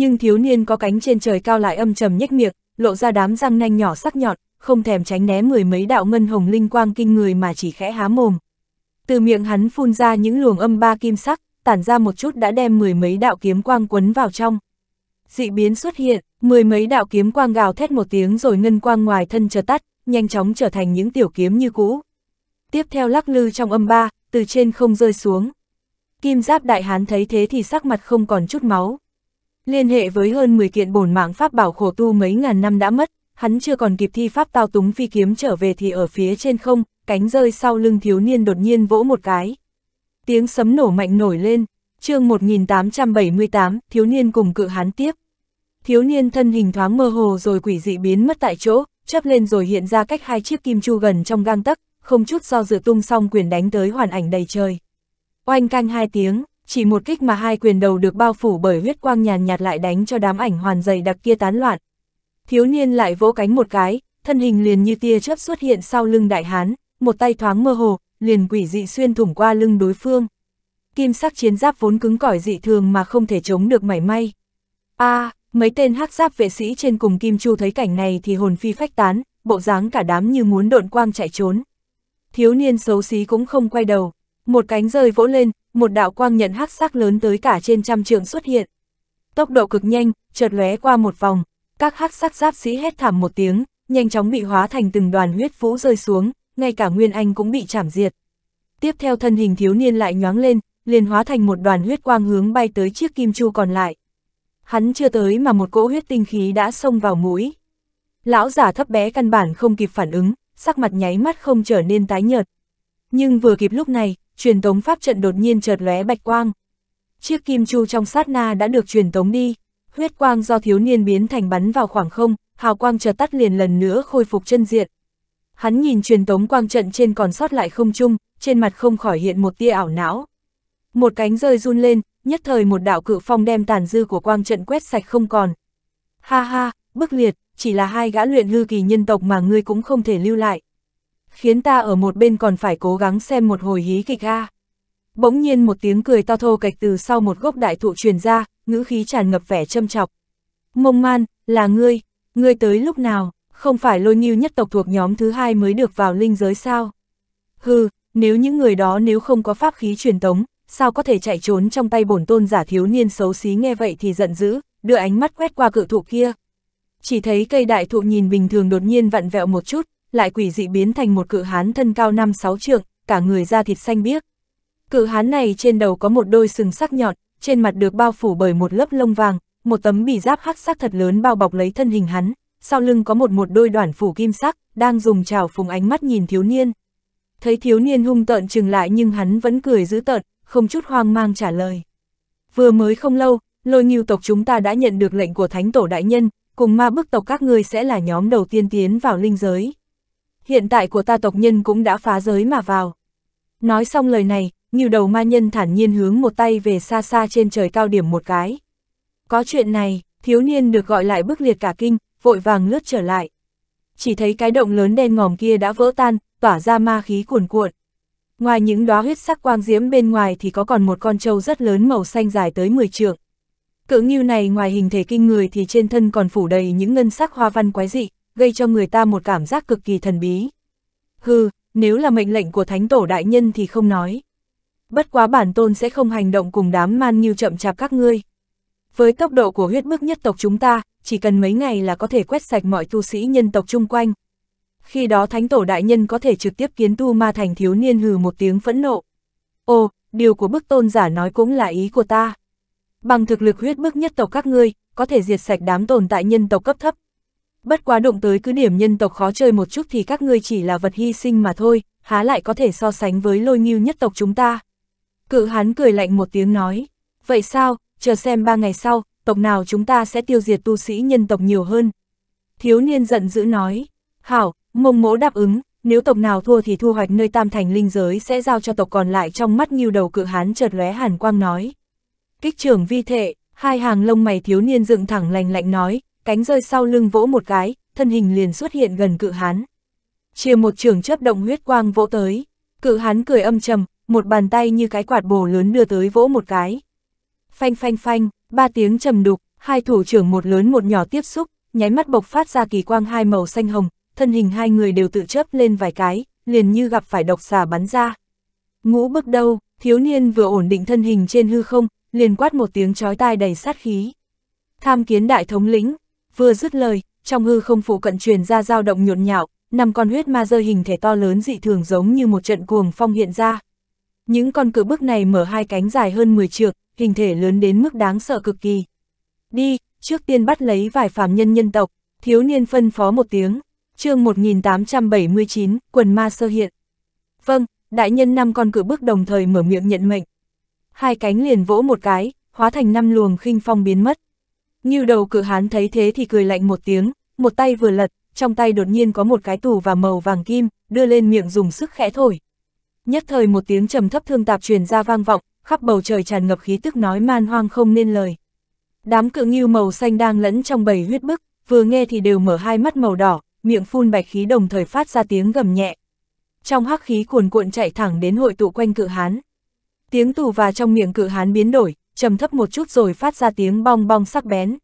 nhưng thiếu niên có cánh trên trời cao lại âm trầm nhếch miệng, lộ ra đám răng nanh nhỏ sắc nhọn, không thèm tránh né mười mấy đạo ngân hồng linh quang kinh người mà chỉ khẽ há mồm. Từ miệng hắn phun ra những luồng âm ba kim sắc, tản ra một chút đã đem mười mấy đạo kiếm quang quấn vào trong. Dị biến xuất hiện, mười mấy đạo kiếm quang gào thét một tiếng rồi ngân quang ngoài thân chợt tắt, nhanh chóng trở thành những tiểu kiếm như cũ. Tiếp theo lắc lư trong âm ba, từ trên không rơi xuống. Kim giáp đại hán thấy thế thì sắc mặt không còn chút máu, Liên hệ với hơn 10 kiện bổn mạng pháp bảo khổ tu mấy ngàn năm đã mất, hắn chưa còn kịp thi pháp tao túng phi kiếm trở về thì ở phía trên không, cánh rơi sau lưng thiếu niên đột nhiên vỗ một cái. Tiếng sấm nổ mạnh nổi lên, chương 1878, thiếu niên cùng cự hán tiếp. Thiếu niên thân hình thoáng mơ hồ rồi quỷ dị biến mất tại chỗ, chấp lên rồi hiện ra cách hai chiếc kim chu gần trong gang tấc, không chút do dự tung song quyền đánh tới hoàn ảnh đầy trời. Oanh canh hai tiếng, chỉ một kích mà hai quyền đầu được bao phủ bởi huyết quang nhàn nhạt lại đánh cho đám ảnh hoàn dày đặc kia tán loạn. Thiếu niên lại vỗ cánh một cái, thân hình liền như tia chớp xuất hiện sau lưng đại hán, một tay thoáng mơ hồ, liền quỷ dị xuyên thủng qua lưng đối phương. Kim sắc chiến giáp vốn cứng cỏi dị thường mà không thể chống được mảy may. A, à, mấy tên hắc giáp vệ sĩ trên cùng Kim Chu thấy cảnh này thì hồn phi phách tán, bộ dáng cả đám như muốn độn quang chạy trốn. Thiếu niên xấu xí cũng không quay đầu, một cánh rơi vỗ lên, một đạo quang nhận hắc sắc lớn tới cả trên trăm trường xuất hiện. Tốc độ cực nhanh, chợt lóe qua một vòng, các hắc sắc giáp sĩ hét thảm một tiếng, nhanh chóng bị hóa thành từng đoàn huyết vũ rơi xuống, ngay cả Nguyên Anh cũng bị chảm diệt. Tiếp theo thân hình thiếu niên lại nhoáng lên, liền hóa thành một đoàn huyết quang hướng bay tới chiếc kim chu còn lại. Hắn chưa tới mà một cỗ huyết tinh khí đã xông vào mũi. Lão giả thấp bé căn bản không kịp phản ứng, sắc mặt nháy mắt không trở nên tái nhợt. Nhưng vừa kịp lúc này, truyền tống pháp trận đột nhiên chợt lóe bạch quang. Chiếc kim chu trong sát na đã được truyền tống đi, huyết quang do thiếu niên biến thành bắn vào khoảng không, hào quang chợt tắt liền lần nữa khôi phục chân diện. Hắn nhìn truyền tống quang trận trên còn sót lại không chung, trên mặt không khỏi hiện một tia ảo não. Một cánh rơi run lên, nhất thời một đạo cự phong đem tàn dư của quang trận quét sạch không còn. Ha ha, bức liệt, chỉ là hai gã luyện hư kỳ nhân tộc mà ngươi cũng không thể lưu lại khiến ta ở một bên còn phải cố gắng xem một hồi hí kịch a. Bỗng nhiên một tiếng cười to thô cạch từ sau một gốc đại thụ truyền ra, ngữ khí tràn ngập vẻ châm chọc. Mông man, là ngươi, ngươi tới lúc nào, không phải lôi nghiêu nhất tộc thuộc nhóm thứ hai mới được vào linh giới sao? Hừ, nếu những người đó nếu không có pháp khí truyền tống, sao có thể chạy trốn trong tay bổn tôn giả thiếu niên xấu xí nghe vậy thì giận dữ, đưa ánh mắt quét qua cự thụ kia. Chỉ thấy cây đại thụ nhìn bình thường đột nhiên vặn vẹo một chút, lại quỷ dị biến thành một cự hán thân cao năm sáu trượng, cả người da thịt xanh biếc. Cự hán này trên đầu có một đôi sừng sắc nhọn, trên mặt được bao phủ bởi một lớp lông vàng, một tấm bì giáp hắc sắc thật lớn bao bọc lấy thân hình hắn, sau lưng có một một đôi đoạn phủ kim sắc, đang dùng trào phùng ánh mắt nhìn thiếu niên. Thấy thiếu niên hung tợn chừng lại nhưng hắn vẫn cười giữ tợn, không chút hoang mang trả lời. Vừa mới không lâu, lôi nghiêu tộc chúng ta đã nhận được lệnh của thánh tổ đại nhân, cùng ma bức tộc các ngươi sẽ là nhóm đầu tiên tiến vào linh giới hiện tại của ta tộc nhân cũng đã phá giới mà vào. Nói xong lời này, nhiều đầu ma nhân thản nhiên hướng một tay về xa xa trên trời cao điểm một cái. Có chuyện này, thiếu niên được gọi lại bức liệt cả kinh, vội vàng lướt trở lại. Chỉ thấy cái động lớn đen ngòm kia đã vỡ tan, tỏa ra ma khí cuồn cuộn. Ngoài những đóa huyết sắc quang diễm bên ngoài thì có còn một con trâu rất lớn màu xanh dài tới 10 trượng. Cự nghiêu này ngoài hình thể kinh người thì trên thân còn phủ đầy những ngân sắc hoa văn quái dị, gây cho người ta một cảm giác cực kỳ thần bí. Hừ, nếu là mệnh lệnh của Thánh Tổ Đại Nhân thì không nói. Bất quá bản tôn sẽ không hành động cùng đám man như chậm chạp các ngươi. Với tốc độ của huyết bức nhất tộc chúng ta, chỉ cần mấy ngày là có thể quét sạch mọi tu sĩ nhân tộc chung quanh. Khi đó Thánh Tổ Đại Nhân có thể trực tiếp kiến tu ma thành thiếu niên hừ một tiếng phẫn nộ. Ồ, điều của bức tôn giả nói cũng là ý của ta. Bằng thực lực huyết bức nhất tộc các ngươi, có thể diệt sạch đám tồn tại nhân tộc cấp thấp, Bất quá đụng tới cứ điểm nhân tộc khó chơi một chút thì các ngươi chỉ là vật hy sinh mà thôi, há lại có thể so sánh với lôi nghiêu nhất tộc chúng ta. Cự hán cười lạnh một tiếng nói, vậy sao, chờ xem ba ngày sau, tộc nào chúng ta sẽ tiêu diệt tu sĩ nhân tộc nhiều hơn. Thiếu niên giận dữ nói, hảo, mông mỗ đáp ứng, nếu tộc nào thua thì thu hoạch nơi tam thành linh giới sẽ giao cho tộc còn lại trong mắt nghiêu đầu cự hán chợt lóe hàn quang nói. Kích trưởng vi thệ, hai hàng lông mày thiếu niên dựng thẳng lành lạnh nói, cánh rơi sau lưng vỗ một cái, thân hình liền xuất hiện gần cự hán. Chia một trường chớp động huyết quang vỗ tới, cự hán cười âm trầm, một bàn tay như cái quạt bổ lớn đưa tới vỗ một cái. Phanh phanh phanh, ba tiếng trầm đục, hai thủ trưởng một lớn một nhỏ tiếp xúc, nháy mắt bộc phát ra kỳ quang hai màu xanh hồng, thân hình hai người đều tự chớp lên vài cái, liền như gặp phải độc xà bắn ra. Ngũ bước đâu, thiếu niên vừa ổn định thân hình trên hư không, liền quát một tiếng chói tai đầy sát khí. Tham kiến đại thống lĩnh, Vừa dứt lời, trong hư không phủ cận truyền ra dao động nhộn nhạo, năm con huyết ma rơi hình thể to lớn dị thường giống như một trận cuồng phong hiện ra. Những con cự bước này mở hai cánh dài hơn 10 trượng, hình thể lớn đến mức đáng sợ cực kỳ. Đi, trước tiên bắt lấy vài phàm nhân nhân tộc, thiếu niên phân phó một tiếng, chương 1879, quần ma sơ hiện. Vâng, đại nhân năm con cự bước đồng thời mở miệng nhận mệnh. Hai cánh liền vỗ một cái, hóa thành năm luồng khinh phong biến mất. Như đầu Cử hán thấy thế thì cười lạnh một tiếng, một tay vừa lật, trong tay đột nhiên có một cái tù và màu vàng kim, đưa lên miệng dùng sức khẽ thổi. Nhất thời một tiếng trầm thấp thương tạp truyền ra vang vọng, khắp bầu trời tràn ngập khí tức nói man hoang không nên lời. Đám cự Ngưu màu xanh đang lẫn trong bầy huyết bức, vừa nghe thì đều mở hai mắt màu đỏ, miệng phun bạch khí đồng thời phát ra tiếng gầm nhẹ. Trong hắc khí cuồn cuộn chạy thẳng đến hội tụ quanh cự hán. Tiếng tù và trong miệng cự hán biến đổi, trầm thấp một chút rồi phát ra tiếng bong bong sắc bén.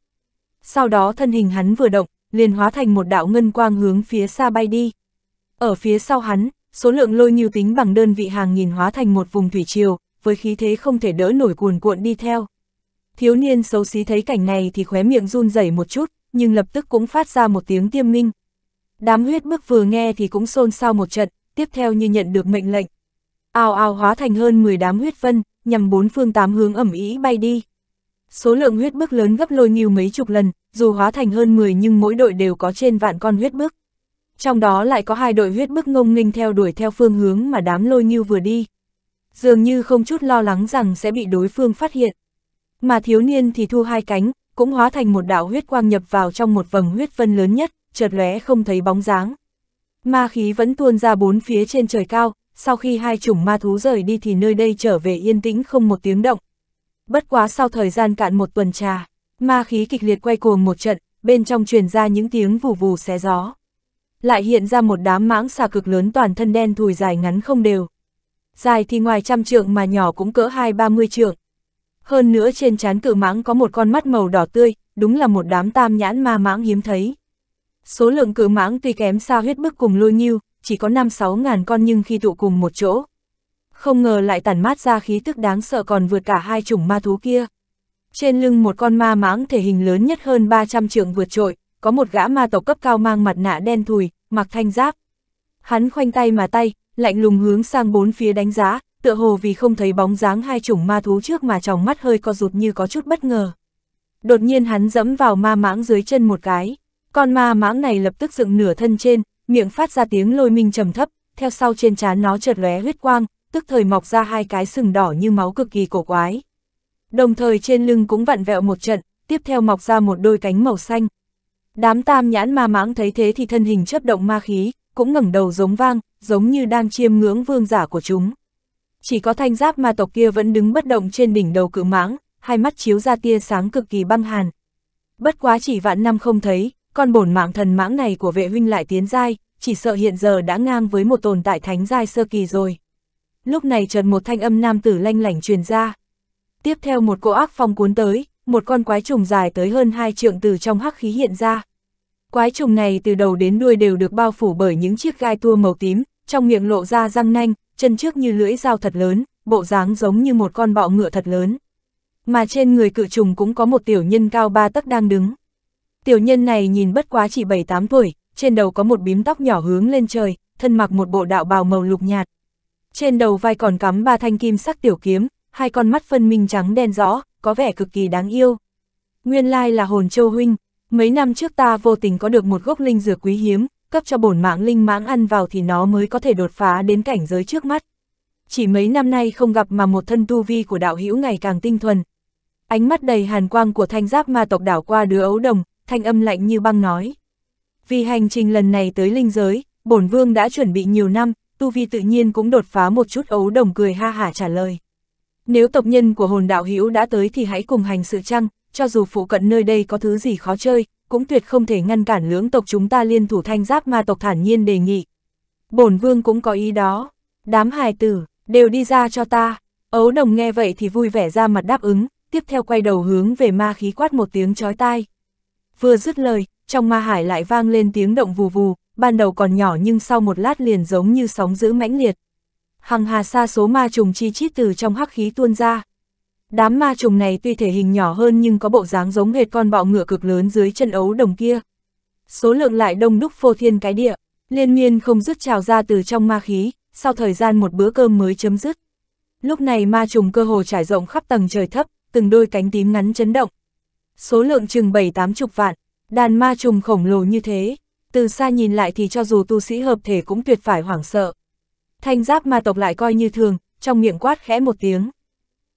Sau đó thân hình hắn vừa động, liền hóa thành một đạo ngân quang hướng phía xa bay đi. Ở phía sau hắn, số lượng lôi nhiêu tính bằng đơn vị hàng nghìn hóa thành một vùng thủy triều, với khí thế không thể đỡ nổi cuồn cuộn đi theo. Thiếu niên xấu xí thấy cảnh này thì khóe miệng run rẩy một chút, nhưng lập tức cũng phát ra một tiếng tiêm minh. Đám huyết bức vừa nghe thì cũng xôn xao một trận, tiếp theo như nhận được mệnh lệnh. Ao ao hóa thành hơn 10 đám huyết vân, nhằm bốn phương tám hướng ẩm ý bay đi. Số lượng huyết bức lớn gấp lôi nghiêu mấy chục lần, dù hóa thành hơn 10 nhưng mỗi đội đều có trên vạn con huyết bức. Trong đó lại có hai đội huyết bức ngông nghênh theo đuổi theo phương hướng mà đám lôi nghiêu vừa đi. Dường như không chút lo lắng rằng sẽ bị đối phương phát hiện. Mà thiếu niên thì thu hai cánh, cũng hóa thành một đạo huyết quang nhập vào trong một vầng huyết vân lớn nhất, chợt lóe không thấy bóng dáng. Ma khí vẫn tuôn ra bốn phía trên trời cao, sau khi hai chủng ma thú rời đi thì nơi đây trở về yên tĩnh không một tiếng động. Bất quá sau thời gian cạn một tuần trà, ma khí kịch liệt quay cuồng một trận, bên trong truyền ra những tiếng vù vù xé gió. Lại hiện ra một đám mãng xà cực lớn toàn thân đen thùi dài ngắn không đều. Dài thì ngoài trăm trượng mà nhỏ cũng cỡ hai ba mươi trượng. Hơn nữa trên trán cự mãng có một con mắt màu đỏ tươi, đúng là một đám tam nhãn ma mãng hiếm thấy. Số lượng cự mãng tuy kém xa huyết bức cùng lôi nhiêu chỉ có 5-6 ngàn con nhưng khi tụ cùng một chỗ. Không ngờ lại tản mát ra khí tức đáng sợ còn vượt cả hai chủng ma thú kia. Trên lưng một con ma mãng thể hình lớn nhất hơn 300 trượng vượt trội, có một gã ma tộc cấp cao mang mặt nạ đen thùi, mặc thanh giáp. Hắn khoanh tay mà tay, lạnh lùng hướng sang bốn phía đánh giá, tựa hồ vì không thấy bóng dáng hai chủng ma thú trước mà trong mắt hơi co rụt như có chút bất ngờ. Đột nhiên hắn dẫm vào ma mãng dưới chân một cái, con ma mãng này lập tức dựng nửa thân trên, miệng phát ra tiếng lôi minh trầm thấp, theo sau trên trán nó chợt lóe huyết quang, tức thời mọc ra hai cái sừng đỏ như máu cực kỳ cổ quái. Đồng thời trên lưng cũng vặn vẹo một trận, tiếp theo mọc ra một đôi cánh màu xanh. Đám tam nhãn ma mãng thấy thế thì thân hình chấp động ma khí, cũng ngẩng đầu giống vang, giống như đang chiêm ngưỡng vương giả của chúng. Chỉ có thanh giáp ma tộc kia vẫn đứng bất động trên đỉnh đầu cự mãng, hai mắt chiếu ra tia sáng cực kỳ băng hàn. Bất quá chỉ vạn năm không thấy, con bổn mạng thần mãng này của vệ huynh lại tiến giai, chỉ sợ hiện giờ đã ngang với một tồn tại thánh giai sơ kỳ rồi. Lúc này chợt một thanh âm nam tử lanh lảnh truyền ra. Tiếp theo một cỗ ác phong cuốn tới, một con quái trùng dài tới hơn hai trượng từ trong hắc khí hiện ra. Quái trùng này từ đầu đến đuôi đều được bao phủ bởi những chiếc gai tua màu tím, trong miệng lộ ra răng nanh, chân trước như lưỡi dao thật lớn, bộ dáng giống như một con bọ ngựa thật lớn. Mà trên người cự trùng cũng có một tiểu nhân cao ba tấc đang đứng. Tiểu nhân này nhìn bất quá chỉ 7-8 tuổi, trên đầu có một bím tóc nhỏ hướng lên trời, thân mặc một bộ đạo bào màu lục nhạt. Trên đầu vai còn cắm ba thanh kim sắc tiểu kiếm, hai con mắt phân minh trắng đen rõ, có vẻ cực kỳ đáng yêu. Nguyên lai là hồn châu huynh, mấy năm trước ta vô tình có được một gốc linh dược quý hiếm, cấp cho bổn mạng linh mãng ăn vào thì nó mới có thể đột phá đến cảnh giới trước mắt. Chỉ mấy năm nay không gặp mà một thân tu vi của đạo hữu ngày càng tinh thuần. Ánh mắt đầy hàn quang của thanh giáp ma tộc đảo qua đứa ấu đồng, thanh âm lạnh như băng nói. Vì hành trình lần này tới linh giới, bổn vương đã chuẩn bị nhiều năm, tu vi tự nhiên cũng đột phá một chút ấu đồng cười ha hả trả lời. Nếu tộc nhân của hồn đạo hữu đã tới thì hãy cùng hành sự chăng, cho dù phụ cận nơi đây có thứ gì khó chơi, cũng tuyệt không thể ngăn cản lưỡng tộc chúng ta liên thủ thanh giáp ma tộc thản nhiên đề nghị. Bổn vương cũng có ý đó, đám hài tử, đều đi ra cho ta. Ấu đồng nghe vậy thì vui vẻ ra mặt đáp ứng, tiếp theo quay đầu hướng về ma khí quát một tiếng chói tai. Vừa dứt lời, trong ma hải lại vang lên tiếng động vù vù, ban đầu còn nhỏ nhưng sau một lát liền giống như sóng dữ mãnh liệt. Hằng hà xa số ma trùng chi chít từ trong hắc khí tuôn ra. Đám ma trùng này tuy thể hình nhỏ hơn nhưng có bộ dáng giống hệt con bọ ngựa cực lớn dưới chân ấu đồng kia. Số lượng lại đông đúc phô thiên cái địa, liên miên không dứt trào ra từ trong ma khí, sau thời gian một bữa cơm mới chấm dứt. Lúc này ma trùng cơ hồ trải rộng khắp tầng trời thấp, từng đôi cánh tím ngắn chấn động, số lượng chừng bảy tám chục vạn, đàn ma trùng khổng lồ như thế, từ xa nhìn lại thì cho dù tu sĩ hợp thể cũng tuyệt phải hoảng sợ. Thanh giáp ma tộc lại coi như thường, trong miệng quát khẽ một tiếng.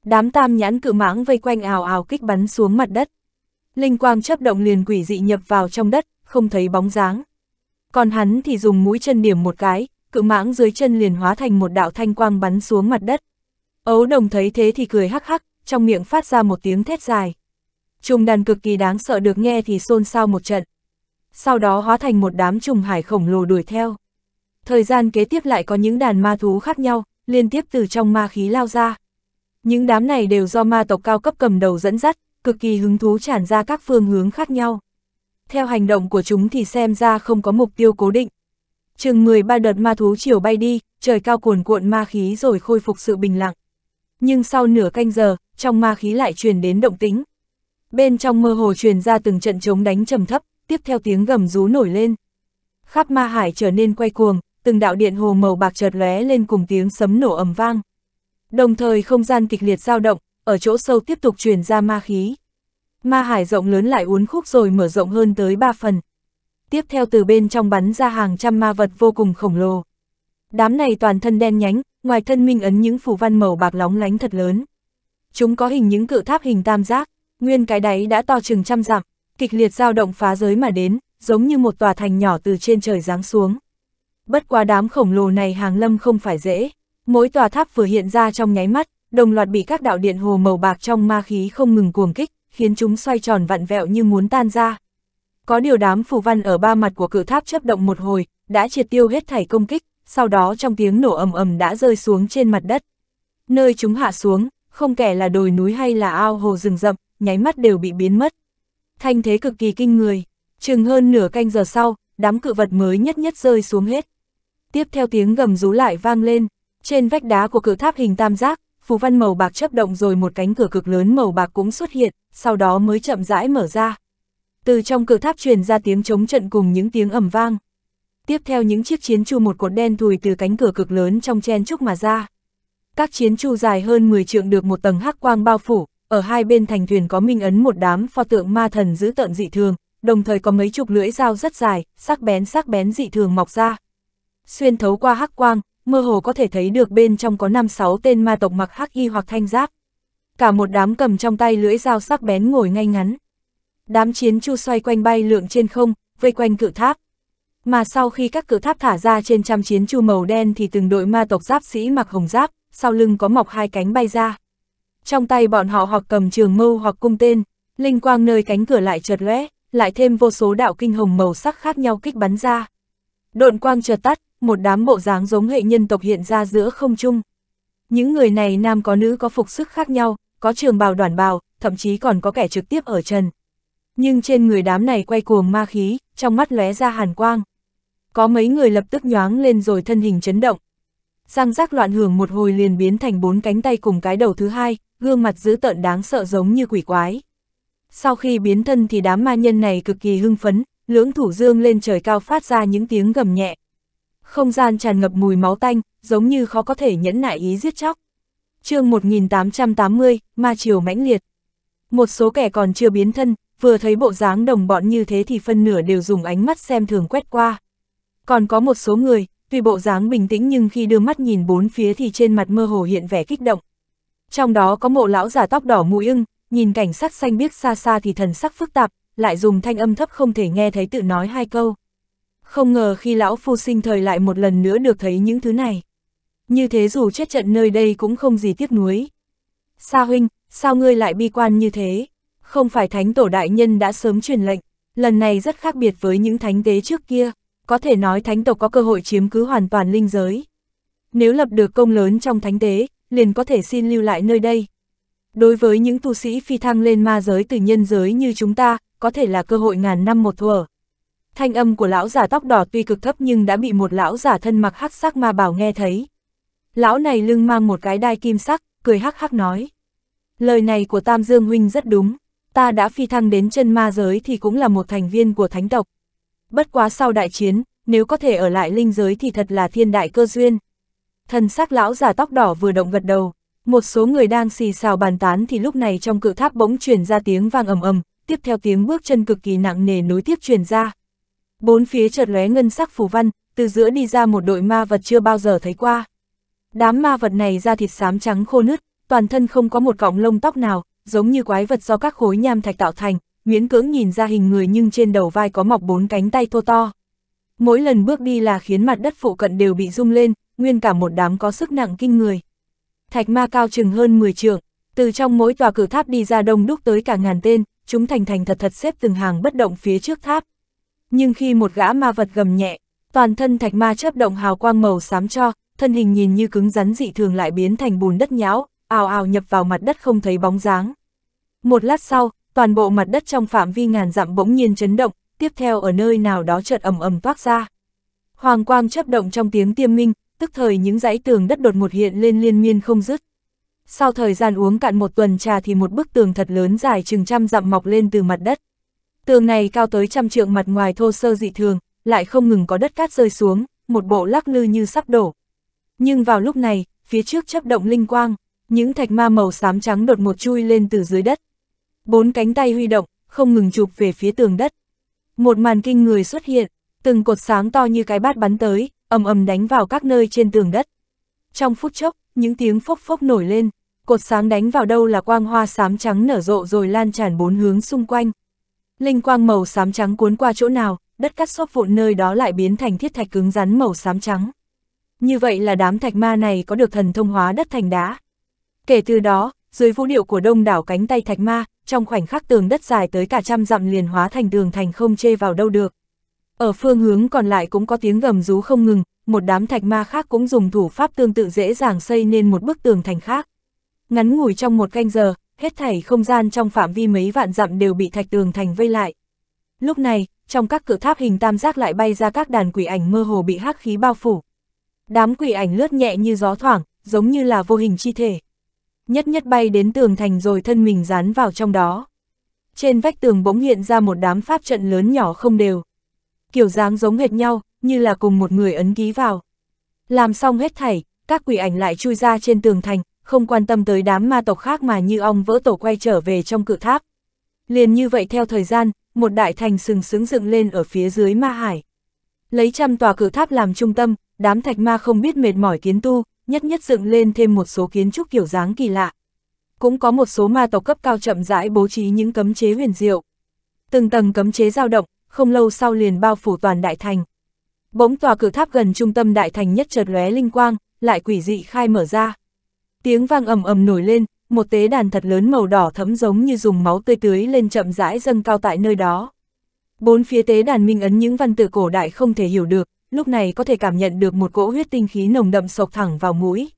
Đám tam nhãn cự mãng vây quanh ào ào kích bắn xuống mặt đất. Linh quang chấp động liền quỷ dị nhập vào trong đất, không thấy bóng dáng. Còn hắn thì dùng mũi chân điểm một cái, cự mãng dưới chân liền hóa thành một đạo thanh quang bắn xuống mặt đất. Ấu đồng thấy thế thì cười hắc hắc, trong miệng phát ra một tiếng thét dài. Trùng đàn cực kỳ đáng sợ được nghe thì xôn xao một trận. Sau đó hóa thành một đám trùng hải khổng lồ đuổi theo. Thời gian kế tiếp lại có những đàn ma thú khác nhau, liên tiếp từ trong ma khí lao ra. Những đám này đều do ma tộc cao cấp cầm đầu dẫn dắt, cực kỳ hứng thú tràn ra các phương hướng khác nhau. Theo hành động của chúng thì xem ra không có mục tiêu cố định. Chừng 13 đợt ma thú chiều bay đi, trời cao cuồn cuộn ma khí rồi khôi phục sự bình lặng. Nhưng sau nửa canh giờ, trong ma khí lại truyền đến động tính. Bên trong mơ hồ truyền ra từng trận chống đánh trầm thấp, tiếp theo tiếng gầm rú nổi lên. Khắp ma hải trở nên quay cuồng, từng đạo điện hồ màu bạc chợt lóe lên cùng tiếng sấm nổ ầm vang. Đồng thời không gian kịch liệt dao động, ở chỗ sâu tiếp tục truyền ra ma khí. Ma hải rộng lớn lại uốn khúc rồi mở rộng hơn tới ba phần. Tiếp theo từ bên trong bắn ra hàng trăm ma vật vô cùng khổng lồ. Đám này toàn thân đen nhánh, ngoài thân minh ấn những phù văn màu bạc lóng lánh thật lớn. Chúng có hình những cự tháp hình tam giác, nguyên cái đáy đã to chừng trăm dặm, kịch liệt dao động phá giới mà đến, giống như một tòa thành nhỏ từ trên trời giáng xuống. Bất quá đám khổng lồ này hàng lâm không phải dễ, mỗi tòa tháp vừa hiện ra trong nháy mắt, đồng loạt bị các đạo điện hồ màu bạc trong ma khí không ngừng cuồng kích, khiến chúng xoay tròn vặn vẹo như muốn tan ra. Có điều đám phù văn ở ba mặt của cự tháp chấp động một hồi, đã triệt tiêu hết thảy công kích, sau đó trong tiếng nổ ầm ầm đã rơi xuống trên mặt đất. Nơi chúng hạ xuống, không kể là đồi núi hay là ao hồ rừng rậm, nháy mắt đều bị biến mất. Thanh thế cực kỳ kinh người, chừng hơn nửa canh giờ sau, đám cự vật mới nhất nhất rơi xuống hết. Tiếp theo tiếng gầm rú lại vang lên, trên vách đá của cự tháp hình tam giác, phù văn màu bạc chấp động rồi một cánh cửa cực lớn màu bạc cũng xuất hiện, sau đó mới chậm rãi mở ra. Từ trong cự tháp truyền ra tiếng chống trận cùng những tiếng ầm vang. Tiếp theo những chiếc chiến chu một cột đen thùi từ cánh cửa cực lớn trong chen trúc mà ra. Các chiến chu dài hơn 10 trượng được một tầng hắc quang bao phủ, ở hai bên thành thuyền có minh ấn một đám pho tượng ma thần giữ tợn dị thường, đồng thời có mấy chục lưỡi dao rất dài, sắc bén sắc bén dị thường mọc ra. Xuyên thấu qua hắc quang, mơ hồ có thể thấy được bên trong có 5-6 tên ma tộc mặc hắc y hoặc thanh giáp. Cả một đám cầm trong tay lưỡi dao sắc bén ngồi ngay ngắn. Đám chiến chu xoay quanh bay lượn trên không, vây quanh cự tháp. Mà sau khi các cự tháp thả ra trên trăm chiến chu màu đen thì từng đội ma tộc giáp sĩ mặc hồng giáp, sau lưng có mọc hai cánh bay ra. Trong tay bọn họ hoặc cầm trường mâu hoặc cung tên, linh quang nơi cánh cửa lại chợt lóe, lại thêm vô số đạo kinh hồng màu sắc khác nhau kích bắn ra. Độn quang chợt tắt, một đám bộ dáng giống hệ nhân tộc hiện ra giữa không trung. Những người này nam có nữ có phục sức khác nhau, có trường bào đoàn bào, thậm chí còn có kẻ trực tiếp ở trần. Nhưng trên người đám này quay cuồng ma khí, trong mắt lóe ra hàn quang. Có mấy người lập tức nhoáng lên rồi thân hình chấn động. Giang giác loạn hưởng một hồi liền biến thành bốn cánh tay cùng cái đầu thứ hai, gương mặt dữ tợn đáng sợ giống như quỷ quái. Sau khi biến thân thì đám ma nhân này cực kỳ hưng phấn, lưỡng thủ dương lên trời cao phát ra những tiếng gầm nhẹ. Không gian tràn ngập mùi máu tanh, giống như khó có thể nhẫn nại ý giết chóc. chương 1880, ma triều mãnh liệt. Một số kẻ còn chưa biến thân, vừa thấy bộ dáng đồng bọn như thế thì phân nửa đều dùng ánh mắt xem thường quét qua. Còn có một số người, tuy bộ dáng bình tĩnh nhưng khi đưa mắt nhìn bốn phía thì trên mặt mơ hồ hiện vẻ kích động. Trong đó có mộ lão già tóc đỏ mũi ưng, nhìn cảnh sắc xanh biếc xa xa thì thần sắc phức tạp, lại dùng thanh âm thấp không thể nghe thấy tự nói hai câu. Không ngờ khi lão phu sinh thời lại một lần nữa được thấy những thứ này. Như thế dù chết trận nơi đây cũng không gì tiếc nuối. Sa huynh, sao ngươi lại bi quan như thế? Không phải thánh tổ đại nhân đã sớm truyền lệnh, lần này rất khác biệt với những thánh tế trước kia, có thể nói thánh tộc có cơ hội chiếm cứ hoàn toàn linh giới. Nếu lập được công lớn trong thánh tế, liền có thể xin lưu lại nơi đây. Đối với những tu sĩ phi thăng lên ma giới từ nhân giới như chúng ta, có thể là cơ hội ngàn năm một thuở. Thanh âm của lão giả tóc đỏ tuy cực thấp nhưng đã bị một lão giả thân mặc hắc sắc ma bảo nghe thấy. Lão này lưng mang một cái đai kim sắc, cười hắc hắc nói. Lời này của Tam Dương Huynh rất đúng, ta đã phi thăng đến chân ma giới thì cũng là một thành viên của thánh tộc. Bất quá sau đại chiến, nếu có thể ở lại linh giới thì thật là thiên đại cơ duyên thân sắc lão già tóc đỏ vừa động gật đầu, một số người đang xì xào bàn tán thì lúc này trong cự tháp bỗng truyền ra tiếng vang ầm ầm, tiếp theo tiếng bước chân cực kỳ nặng nề nối tiếp truyền ra. Bốn phía chợt lóe ngân sắc phù văn, từ giữa đi ra một đội ma vật chưa bao giờ thấy qua. Đám ma vật này da thịt xám trắng khô nứt, toàn thân không có một cọng lông tóc nào, giống như quái vật do các khối nham thạch tạo thành, miễn cưỡng nhìn ra hình người nhưng trên đầu vai có mọc bốn cánh tay thô to. Mỗi lần bước đi là khiến mặt đất phụ cận đều bị rung lên, nguyên cả một đám có sức nặng kinh người. Thạch ma cao chừng hơn 10 trượng, từ trong mỗi tòa cửa tháp đi ra đông đúc tới cả ngàn tên, chúng thành thành thật thật xếp từng hàng bất động phía trước tháp. Nhưng khi một gã ma vật gầm nhẹ, toàn thân thạch ma chớp động hào quang màu xám cho, thân hình nhìn như cứng rắn dị thường lại biến thành bùn đất nhão, ào ào nhập vào mặt đất không thấy bóng dáng. Một lát sau, toàn bộ mặt đất trong phạm vi ngàn dặm bỗng nhiên chấn động, tiếp theo ở nơi nào đó chợt ầm ầm toát ra. Hoàng quang chấp động trong tiếng tiêm minh, tức thời những dãy tường đất đột một hiện lên liên miên không dứt. Sau thời gian uống cạn một tuần trà thì một bức tường thật lớn dài chừng trăm dặm mọc lên từ mặt đất. Tường này cao tới trăm trượng mặt ngoài thô sơ dị thường, lại không ngừng có đất cát rơi xuống, một bộ lắc lư như sắp đổ. Nhưng vào lúc này, phía trước chấp động linh quang, những thạch ma màu xám trắng đột một chui lên từ dưới đất. Bốn cánh tay huy động, không ngừng chụp về phía tường đất. Một màn kinh người xuất hiện, từng cột sáng to như cái bát bắn tới, ầm ầm đánh vào các nơi trên tường đất. Trong phút chốc, những tiếng phốc phốc nổi lên, cột sáng đánh vào đâu là quang hoa xám trắng nở rộ rồi lan tràn bốn hướng xung quanh. Linh quang màu xám trắng cuốn qua chỗ nào, đất cắt xốp vụn nơi đó lại biến thành thiết thạch cứng rắn màu xám trắng. Như vậy là đám thạch ma này có được thần thông hóa đất thành đá. Kể từ đó, dưới vũ điệu của đông đảo cánh tay thạch ma, trong khoảnh khắc tường đất dài tới cả trăm dặm liền hóa thành tường thành không chê vào đâu được. Ở phương hướng còn lại cũng có tiếng gầm rú không ngừng, một đám thạch ma khác cũng dùng thủ pháp tương tự dễ dàng xây nên một bức tường thành khác. Ngắn ngủi trong một canh giờ, hết thảy không gian trong phạm vi mấy vạn dặm đều bị thạch tường thành vây lại. Lúc này, trong các cửa tháp hình tam giác lại bay ra các đàn quỷ ảnh mơ hồ bị hắc khí bao phủ. Đám quỷ ảnh lướt nhẹ như gió thoảng, giống như là vô hình chi thể. Nhất nhất bay đến tường thành rồi thân mình dán vào trong đó. Trên vách tường bỗng hiện ra một đám pháp trận lớn nhỏ không đều kiểu dáng giống hệt nhau, như là cùng một người ấn ký vào. Làm xong hết thảy, các quỷ ảnh lại chui ra trên tường thành, không quan tâm tới đám ma tộc khác mà như ong vỡ tổ quay trở về trong cự tháp. Liền như vậy theo thời gian, một đại thành sừng sững dựng lên ở phía dưới ma hải. Lấy trăm tòa cự tháp làm trung tâm, đám thạch ma không biết mệt mỏi kiến tu, nhất nhất dựng lên thêm một số kiến trúc kiểu dáng kỳ lạ. Cũng có một số ma tộc cấp cao chậm rãi bố trí những cấm chế huyền diệu. Từng tầng cấm chế dao động, không lâu sau liền bao phủ toàn đại thành. Bỗng tòa cửa tháp gần trung tâm đại thành nhất chợt lóe linh quang, lại quỷ dị khai mở ra. Tiếng vang ầm ầm nổi lên, một tế đàn thật lớn màu đỏ thấm giống như dùng máu tươi tưới lên chậm rãi dâng cao tại nơi đó. Bốn phía tế đàn minh ấn những văn tự cổ đại không thể hiểu được, lúc này có thể cảm nhận được một cỗ huyết tinh khí nồng đậm sộc thẳng vào mũi.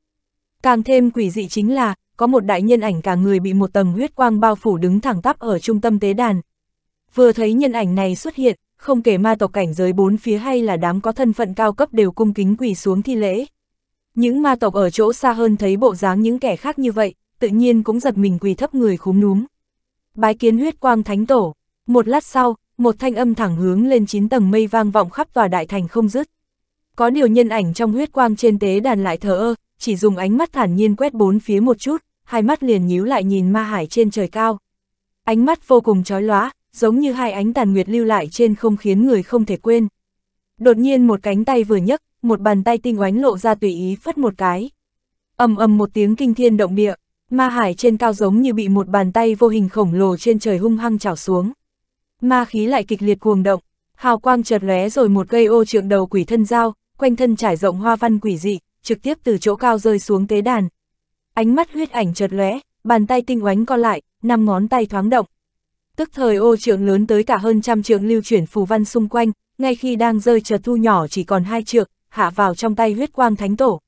Càng thêm quỷ dị chính là, có một đại nhân ảnh cả người bị một tầng huyết quang bao phủ đứng thẳng tắp ở trung tâm tế đàn, vừa thấy nhân ảnh này xuất hiện, không kể ma tộc cảnh giới bốn phía hay là đám có thân phận cao cấp đều cung kính quỳ xuống thi lễ. Những ma tộc ở chỗ xa hơn thấy bộ dáng những kẻ khác như vậy, tự nhiên cũng giật mình quỳ thấp người khúm núm. Bái kiến huyết quang thánh tổ, một lát sau, một thanh âm thẳng hướng lên chín tầng mây vang vọng khắp tòa đại thành không dứt. Có điều nhân ảnh trong huyết quang trên tế đàn lại thờ ơ, chỉ dùng ánh mắt thản nhiên quét bốn phía một chút, hai mắt liền nhíu lại nhìn ma hải trên trời cao. Ánh mắt vô cùng chói lóa, giống như hai ánh tàn nguyệt lưu lại trên không khiến người không thể quên. Đột nhiên một cánh tay vừa nhấc, một bàn tay tinh oánh lộ ra tùy ý phất một cái. ầm ầm một tiếng kinh thiên động địa, ma hải trên cao giống như bị một bàn tay vô hình khổng lồ trên trời hung hăng chảo xuống. Ma khí lại kịch liệt cuồng động, hào quang chợt lóe rồi một cây ô trượng đầu quỷ thân dao, quanh thân trải rộng hoa văn quỷ dị, trực tiếp từ chỗ cao rơi xuống tế đàn. Ánh mắt huyết ảnh chợt lóe, bàn tay tinh oánh co lại, năm ngón tay thoáng động, Tức thời ô trượng lớn tới cả hơn trăm trượng lưu chuyển phù văn xung quanh, ngay khi đang rơi chợt thu nhỏ chỉ còn hai trượng, hạ vào trong tay huyết quang thánh tổ.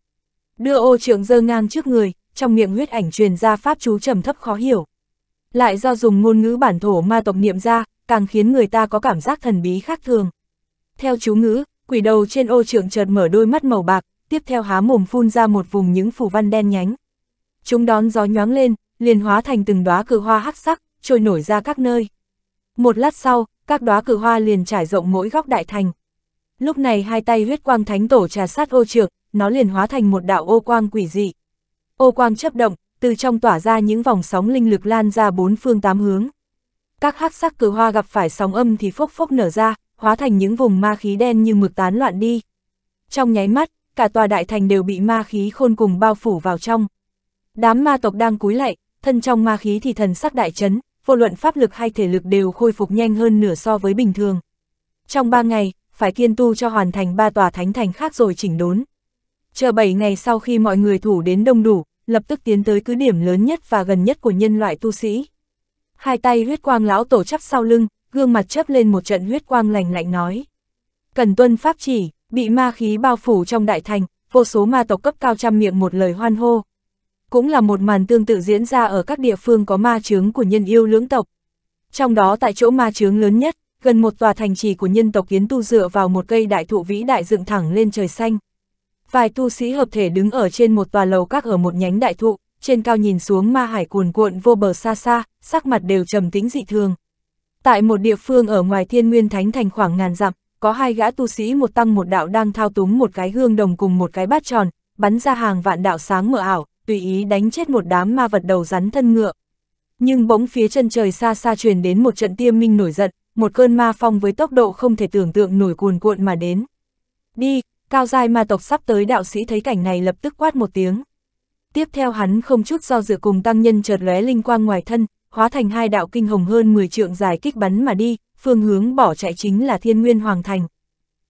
Đưa ô trượng dơ ngang trước người, trong miệng huyết ảnh truyền ra pháp chú trầm thấp khó hiểu. Lại do dùng ngôn ngữ bản thổ ma tộc niệm ra, càng khiến người ta có cảm giác thần bí khác thường. Theo chú ngữ, quỷ đầu trên ô trượng chợt mở đôi mắt màu bạc, tiếp theo há mồm phun ra một vùng những phù văn đen nhánh. Chúng đón gió nhoáng lên, liền hóa thành từng đóa cự hoa hắc sắc, trôi nổi ra các nơi. Một lát sau, các đóa cử hoa liền trải rộng mỗi góc đại thành. Lúc này hai tay huyết quang thánh tổ trà sát ô trược, nó liền hóa thành một đạo ô quang quỷ dị. Ô quang chấp động, từ trong tỏa ra những vòng sóng linh lực lan ra bốn phương tám hướng. Các hắc sắc cử hoa gặp phải sóng âm thì phốc phốc nở ra, hóa thành những vùng ma khí đen như mực tán loạn đi. Trong nháy mắt, cả tòa đại thành đều bị ma khí khôn cùng bao phủ vào trong. Đám ma tộc đang cúi lại, thân trong ma khí thì thần sắc đại chấn, vô luận pháp lực hay thể lực đều khôi phục nhanh hơn nửa so với bình thường. Trong ba ngày, phải kiên tu cho hoàn thành ba tòa thánh thành khác rồi chỉnh đốn. Chờ bảy ngày sau khi mọi người thủ đến đông đủ, lập tức tiến tới cứ điểm lớn nhất và gần nhất của nhân loại tu sĩ. Hai tay huyết quang lão tổ chắp sau lưng, gương mặt chấp lên một trận huyết quang lành lạnh nói. Cần tuân pháp chỉ, bị ma khí bao phủ trong đại thành, vô số ma tộc cấp cao trăm miệng một lời hoan hô, cũng là một màn tương tự diễn ra ở các địa phương có ma chướng của nhân yêu lưỡng tộc. Trong đó tại chỗ ma chướng lớn nhất, gần một tòa thành trì của nhân tộc kiến tu dựa vào một cây đại thụ vĩ đại dựng thẳng lên trời xanh. Vài tu sĩ hợp thể đứng ở trên một tòa lầu các ở một nhánh đại thụ, trên cao nhìn xuống ma hải cuồn cuộn vô bờ xa xa, sắc mặt đều trầm tính dị thường. Tại một địa phương ở ngoài thiên nguyên thánh thành khoảng ngàn dặm, có hai gã tu sĩ một tăng một đạo đang thao túng một cái hương đồng cùng một cái bát tròn, bắn ra hàng vạn đạo sáng mờ ảo, tùy ý đánh chết một đám ma vật đầu rắn thân ngựa. Nhưng bỗng phía chân trời xa xa truyền đến một trận tiêm minh nổi giận, một cơn ma phong với tốc độ không thể tưởng tượng nổi cuồn cuộn mà đến. Đi, cao dài ma tộc sắp tới đạo sĩ thấy cảnh này lập tức quát một tiếng. Tiếp theo hắn không chút do dự cùng tăng nhân chợt lóe linh quang ngoài thân, hóa thành hai đạo kinh hồng hơn 10 trượng dài kích bắn mà đi, phương hướng bỏ chạy chính là thiên nguyên hoàng thành.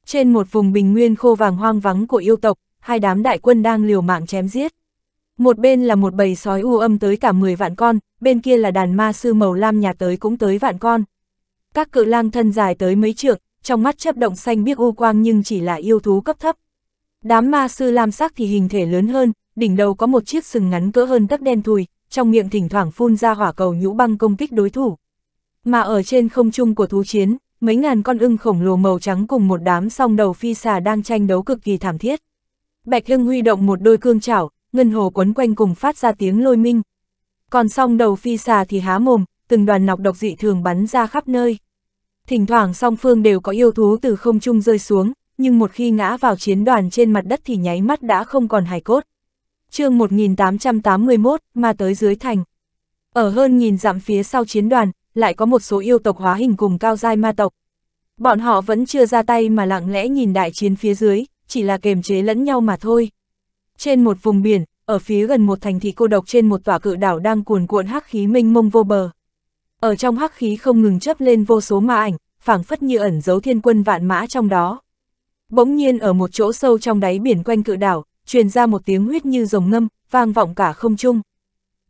Trên một vùng bình nguyên khô vàng hoang vắng của yêu tộc, hai đám đại quân đang liều mạng chém giết. Một bên là một bầy sói u âm tới cả 10 vạn con, bên kia là đàn ma sư màu lam nhà tới cũng tới vạn con. Các cự lang thân dài tới mấy trượng, trong mắt chấp động xanh biếc u quang nhưng chỉ là yêu thú cấp thấp. Đám ma sư lam sắc thì hình thể lớn hơn, đỉnh đầu có một chiếc sừng ngắn cỡ hơn tấc đen thùi, trong miệng thỉnh thoảng phun ra hỏa cầu nhũ băng công kích đối thủ. Mà ở trên không trung của thú chiến, mấy ngàn con ưng khổng lồ màu trắng cùng một đám song đầu phi xà đang tranh đấu cực kỳ thảm thiết. Bạch Hưng huy động một đôi cương chảo, ngân hồ quấn quanh cùng phát ra tiếng lôi minh. Còn song đầu phi xà thì há mồm, từng đoàn nọc độc dị thường bắn ra khắp nơi. Thỉnh thoảng song phương đều có yêu thú từ không trung rơi xuống, nhưng một khi ngã vào chiến đoàn trên mặt đất thì nháy mắt đã không còn hài cốt. chương 1881, mà tới dưới thành. Ở hơn nghìn dặm phía sau chiến đoàn, lại có một số yêu tộc hóa hình cùng cao giai ma tộc. Bọn họ vẫn chưa ra tay mà lặng lẽ nhìn đại chiến phía dưới, chỉ là kềm chế lẫn nhau mà thôi. Trên một vùng biển, ở phía gần một thành thị cô độc trên một tòa cự đảo đang cuồn cuộn hắc khí mênh mông vô bờ. Ở trong hắc khí không ngừng chấp lên vô số ma ảnh, phảng phất như ẩn giấu thiên quân vạn mã trong đó. Bỗng nhiên ở một chỗ sâu trong đáy biển quanh cự đảo, truyền ra một tiếng huyết như rồng ngâm, vang vọng cả không trung.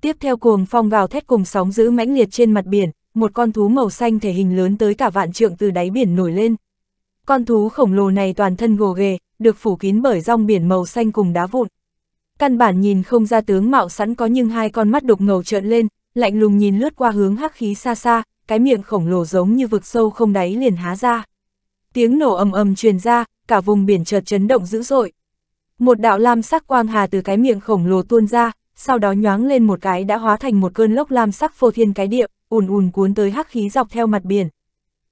Tiếp theo cuồng phong gào thét cùng sóng giữ mãnh liệt trên mặt biển, một con thú màu xanh thể hình lớn tới cả vạn trượng từ đáy biển nổi lên. Con thú khổng lồ này toàn thân gồ ghề, được phủ kín bởi rong biển màu xanh cùng đá vụn căn bản nhìn không ra tướng mạo sẵn có nhưng hai con mắt đục ngầu trợn lên, lạnh lùng nhìn lướt qua hướng hắc khí xa xa, cái miệng khổng lồ giống như vực sâu không đáy liền há ra. Tiếng nổ ầm ầm truyền ra, cả vùng biển chợt chấn động dữ dội. Một đạo lam sắc quang hà từ cái miệng khổng lồ tuôn ra, sau đó nhoáng lên một cái đã hóa thành một cơn lốc lam sắc phô thiên cái địa, ùn ùn cuốn tới hắc khí dọc theo mặt biển.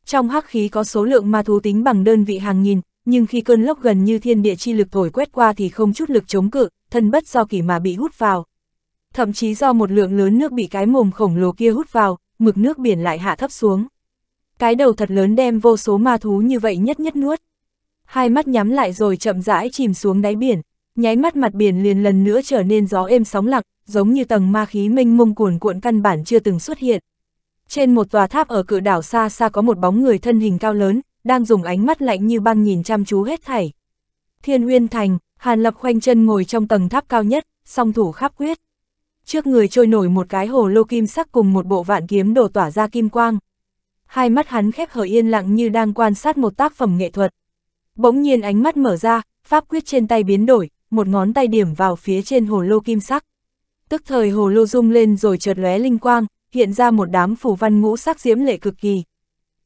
Trong hắc khí có số lượng ma thú tính bằng đơn vị hàng nghìn, nhưng khi cơn lốc gần như thiên địa chi lực thổi quét qua thì không chút lực chống cự, thân bất do kỷ mà bị hút vào. Thậm chí do một lượng lớn nước bị cái mồm khổng lồ kia hút vào, mực nước biển lại hạ thấp xuống. Cái đầu thật lớn đem vô số ma thú như vậy nhất nhất nuốt. Hai mắt nhắm lại rồi chậm rãi chìm xuống đáy biển, nháy mắt mặt biển liền lần nữa trở nên gió êm sóng lặng, giống như tầng ma khí mênh mông cuồn cuộn căn bản chưa từng xuất hiện. Trên một tòa tháp ở cự đảo xa xa có một bóng người thân hình cao lớn, đang dùng ánh mắt lạnh như băng nhìn chăm chú hết thảy. Thiên Uyên Thành, Hàn Lập khoanh chân ngồi trong tầng tháp cao nhất, song thủ khắp quyết. Trước người trôi nổi một cái hồ lô kim sắc cùng một bộ vạn kiếm đổ tỏa ra kim quang. Hai mắt hắn khép hở yên lặng như đang quan sát một tác phẩm nghệ thuật. Bỗng nhiên ánh mắt mở ra, pháp quyết trên tay biến đổi, một ngón tay điểm vào phía trên hồ lô kim sắc. Tức thời hồ lô rung lên rồi chợt lóe linh quang, hiện ra một đám phủ văn ngũ sắc diễm lệ cực kỳ.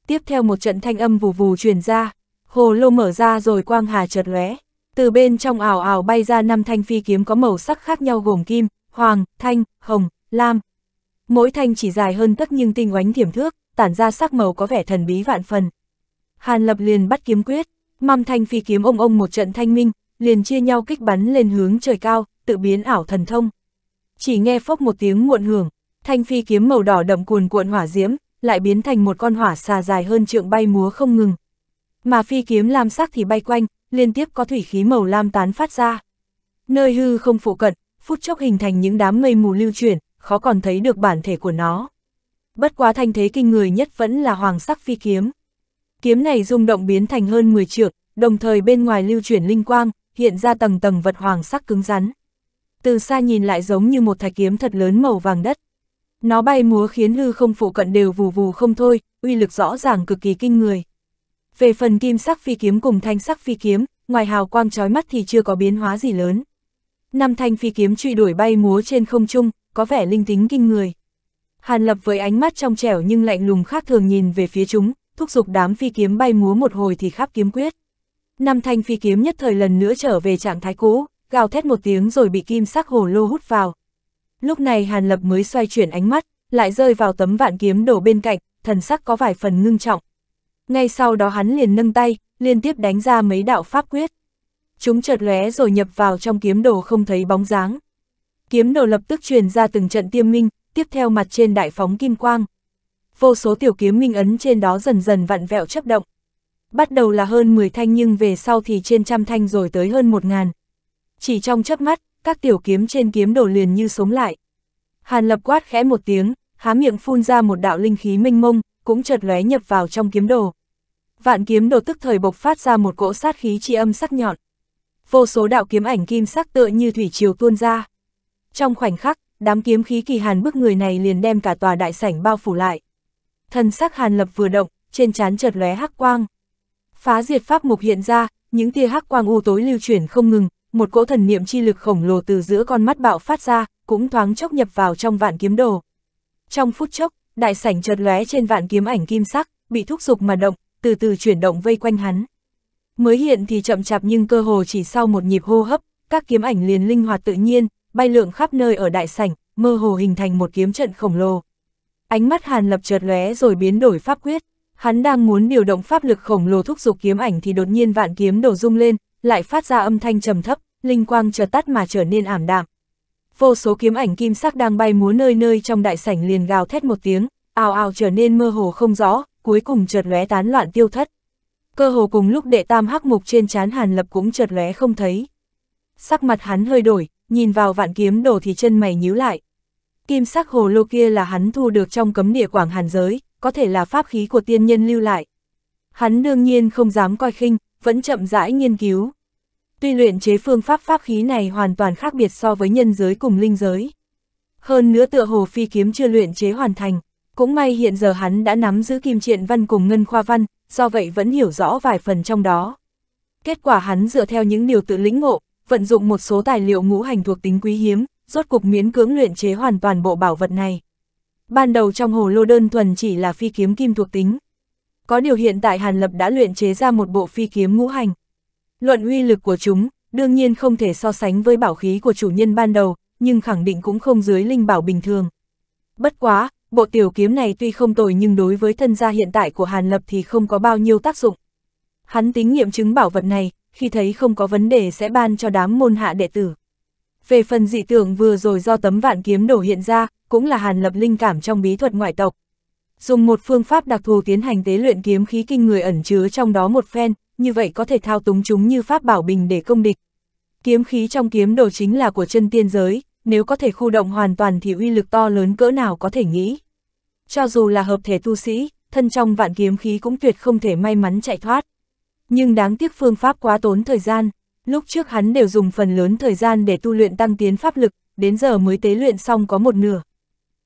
Tiếp theo một trận thanh âm vù vù truyền ra, hồ lô mở ra rồi quang hà chợt lóe. Từ bên trong ảo ảo bay ra năm thanh phi kiếm có màu sắc khác nhau gồm kim, hoàng, thanh, hồng, lam. Mỗi thanh chỉ dài hơn tất nhưng tinh oánh thiểm thước, tản ra sắc màu có vẻ thần bí vạn phần. Hàn Lập liền bắt kiếm quyết, mâm thanh phi kiếm ông ông một trận thanh minh, liền chia nhau kích bắn lên hướng trời cao, tự biến ảo thần thông. Chỉ nghe phốc một tiếng muộn hưởng, thanh phi kiếm màu đỏ đậm cuồn cuộn hỏa diễm, lại biến thành một con hỏa xà dài hơn trượng bay múa không ngừng. Mà phi kiếm lam sắc thì bay quanh, liên tiếp có thủy khí màu lam tán phát ra. Nơi hư không phụ cận, phút chốc hình thành những đám mây mù lưu chuyển, khó còn thấy được bản thể của nó. Bất quá thanh thế kinh người nhất vẫn là hoàng sắc phi kiếm. Kiếm này rung động biến thành hơn 10 trượng, đồng thời bên ngoài lưu chuyển linh quang, hiện ra tầng tầng vật hoàng sắc cứng rắn. Từ xa nhìn lại giống như một thạch kiếm thật lớn màu vàng đất. Nó bay múa khiến hư không phụ cận đều vù vù không thôi, uy lực rõ ràng cực kỳ kinh người. Về phần kim sắc phi kiếm cùng thanh sắc phi kiếm, ngoài hào quang trói mắt thì chưa có biến hóa gì lớn. Năm thanh phi kiếm truy đuổi bay múa trên không trung, có vẻ linh tính kinh người. Hàn Lập với ánh mắt trong trẻo nhưng lạnh lùng khác thường nhìn về phía chúng, thúc giục đám phi kiếm bay múa một hồi thì khắp kiếm quyết. Năm thanh phi kiếm nhất thời lần nữa trở về trạng thái cũ, gào thét một tiếng rồi bị kim sắc hồ lô hút vào. Lúc này Hàn Lập mới xoay chuyển ánh mắt, lại rơi vào tấm vạn kiếm đổ bên cạnh, thần sắc có vài phần ngưng trọng, ngay sau đó hắn liền nâng tay, liên tiếp đánh ra mấy đạo pháp quyết. Chúng chợt lóe rồi nhập vào trong kiếm đồ không thấy bóng dáng. Kiếm đồ lập tức truyền ra từng trận tiêm minh, tiếp theo mặt trên đại phóng kim quang. Vô số tiểu kiếm minh ấn trên đó dần dần vặn vẹo chấp động. Bắt đầu là hơn 10 thanh nhưng về sau thì trên trăm thanh rồi tới hơn một ngàn. Chỉ trong chớp mắt, các tiểu kiếm trên kiếm đồ liền như sống lại. Hàn lập quát khẽ một tiếng, há miệng phun ra một đạo linh khí mênh mông, cũng chợt lóe nhập vào trong kiếm đồ. Vạn kiếm đồ tức thời bộc phát ra một cỗ sát khí chi âm sắc nhọn. Vô số đạo kiếm ảnh kim sắc tựa như thủy triều tuôn ra. Trong khoảnh khắc, đám kiếm khí kỳ hàn bức người này liền đem cả tòa đại sảnh bao phủ lại. Thần sắc hàn lập vừa động, trên trán chợt lóe hắc quang. Phá diệt pháp mục hiện ra, những tia hắc quang u tối lưu chuyển không ngừng, một cỗ thần niệm chi lực khổng lồ từ giữa con mắt bạo phát ra, cũng thoáng chốc nhập vào trong vạn kiếm đồ. Trong phút chốc, đại sảnh chợt lóe trên vạn kiếm ảnh kim sắc, bị thúc dục mà động, từ từ chuyển động vây quanh hắn. Mới hiện thì chậm chạp nhưng cơ hồ chỉ sau một nhịp hô hấp, các kiếm ảnh liền linh hoạt tự nhiên, bay lượn khắp nơi ở đại sảnh, mơ hồ hình thành một kiếm trận khổng lồ. Ánh mắt Hàn Lập chợt lóe rồi biến đổi pháp quyết, hắn đang muốn điều động pháp lực khổng lồ thúc dục kiếm ảnh thì đột nhiên vạn kiếm đổ rung lên, lại phát ra âm thanh trầm thấp, linh quang chợt tắt mà trở nên ảm đạm vô số kiếm ảnh kim sắc đang bay múa nơi nơi trong đại sảnh liền gào thét một tiếng, ào ào trở nên mơ hồ không rõ, cuối cùng chợt lóe tán loạn tiêu thất. Cơ hồ cùng lúc đệ tam hắc mục trên chán Hàn Lập cũng chợt lóe không thấy. Sắc mặt hắn hơi đổi, nhìn vào vạn kiếm đồ thì chân mày nhíu lại. Kim sắc hồ lô kia là hắn thu được trong cấm địa quảng hàn giới, có thể là pháp khí của tiên nhân lưu lại. Hắn đương nhiên không dám coi khinh, vẫn chậm rãi nghiên cứu. Tuy luyện chế phương pháp pháp khí này hoàn toàn khác biệt so với nhân giới cùng linh giới. Hơn nữa tựa hồ phi kiếm chưa luyện chế hoàn thành, cũng may hiện giờ hắn đã nắm giữ kim triện văn cùng ngân khoa văn, do vậy vẫn hiểu rõ vài phần trong đó. Kết quả hắn dựa theo những điều tự lĩnh ngộ, vận dụng một số tài liệu ngũ hành thuộc tính quý hiếm, rốt cục miễn cưỡng luyện chế hoàn toàn bộ bảo vật này. Ban đầu trong hồ lô đơn thuần chỉ là phi kiếm kim thuộc tính. Có điều hiện tại Hàn Lập đã luyện chế ra một bộ phi kiếm ngũ hành, Luận uy lực của chúng, đương nhiên không thể so sánh với bảo khí của chủ nhân ban đầu, nhưng khẳng định cũng không dưới linh bảo bình thường. Bất quá, bộ tiểu kiếm này tuy không tồi nhưng đối với thân gia hiện tại của Hàn Lập thì không có bao nhiêu tác dụng. Hắn tính nghiệm chứng bảo vật này, khi thấy không có vấn đề sẽ ban cho đám môn hạ đệ tử. Về phần dị tưởng vừa rồi do tấm vạn kiếm đổ hiện ra, cũng là Hàn Lập linh cảm trong bí thuật ngoại tộc. Dùng một phương pháp đặc thù tiến hành tế luyện kiếm khí kinh người ẩn chứa trong đó một phen, như vậy có thể thao túng chúng như pháp bảo bình để công địch. Kiếm khí trong kiếm đồ chính là của chân tiên giới, nếu có thể khu động hoàn toàn thì uy lực to lớn cỡ nào có thể nghĩ. Cho dù là hợp thể tu sĩ, thân trong vạn kiếm khí cũng tuyệt không thể may mắn chạy thoát. Nhưng đáng tiếc phương pháp quá tốn thời gian, lúc trước hắn đều dùng phần lớn thời gian để tu luyện tăng tiến pháp lực, đến giờ mới tế luyện xong có một nửa.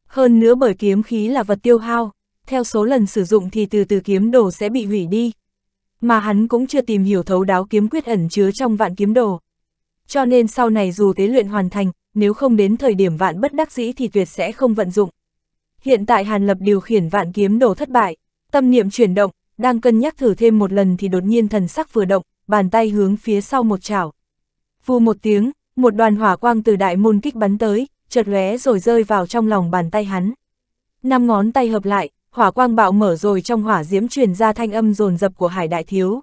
Hơn nữa bởi kiếm khí là vật tiêu hao, theo số lần sử dụng thì từ từ kiếm đồ sẽ bị hủy đi, mà hắn cũng chưa tìm hiểu thấu đáo kiếm quyết ẩn chứa trong vạn kiếm đồ. Cho nên sau này dù tế luyện hoàn thành, nếu không đến thời điểm vạn bất đắc dĩ thì tuyệt sẽ không vận dụng. Hiện tại Hàn Lập điều khiển vạn kiếm đồ thất bại, tâm niệm chuyển động, đang cân nhắc thử thêm một lần thì đột nhiên thần sắc vừa động, bàn tay hướng phía sau một chảo. Vù một tiếng, một đoàn hỏa quang từ đại môn kích bắn tới, chợt lóe rồi rơi vào trong lòng bàn tay hắn. Năm ngón tay hợp lại, hỏa quang bạo mở rồi trong hỏa diễm truyền ra thanh âm rồn rập của hải đại thiếu.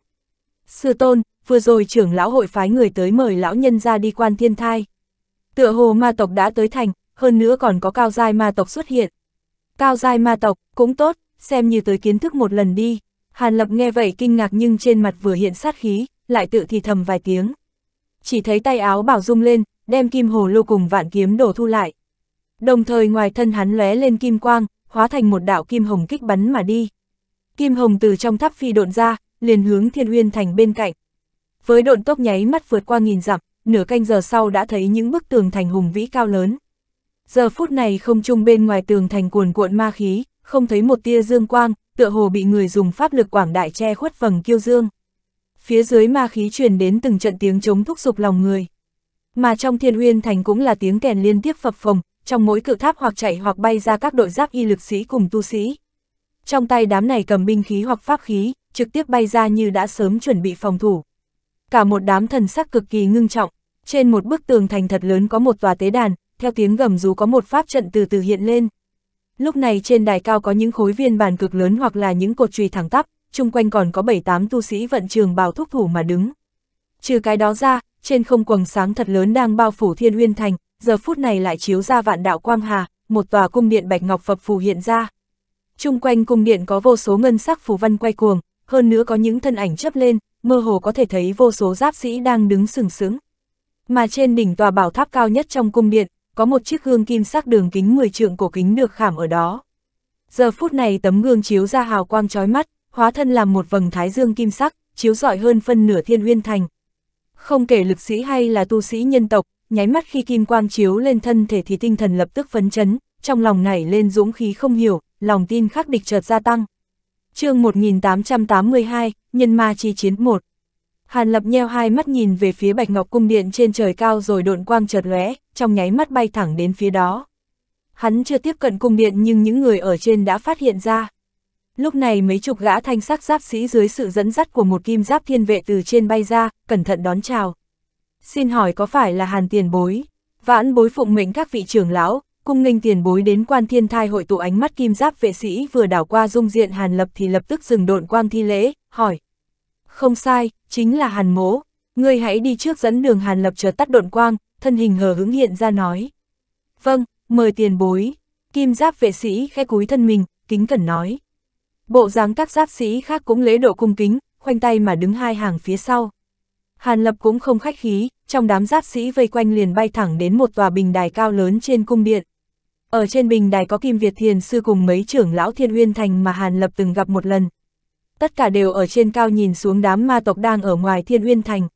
Sư tôn, vừa rồi trưởng lão hội phái người tới mời lão nhân ra đi quan thiên thai. Tựa hồ ma tộc đã tới thành, hơn nữa còn có cao giai ma tộc xuất hiện. Cao giai ma tộc, cũng tốt, xem như tới kiến thức một lần đi. Hàn Lập nghe vậy kinh ngạc nhưng trên mặt vừa hiện sát khí, lại tự thì thầm vài tiếng. Chỉ thấy tay áo bảo rung lên, đem kim hồ lô cùng vạn kiếm đổ thu lại. Đồng thời ngoài thân hắn lóe lên kim quang, hóa thành một đạo kim hồng kích bắn mà đi. Kim hồng từ trong tháp phi độn ra, liền hướng thiên uyên thành bên cạnh. Với độn tốc nháy mắt vượt qua nghìn dặm, nửa canh giờ sau đã thấy những bức tường thành hùng vĩ cao lớn. Giờ phút này không trung bên ngoài tường thành cuồn cuộn ma khí, không thấy một tia dương quang, tựa hồ bị người dùng pháp lực quảng đại che khuất vầng kiêu dương. Phía dưới ma khí truyền đến từng trận tiếng chống thúc giục lòng người. Mà trong thiên uyên thành cũng là tiếng kèn liên tiếp phập phồng, trong mỗi cự tháp hoặc chạy hoặc bay ra các đội giáp y lực sĩ cùng tu sĩ. Trong tay đám này cầm binh khí hoặc pháp khí, trực tiếp bay ra như đã sớm chuẩn bị phòng thủ. Cả một đám thần sắc cực kỳ ngưng trọng, trên một bức tường thành thật lớn có một tòa tế đàn, theo tiếng gầm rú có một pháp trận từ từ hiện lên. Lúc này trên đài cao có những khối viên bàn cực lớn hoặc là những cột chùy thẳng tắp, chung quanh còn có 7-8 tu sĩ vận trường bào thúc thủ mà đứng. Trừ cái đó ra, trên không quầng sáng thật lớn đang bao phủ thiên uyên thành, giờ phút này lại chiếu ra vạn đạo quang hà, một tòa cung điện bạch ngọc phập phù hiện ra. Trung quanh cung điện có vô số ngân sắc phù văn quay cuồng, hơn nữa có những thân ảnh chấp lên, mơ hồ có thể thấy vô số giáp sĩ đang đứng sừng sững. Mà trên đỉnh tòa bảo tháp cao nhất trong cung điện, có một chiếc gương kim sắc đường kính 10 trượng cổ kính được khảm ở đó. Giờ phút này tấm gương chiếu ra hào quang chói mắt, hóa thân làm một vầng thái dương kim sắc, chiếu rọi hơn phân nửa thiên uyên thành. Không kể lực sĩ hay là tu sĩ nhân tộc, nháy mắt khi kim quang chiếu lên thân thể thì tinh thần lập tức phấn chấn, trong lòng nảy lên dũng khí không hiểu, lòng tin khắc địch chợt gia tăng. chương 1882, Nhân Ma Chi Chiến 1 Hàn Lập nheo hai mắt nhìn về phía Bạch Ngọc Cung Điện trên trời cao rồi độn quang chợt lóe, trong nháy mắt bay thẳng đến phía đó. Hắn chưa tiếp cận cung điện nhưng những người ở trên đã phát hiện ra. Lúc này mấy chục gã thanh sắc giáp sĩ dưới sự dẫn dắt của một kim giáp thiên vệ từ trên bay ra, cẩn thận đón chào. Xin hỏi có phải là hàn tiền bối? Vãn bối phụng mệnh các vị trưởng lão, cung nghênh tiền bối đến quan thiên thai hội tụ ánh mắt kim giáp vệ sĩ vừa đảo qua dung diện hàn lập thì lập tức dừng độn quang thi lễ, hỏi. Không sai, chính là hàn mố. Ngươi hãy đi trước dẫn đường hàn lập chờ tắt độn quang, thân hình hờ hứng hiện ra nói. Vâng, mời tiền bối. Kim giáp vệ sĩ khẽ cúi thân mình, kính cẩn nói. Bộ dáng các giáp sĩ khác cũng lễ độ cung kính, khoanh tay mà đứng hai hàng phía sau. Hàn Lập cũng không khách khí, trong đám giáp sĩ vây quanh liền bay thẳng đến một tòa bình đài cao lớn trên cung điện. Ở trên bình đài có Kim Việt Thiền Sư cùng mấy trưởng lão Thiên Uyên Thành mà Hàn Lập từng gặp một lần. Tất cả đều ở trên cao nhìn xuống đám ma tộc đang ở ngoài Thiên Uyên Thành.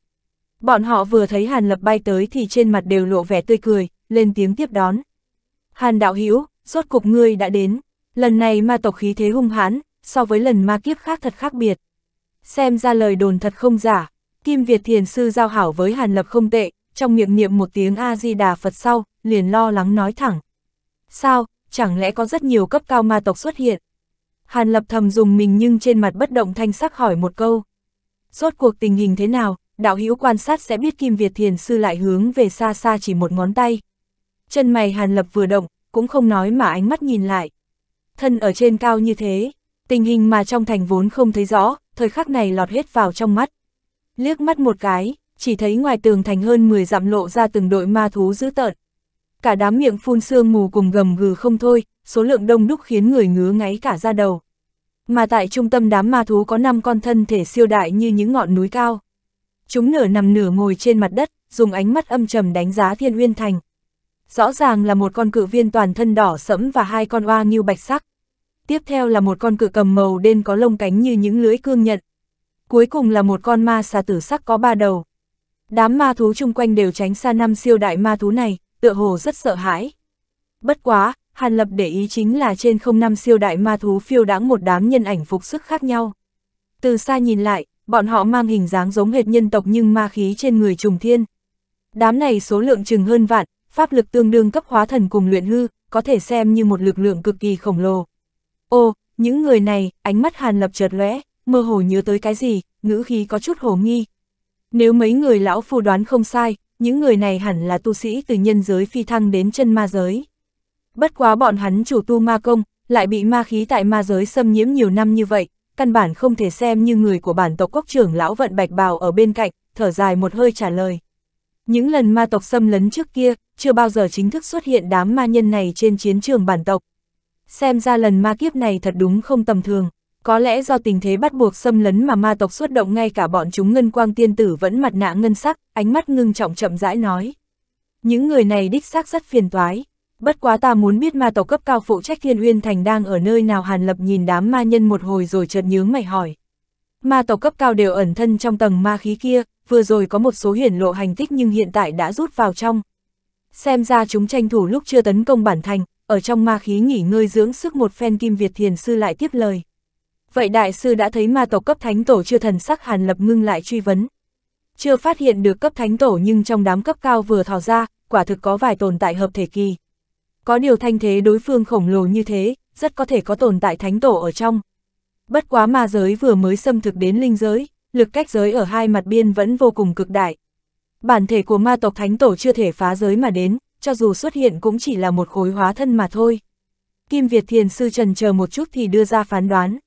Bọn họ vừa thấy Hàn Lập bay tới thì trên mặt đều lộ vẻ tươi cười, lên tiếng tiếp đón. Hàn đạo hữu rốt cục ngươi đã đến. Lần này ma tộc khí thế hung hãn, so với lần ma kiếp khác thật khác biệt. Xem ra lời đồn thật không giả, Kim Việt Thiền Sư giao hảo với Hàn Lập không tệ, trong miệng niệm một tiếng A-di-đà Phật sau, liền lo lắng nói thẳng. Sao, chẳng lẽ có rất nhiều cấp cao ma tộc xuất hiện? Hàn Lập thầm dùng mình nhưng trên mặt bất động thanh sắc hỏi một câu. Rốt cuộc tình hình thế nào, đạo hữu quan sát sẽ biết Kim Việt Thiền Sư lại hướng về xa xa chỉ một ngón tay. Chân mày Hàn Lập vừa động, cũng không nói mà ánh mắt nhìn lại. Thân ở trên cao như thế, tình hình mà trong thành vốn không thấy rõ, thời khắc này lọt hết vào trong mắt liếc mắt một cái, chỉ thấy ngoài tường thành hơn 10 dặm lộ ra từng đội ma thú dữ tợn. Cả đám miệng phun sương mù cùng gầm gừ không thôi, số lượng đông đúc khiến người ngứa ngáy cả da đầu. Mà tại trung tâm đám ma thú có 5 con thân thể siêu đại như những ngọn núi cao. Chúng nửa nằm nửa ngồi trên mặt đất, dùng ánh mắt âm trầm đánh giá thiên uyên thành. Rõ ràng là một con cự viên toàn thân đỏ sẫm và hai con oa nghiêu bạch sắc. Tiếp theo là một con cự cầm màu đen có lông cánh như những lưới cương nhận, cuối cùng là một con ma xà tử sắc có ba đầu. Đám ma thú chung quanh đều tránh xa năm siêu đại ma thú này, tựa hồ rất sợ hãi. Bất quá, Hàn Lập để ý chính là trên không năm siêu đại ma thú phiêu đáng một đám nhân ảnh phục sức khác nhau. Từ xa nhìn lại, bọn họ mang hình dáng giống hệt nhân tộc nhưng ma khí trên người trùng thiên. Đám này số lượng chừng hơn vạn, pháp lực tương đương cấp hóa thần cùng luyện hư, có thể xem như một lực lượng cực kỳ khổng lồ. Ô, những người này, ánh mắt Hàn Lập chợt lóe, mơ hồ nhớ tới cái gì, ngữ khí có chút hồ nghi. Nếu mấy người lão phu đoán không sai, những người này hẳn là tu sĩ từ nhân giới phi thăng đến chân ma giới. Bất quá bọn hắn chủ tu ma công, lại bị ma khí tại ma giới xâm nhiễm nhiều năm như vậy, căn bản không thể xem như người của bản tộc quốc trưởng lão vận bạch bào ở bên cạnh, thở dài một hơi trả lời. Những lần ma tộc xâm lấn trước kia, chưa bao giờ chính thức xuất hiện đám ma nhân này trên chiến trường bản tộc. Xem ra lần ma kiếp này thật đúng không tầm thường. Có lẽ do tình thế bắt buộc xâm lấn mà ma tộc xuất động ngay cả bọn chúng ngân quang tiên tử vẫn mặt nạ ngân sắc, ánh mắt ngưng trọng chậm rãi nói. Những người này đích xác rất phiền toái. Bất quá ta muốn biết ma tộc cấp cao phụ trách thiên uyên thành đang ở nơi nào hàn lập nhìn đám ma nhân một hồi rồi chợt nhướng mày hỏi. Ma tộc cấp cao đều ẩn thân trong tầng ma khí kia, vừa rồi có một số hiển lộ hành tích nhưng hiện tại đã rút vào trong. Xem ra chúng tranh thủ lúc chưa tấn công bản thành, ở trong ma khí nghỉ ngơi dưỡng sức một phen kim Việt thiền sư lại tiếp lời. Vậy đại sư đã thấy ma tộc cấp thánh tổ chưa thần sắc hàn lập ngưng lại truy vấn. Chưa phát hiện được cấp thánh tổ nhưng trong đám cấp cao vừa thò ra, quả thực có vài tồn tại hợp thể kỳ. Có điều thanh thế đối phương khổng lồ như thế, rất có thể có tồn tại thánh tổ ở trong. Bất quá ma giới vừa mới xâm thực đến linh giới, lực cách giới ở hai mặt biên vẫn vô cùng cực đại. Bản thể của ma tộc thánh tổ chưa thể phá giới mà đến, cho dù xuất hiện cũng chỉ là một khối hóa thân mà thôi. Kim Việt Thiền Sư trần chờ một chút thì đưa ra phán đoán.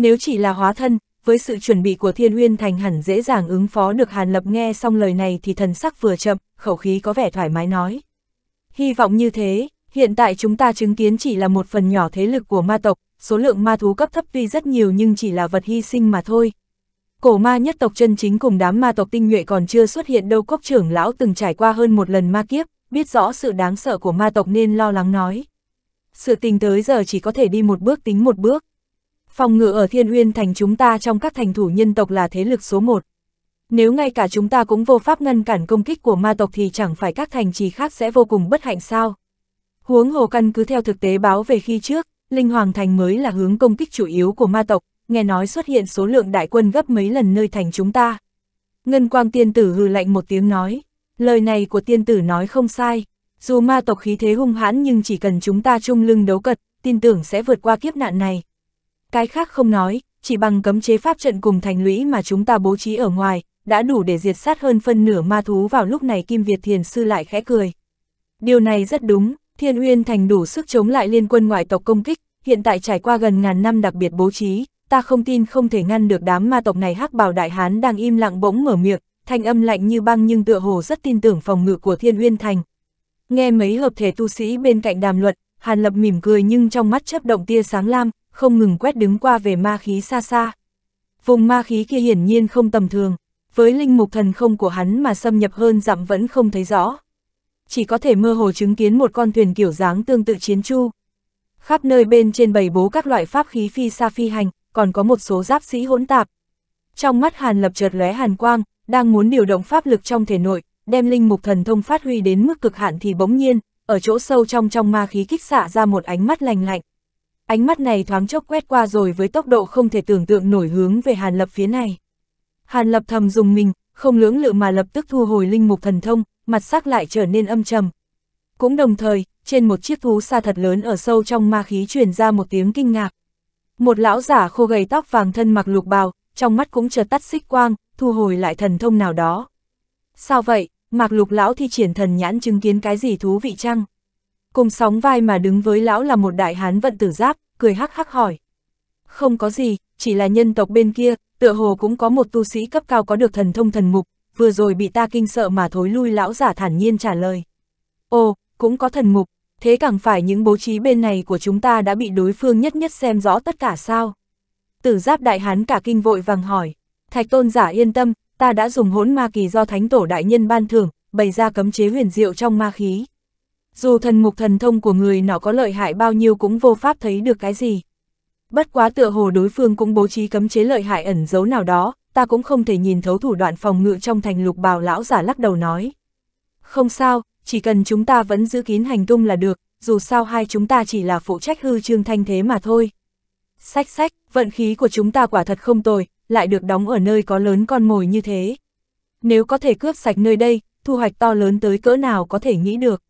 Nếu chỉ là hóa thân, với sự chuẩn bị của Thiên Uyên Thành hẳn dễ dàng ứng phó được Hàn Lập nghe xong lời này thì thần sắc vừa chậm, khẩu khí có vẻ thoải mái nói. Hy vọng như thế, hiện tại chúng ta chứng kiến chỉ là một phần nhỏ thế lực của ma tộc, số lượng ma thú cấp thấp tuy rất nhiều nhưng chỉ là vật hy sinh mà thôi. Cổ ma nhất tộc chân chính cùng đám ma tộc tinh nhuệ còn chưa xuất hiện đâu cốc trưởng lão từng trải qua hơn một lần ma kiếp, biết rõ sự đáng sợ của ma tộc nên lo lắng nói. Sự tình tới giờ chỉ có thể đi một bước tính một bước. Phòng ngự ở Thiên Uyên thành chúng ta trong các thành thủ nhân tộc là thế lực số một. Nếu ngay cả chúng ta cũng vô pháp ngăn cản công kích của ma tộc thì chẳng phải các thành trì khác sẽ vô cùng bất hạnh sao. Huống hồ căn cứ theo thực tế báo về khi trước, Linh Hoàng Thành mới là hướng công kích chủ yếu của ma tộc, nghe nói xuất hiện số lượng đại quân gấp mấy lần nơi thành chúng ta. Ngân quang tiên tử hừ lạnh một tiếng nói, lời này của tiên tử nói không sai, dù ma tộc khí thế hung hãn nhưng chỉ cần chúng ta chung lưng đấu cật, tin tưởng sẽ vượt qua kiếp nạn này. Cái khác không nói, chỉ bằng cấm chế pháp trận cùng thành lũy mà chúng ta bố trí ở ngoài, đã đủ để diệt sát hơn phân nửa ma thú vào lúc này Kim Việt Thiền Sư lại khẽ cười. Điều này rất đúng, Thiên Uyên Thành đủ sức chống lại liên quân ngoại tộc công kích, hiện tại trải qua gần ngàn năm đặc biệt bố trí, ta không tin không thể ngăn được đám ma tộc này hắc bào đại hán đang im lặng bỗng mở miệng, thanh âm lạnh như băng nhưng tựa hồ rất tin tưởng phòng ngự của Thiên Uyên Thành. Nghe mấy hợp thể tu sĩ bên cạnh đàm luận, Hàn Lập mỉm cười nhưng trong mắt chấp động tia sáng lam, không ngừng quét đứng qua về ma khí xa xa. Vùng ma khí kia hiển nhiên không tầm thường, với linh mục thần không của hắn mà xâm nhập hơn dặm vẫn không thấy rõ. Chỉ có thể mơ hồ chứng kiến một con thuyền kiểu dáng tương tự chiến chu. Khắp nơi bên trên bầy bố các loại pháp khí phi xa phi hành, còn có một số giáp sĩ hỗn tạp. Trong mắt Hàn Lập chợt lóe hàn quang, đang muốn điều động pháp lực trong thể nội, đem linh mục thần thông phát huy đến mức cực hạn thì bỗng nhiên, ở chỗ sâu trong trong ma khí kích xạ ra một ánh mắt lành lạnh ánh mắt này thoáng chốc quét qua rồi với tốc độ không thể tưởng tượng nổi hướng về Hàn Lập phía này. Hàn Lập thầm dùng mình, không lưỡng lự mà lập tức thu hồi linh mục thần thông, mặt sắc lại trở nên âm trầm. Cũng đồng thời, trên một chiếc thú xa thật lớn ở sâu trong ma khí truyền ra một tiếng kinh ngạc. Một lão giả khô gầy tóc vàng thân mặc lục bào, trong mắt cũng chợt tắt xích quang, thu hồi lại thần thông nào đó. Sao vậy, Mặc Lục lão thi triển thần nhãn chứng kiến cái gì thú vị chăng? Cùng sóng vai mà đứng với lão là một đại hán vận tử giáp, cười hắc hắc hỏi. Không có gì, chỉ là nhân tộc bên kia, tựa hồ cũng có một tu sĩ cấp cao có được thần thông thần mục, vừa rồi bị ta kinh sợ mà thối lui lão giả thản nhiên trả lời. Ồ, cũng có thần mục, thế càng phải những bố trí bên này của chúng ta đã bị đối phương nhất nhất xem rõ tất cả sao. Tử giáp đại hán cả kinh vội vàng hỏi, thạch tôn giả yên tâm, ta đã dùng hỗn ma kỳ do thánh tổ đại nhân ban thưởng, bày ra cấm chế huyền diệu trong ma khí dù thần mục thần thông của người nó có lợi hại bao nhiêu cũng vô pháp thấy được cái gì. Bất quá tựa hồ đối phương cũng bố trí cấm chế lợi hại ẩn giấu nào đó, ta cũng không thể nhìn thấu thủ đoạn phòng ngự trong thành lục bào lão giả lắc đầu nói. Không sao, chỉ cần chúng ta vẫn giữ kín hành tung là được, dù sao hai chúng ta chỉ là phụ trách hư trương thanh thế mà thôi. Sách sách, vận khí của chúng ta quả thật không tồi, lại được đóng ở nơi có lớn con mồi như thế. Nếu có thể cướp sạch nơi đây, thu hoạch to lớn tới cỡ nào có thể nghĩ được.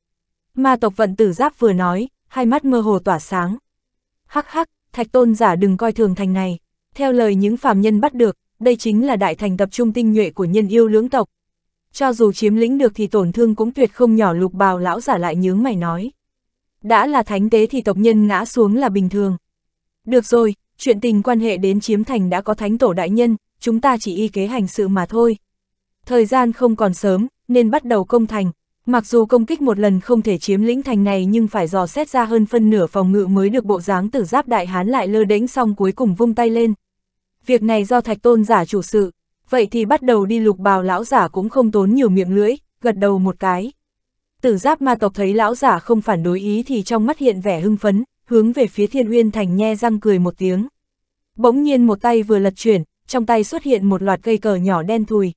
Ma tộc vận tử giáp vừa nói, hai mắt mơ hồ tỏa sáng. Hắc hắc, thạch tôn giả đừng coi thường thành này. Theo lời những phàm nhân bắt được, đây chính là đại thành tập trung tinh nhuệ của nhân yêu lưỡng tộc. Cho dù chiếm lĩnh được thì tổn thương cũng tuyệt không nhỏ lục bào lão giả lại nhướng mày nói. Đã là thánh tế thì tộc nhân ngã xuống là bình thường. Được rồi, chuyện tình quan hệ đến chiếm thành đã có thánh tổ đại nhân, chúng ta chỉ y kế hành sự mà thôi. Thời gian không còn sớm, nên bắt đầu công thành, Mặc dù công kích một lần không thể chiếm lĩnh thành này nhưng phải dò xét ra hơn phân nửa phòng ngự mới được bộ dáng tử giáp đại hán lại lơ đễnh xong cuối cùng vung tay lên. Việc này do thạch tôn giả chủ sự, vậy thì bắt đầu đi lục bào lão giả cũng không tốn nhiều miệng lưỡi, gật đầu một cái. Tử giáp ma tộc thấy lão giả không phản đối ý thì trong mắt hiện vẻ hưng phấn, hướng về phía thiên uyên thành nhe răng cười một tiếng. Bỗng nhiên một tay vừa lật chuyển, trong tay xuất hiện một loạt cây cờ nhỏ đen thùi.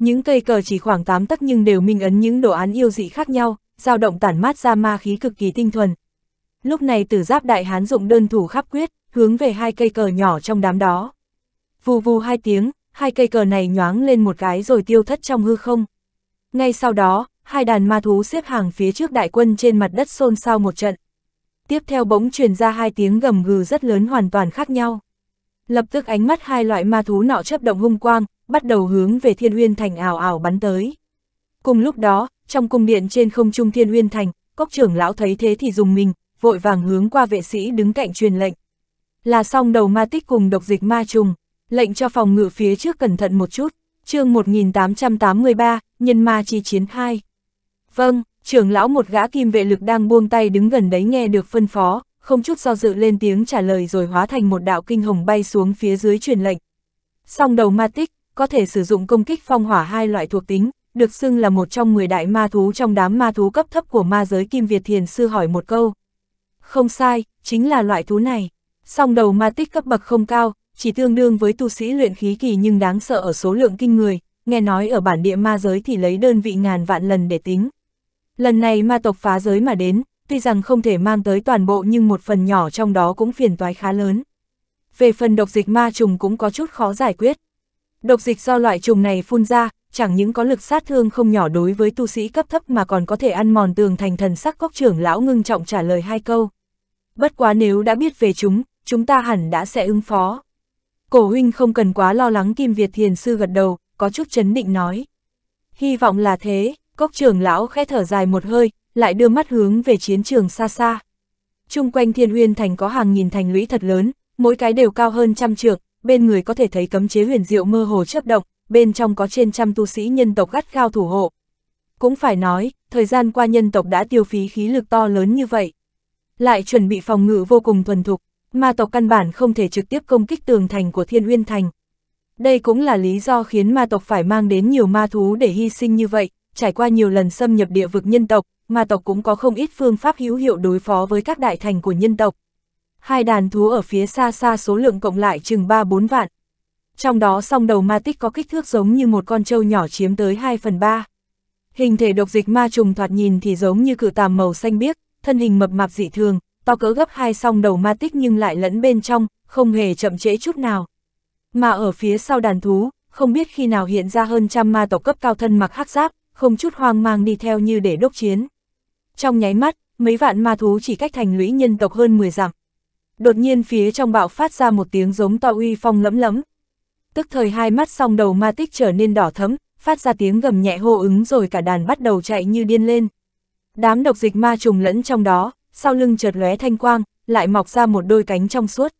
Những cây cờ chỉ khoảng 8 tấc nhưng đều minh ấn những đồ án yêu dị khác nhau, dao động tản mát ra ma khí cực kỳ tinh thuần. Lúc này tử giáp đại hán dụng đơn thủ khắp quyết, hướng về hai cây cờ nhỏ trong đám đó. Vù vù hai tiếng, hai cây cờ này nhoáng lên một cái rồi tiêu thất trong hư không. Ngay sau đó, hai đàn ma thú xếp hàng phía trước đại quân trên mặt đất xôn xao một trận. Tiếp theo bỗng truyền ra hai tiếng gầm gừ rất lớn hoàn toàn khác nhau. Lập tức ánh mắt hai loại ma thú nọ chấp động hung quang, bắt đầu hướng về Thiên Uyên Thành ảo ảo bắn tới. Cùng lúc đó, trong cung điện trên không trung Thiên Uyên Thành, cốc trưởng lão thấy thế thì dùng mình, vội vàng hướng qua vệ sĩ đứng cạnh truyền lệnh. Là xong đầu ma tích cùng độc dịch ma trùng, lệnh cho phòng ngự phía trước cẩn thận một chút, chương 1883, nhân ma chi chiến 2. Vâng, trưởng lão một gã kim vệ lực đang buông tay đứng gần đấy nghe được phân phó, không chút do dự lên tiếng trả lời rồi hóa thành một đạo kinh hồng bay xuống phía dưới truyền lệnh. xong đầu ma tích, có thể sử dụng công kích phong hỏa hai loại thuộc tính, được xưng là một trong 10 đại ma thú trong đám ma thú cấp thấp của ma giới Kim Việt Thiền Sư hỏi một câu. Không sai, chính là loại thú này. Song đầu ma tích cấp bậc không cao, chỉ tương đương với tu sĩ luyện khí kỳ nhưng đáng sợ ở số lượng kinh người, nghe nói ở bản địa ma giới thì lấy đơn vị ngàn vạn lần để tính. Lần này ma tộc phá giới mà đến, tuy rằng không thể mang tới toàn bộ nhưng một phần nhỏ trong đó cũng phiền toái khá lớn. Về phần độc dịch ma trùng cũng có chút khó giải quyết. Độc dịch do loại trùng này phun ra, chẳng những có lực sát thương không nhỏ đối với tu sĩ cấp thấp mà còn có thể ăn mòn tường thành thần sắc cốc trưởng lão ngưng trọng trả lời hai câu. Bất quá nếu đã biết về chúng, chúng ta hẳn đã sẽ ứng phó. Cổ huynh không cần quá lo lắng Kim Việt Thiền Sư gật đầu, có chút chấn định nói. Hy vọng là thế, cốc trưởng lão khẽ thở dài một hơi, lại đưa mắt hướng về chiến trường xa xa. Trung quanh thiên huyên thành có hàng nghìn thành lũy thật lớn, mỗi cái đều cao hơn trăm trượng, bên người có thể thấy cấm chế huyền diệu mơ hồ chấp động, bên trong có trên trăm tu sĩ nhân tộc gắt gao thủ hộ. Cũng phải nói, thời gian qua nhân tộc đã tiêu phí khí lực to lớn như vậy. Lại chuẩn bị phòng ngự vô cùng thuần thục, ma tộc căn bản không thể trực tiếp công kích tường thành của Thiên Uyên Thành. Đây cũng là lý do khiến ma tộc phải mang đến nhiều ma thú để hy sinh như vậy, trải qua nhiều lần xâm nhập địa vực nhân tộc, ma tộc cũng có không ít phương pháp hữu hiệu đối phó với các đại thành của nhân tộc hai đàn thú ở phía xa xa số lượng cộng lại chừng 3-4 vạn. Trong đó song đầu ma tích có kích thước giống như một con trâu nhỏ chiếm tới 2 phần 3. Hình thể độc dịch ma trùng thoạt nhìn thì giống như cử tàm màu xanh biếc, thân hình mập mạp dị thường, to cỡ gấp hai song đầu ma tích nhưng lại lẫn bên trong, không hề chậm trễ chút nào. Mà ở phía sau đàn thú, không biết khi nào hiện ra hơn trăm ma tộc cấp cao thân mặc hắc giáp, không chút hoang mang đi theo như để đốc chiến. Trong nháy mắt, mấy vạn ma thú chỉ cách thành lũy nhân tộc hơn 10 dặm đột nhiên phía trong bạo phát ra một tiếng giống to uy phong lẫm lẫm. Tức thời hai mắt song đầu ma tích trở nên đỏ thấm, phát ra tiếng gầm nhẹ hô ứng rồi cả đàn bắt đầu chạy như điên lên. Đám độc dịch ma trùng lẫn trong đó, sau lưng chợt lóe thanh quang, lại mọc ra một đôi cánh trong suốt.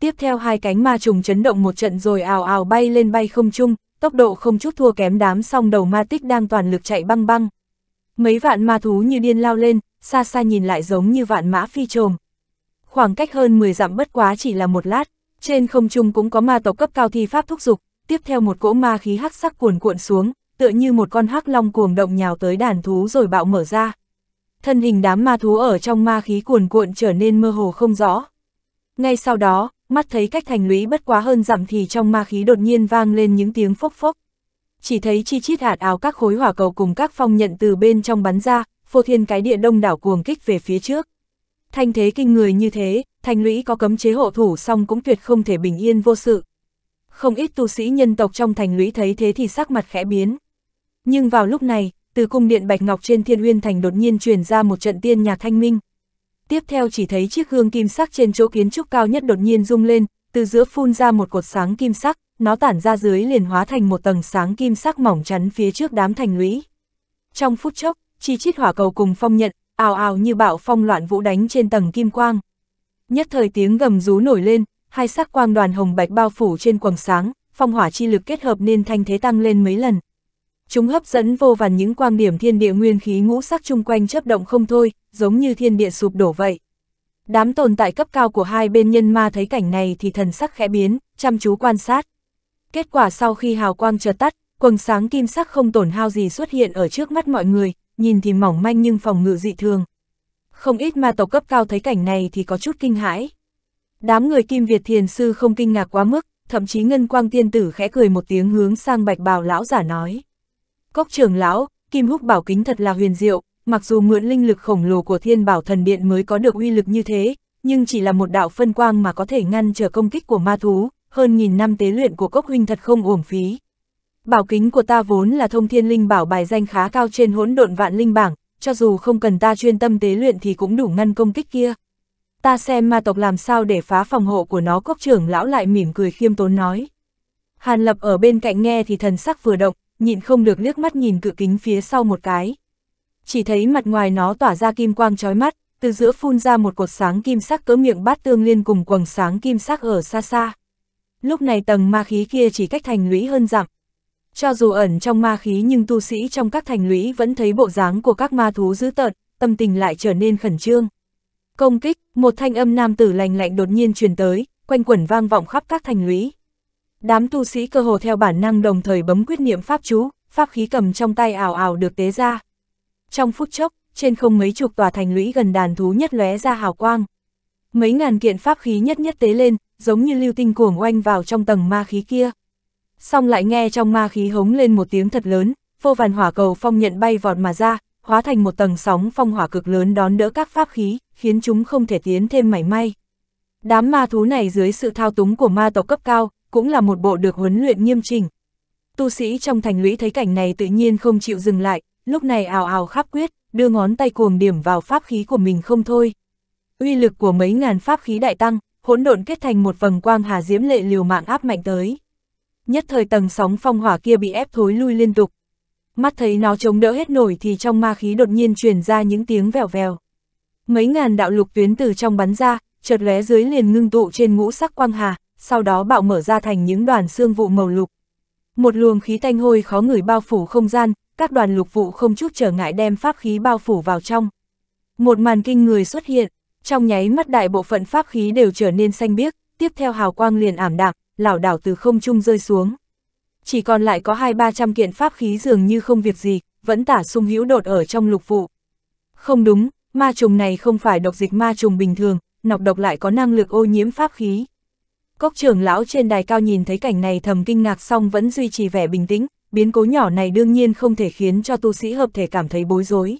Tiếp theo hai cánh ma trùng chấn động một trận rồi ào ào bay lên bay không chung, tốc độ không chút thua kém đám song đầu ma tích đang toàn lực chạy băng băng. Mấy vạn ma thú như điên lao lên, xa xa nhìn lại giống như vạn mã phi trồm, khoảng cách hơn 10 dặm bất quá chỉ là một lát, trên không trung cũng có ma tộc cấp cao thi pháp thúc dục, tiếp theo một cỗ ma khí hắc sắc cuồn cuộn xuống, tựa như một con hắc long cuồng động nhào tới đàn thú rồi bạo mở ra. Thân hình đám ma thú ở trong ma khí cuồn cuộn trở nên mơ hồ không rõ. Ngay sau đó, mắt thấy cách thành lũy bất quá hơn dặm thì trong ma khí đột nhiên vang lên những tiếng phốc phốc. Chỉ thấy chi chít hạt áo các khối hỏa cầu cùng các phong nhận từ bên trong bắn ra, phô thiên cái địa đông đảo cuồng kích về phía trước thanh thế kinh người như thế, thành lũy có cấm chế hộ thủ song cũng tuyệt không thể bình yên vô sự. Không ít tu sĩ nhân tộc trong thành lũy thấy thế thì sắc mặt khẽ biến. Nhưng vào lúc này, từ cung điện Bạch Ngọc trên Thiên Uyên Thành đột nhiên truyền ra một trận tiên nhạc thanh minh. Tiếp theo chỉ thấy chiếc gương kim sắc trên chỗ kiến trúc cao nhất đột nhiên rung lên, từ giữa phun ra một cột sáng kim sắc, nó tản ra dưới liền hóa thành một tầng sáng kim sắc mỏng chắn phía trước đám thành lũy. Trong phút chốc, chi chít hỏa cầu cùng phong nhận, ào ào như bạo phong loạn vũ đánh trên tầng kim quang. Nhất thời tiếng gầm rú nổi lên, hai sắc quang đoàn hồng bạch bao phủ trên quầng sáng, phong hỏa chi lực kết hợp nên thanh thế tăng lên mấy lần. Chúng hấp dẫn vô vàn những quang điểm thiên địa nguyên khí ngũ sắc chung quanh chấp động không thôi, giống như thiên địa sụp đổ vậy. Đám tồn tại cấp cao của hai bên nhân ma thấy cảnh này thì thần sắc khẽ biến, chăm chú quan sát. Kết quả sau khi hào quang chợt tắt, quầng sáng kim sắc không tổn hao gì xuất hiện ở trước mắt mọi người, nhìn thì mỏng manh nhưng phòng ngự dị thường. Không ít ma tộc cấp cao thấy cảnh này thì có chút kinh hãi. Đám người Kim Việt Thiền Sư không kinh ngạc quá mức, thậm chí Ngân Quang Tiên Tử khẽ cười một tiếng hướng sang bạch bào lão giả nói. Cốc trưởng lão, Kim Húc bảo kính thật là huyền diệu, mặc dù mượn linh lực khổng lồ của thiên bảo thần điện mới có được uy lực như thế, nhưng chỉ là một đạo phân quang mà có thể ngăn trở công kích của ma thú, hơn nghìn năm tế luyện của cốc huynh thật không uổng phí. Bảo kính của ta vốn là thông thiên linh bảo bài danh khá cao trên hỗn độn vạn linh bảng, cho dù không cần ta chuyên tâm tế luyện thì cũng đủ ngăn công kích kia. Ta xem ma tộc làm sao để phá phòng hộ của nó cốc trưởng lão lại mỉm cười khiêm tốn nói. Hàn lập ở bên cạnh nghe thì thần sắc vừa động, nhịn không được liếc mắt nhìn cự kính phía sau một cái. Chỉ thấy mặt ngoài nó tỏa ra kim quang chói mắt, từ giữa phun ra một cột sáng kim sắc cỡ miệng bát tương liên cùng quầng sáng kim sắc ở xa xa. Lúc này tầng ma khí kia chỉ cách thành lũy hơn dặm, cho dù ẩn trong ma khí nhưng tu sĩ trong các thành lũy vẫn thấy bộ dáng của các ma thú dữ tợn, tâm tình lại trở nên khẩn trương. Công kích, một thanh âm nam tử lành lạnh đột nhiên truyền tới, quanh quẩn vang vọng khắp các thành lũy. Đám tu sĩ cơ hồ theo bản năng đồng thời bấm quyết niệm pháp chú, pháp khí cầm trong tay ảo ảo được tế ra. Trong phút chốc, trên không mấy chục tòa thành lũy gần đàn thú nhất lóe ra hào quang. Mấy ngàn kiện pháp khí nhất nhất tế lên, giống như lưu tinh cuồng oanh vào trong tầng ma khí kia xong lại nghe trong ma khí hống lên một tiếng thật lớn, vô vàn hỏa cầu phong nhận bay vọt mà ra, hóa thành một tầng sóng phong hỏa cực lớn đón đỡ các pháp khí, khiến chúng không thể tiến thêm mảy may. Đám ma thú này dưới sự thao túng của ma tộc cấp cao, cũng là một bộ được huấn luyện nghiêm trình Tu sĩ trong thành lũy thấy cảnh này tự nhiên không chịu dừng lại, lúc này ào ào khắp quyết, đưa ngón tay cuồng điểm vào pháp khí của mình không thôi. Uy lực của mấy ngàn pháp khí đại tăng, hỗn độn kết thành một vầng quang hà diễm lệ liều mạng áp mạnh tới nhất thời tầng sóng phong hỏa kia bị ép thối lui liên tục. Mắt thấy nó chống đỡ hết nổi thì trong ma khí đột nhiên truyền ra những tiếng vèo vèo. Mấy ngàn đạo lục tuyến từ trong bắn ra, chợt lóe dưới liền ngưng tụ trên ngũ sắc quang hà, sau đó bạo mở ra thành những đoàn xương vụ màu lục. Một luồng khí tanh hôi khó người bao phủ không gian, các đoàn lục vụ không chút trở ngại đem pháp khí bao phủ vào trong. Một màn kinh người xuất hiện, trong nháy mắt đại bộ phận pháp khí đều trở nên xanh biếc, tiếp theo hào quang liền ảm đạm, lảo đảo từ không trung rơi xuống. Chỉ còn lại có hai ba trăm kiện pháp khí dường như không việc gì, vẫn tả sung hữu đột ở trong lục vụ. Không đúng, ma trùng này không phải độc dịch ma trùng bình thường, nọc độc lại có năng lực ô nhiễm pháp khí. Cốc trưởng lão trên đài cao nhìn thấy cảnh này thầm kinh ngạc xong vẫn duy trì vẻ bình tĩnh, biến cố nhỏ này đương nhiên không thể khiến cho tu sĩ hợp thể cảm thấy bối rối.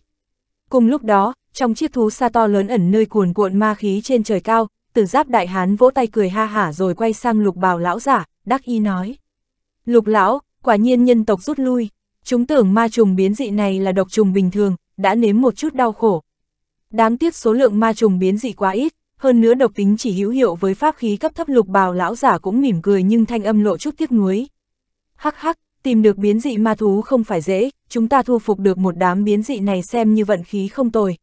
Cùng lúc đó, trong chiếc thú xa to lớn ẩn nơi cuồn cuộn ma khí trên trời cao, từ giáp đại hán vỗ tay cười ha hả rồi quay sang lục bào lão giả, đắc y nói. Lục lão, quả nhiên nhân tộc rút lui, chúng tưởng ma trùng biến dị này là độc trùng bình thường, đã nếm một chút đau khổ. Đáng tiếc số lượng ma trùng biến dị quá ít, hơn nữa độc tính chỉ hữu hiệu với pháp khí cấp thấp lục bào lão giả cũng mỉm cười nhưng thanh âm lộ chút tiếc nuối. Hắc hắc, tìm được biến dị ma thú không phải dễ, chúng ta thu phục được một đám biến dị này xem như vận khí không tồi.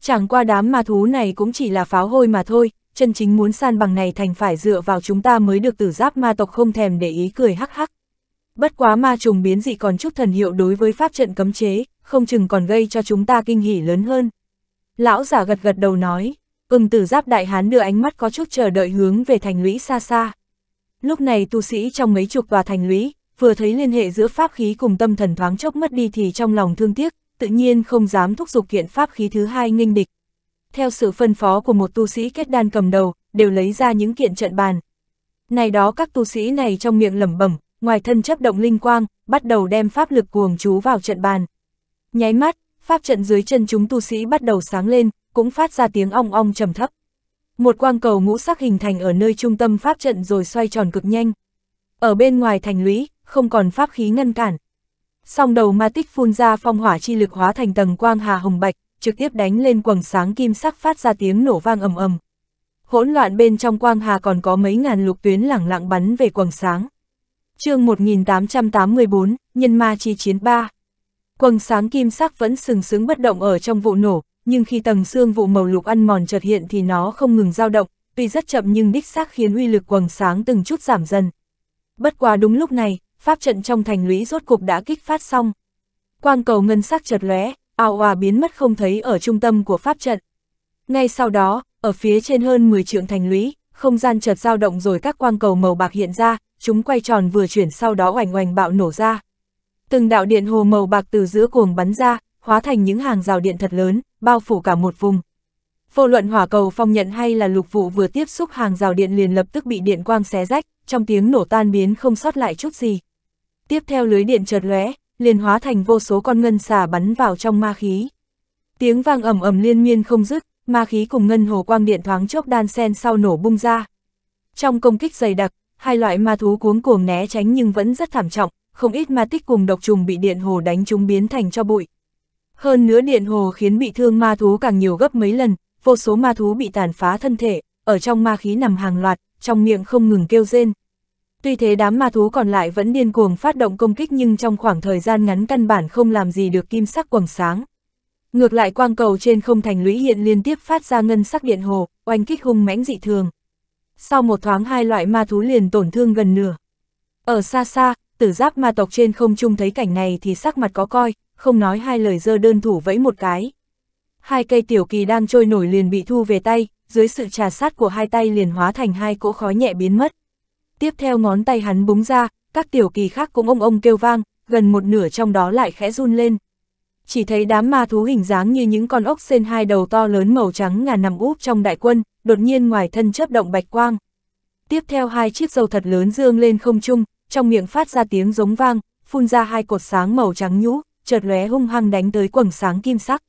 Chẳng qua đám ma thú này cũng chỉ là pháo hôi mà thôi, chân chính muốn san bằng này thành phải dựa vào chúng ta mới được tử giáp ma tộc không thèm để ý cười hắc hắc. Bất quá ma trùng biến dị còn chút thần hiệu đối với pháp trận cấm chế, không chừng còn gây cho chúng ta kinh hỉ lớn hơn. Lão giả gật gật đầu nói, ưng tử giáp đại hán đưa ánh mắt có chút chờ đợi hướng về thành lũy xa xa. Lúc này tu sĩ trong mấy chục tòa thành lũy, vừa thấy liên hệ giữa pháp khí cùng tâm thần thoáng chốc mất đi thì trong lòng thương tiếc, tự nhiên không dám thúc giục kiện pháp khí thứ hai nghênh địch, theo sự phân phó của một tu sĩ kết đan cầm đầu, đều lấy ra những kiện trận bàn. Này đó các tu sĩ này trong miệng lẩm bẩm, ngoài thân chấp động linh quang, bắt đầu đem pháp lực cuồng chú vào trận bàn. Nháy mắt, pháp trận dưới chân chúng tu sĩ bắt đầu sáng lên, cũng phát ra tiếng ong ong trầm thấp. Một quang cầu ngũ sắc hình thành ở nơi trung tâm pháp trận rồi xoay tròn cực nhanh. Ở bên ngoài thành lũy, không còn pháp khí ngăn cản. Song đầu ma tích phun ra phong hỏa chi lực hóa thành tầng quang hà hồng bạch, trực tiếp đánh lên quầng sáng kim sắc phát ra tiếng nổ vang ầm ầm. Hỗn loạn bên trong quang hà còn có mấy ngàn lục tuyến lẳng lặng bắn về quầng sáng. chương 1884, Nhân Ma Chi Chiến 3 Quầng sáng kim sắc vẫn sừng sững bất động ở trong vụ nổ, nhưng khi tầng xương vụ màu lục ăn mòn chợt hiện thì nó không ngừng dao động, tuy rất chậm nhưng đích xác khiến uy lực quầng sáng từng chút giảm dần. Bất quá đúng lúc này, pháp trận trong thành lũy rốt cục đã kích phát xong. Quang cầu ngân sắc chợt lóe, ào hòa biến mất không thấy ở trung tâm của pháp trận. Ngay sau đó, ở phía trên hơn 10 trượng thành lũy, không gian chợt dao động rồi các quang cầu màu bạc hiện ra, chúng quay tròn vừa chuyển sau đó oành oành bạo nổ ra. Từng đạo điện hồ màu bạc từ giữa cuồng bắn ra, hóa thành những hàng rào điện thật lớn, bao phủ cả một vùng. Vô luận hỏa cầu phong nhận hay là lục vụ vừa tiếp xúc hàng rào điện liền lập tức bị điện quang xé rách, trong tiếng nổ tan biến không sót lại chút gì. Tiếp theo lưới điện chợt lóe, liền hóa thành vô số con ngân xà bắn vào trong ma khí. Tiếng vang ầm ầm liên miên không dứt, ma khí cùng ngân hồ quang điện thoáng chốc đan sen sau nổ bung ra. Trong công kích dày đặc, hai loại ma thú cuống cuồng né tránh nhưng vẫn rất thảm trọng, không ít ma tích cùng độc trùng bị điện hồ đánh chúng biến thành cho bụi. Hơn nữa điện hồ khiến bị thương ma thú càng nhiều gấp mấy lần, vô số ma thú bị tàn phá thân thể, ở trong ma khí nằm hàng loạt, trong miệng không ngừng kêu rên, Tuy thế đám ma thú còn lại vẫn điên cuồng phát động công kích nhưng trong khoảng thời gian ngắn căn bản không làm gì được kim sắc quầng sáng. Ngược lại quang cầu trên không thành lũy hiện liên tiếp phát ra ngân sắc điện hồ, oanh kích hung mãnh dị thường. Sau một thoáng hai loại ma thú liền tổn thương gần nửa. Ở xa xa, tử giáp ma tộc trên không trung thấy cảnh này thì sắc mặt có coi, không nói hai lời dơ đơn thủ vẫy một cái. Hai cây tiểu kỳ đang trôi nổi liền bị thu về tay, dưới sự trà sát của hai tay liền hóa thành hai cỗ khói nhẹ biến mất. Tiếp theo ngón tay hắn búng ra, các tiểu kỳ khác cũng ông ông kêu vang, gần một nửa trong đó lại khẽ run lên. Chỉ thấy đám ma thú hình dáng như những con ốc sen hai đầu to lớn màu trắng ngà nằm úp trong đại quân, đột nhiên ngoài thân chớp động bạch quang. Tiếp theo hai chiếc dầu thật lớn dương lên không trung, trong miệng phát ra tiếng giống vang, phun ra hai cột sáng màu trắng nhũ, chợt lóe hung hăng đánh tới quầng sáng kim sắc.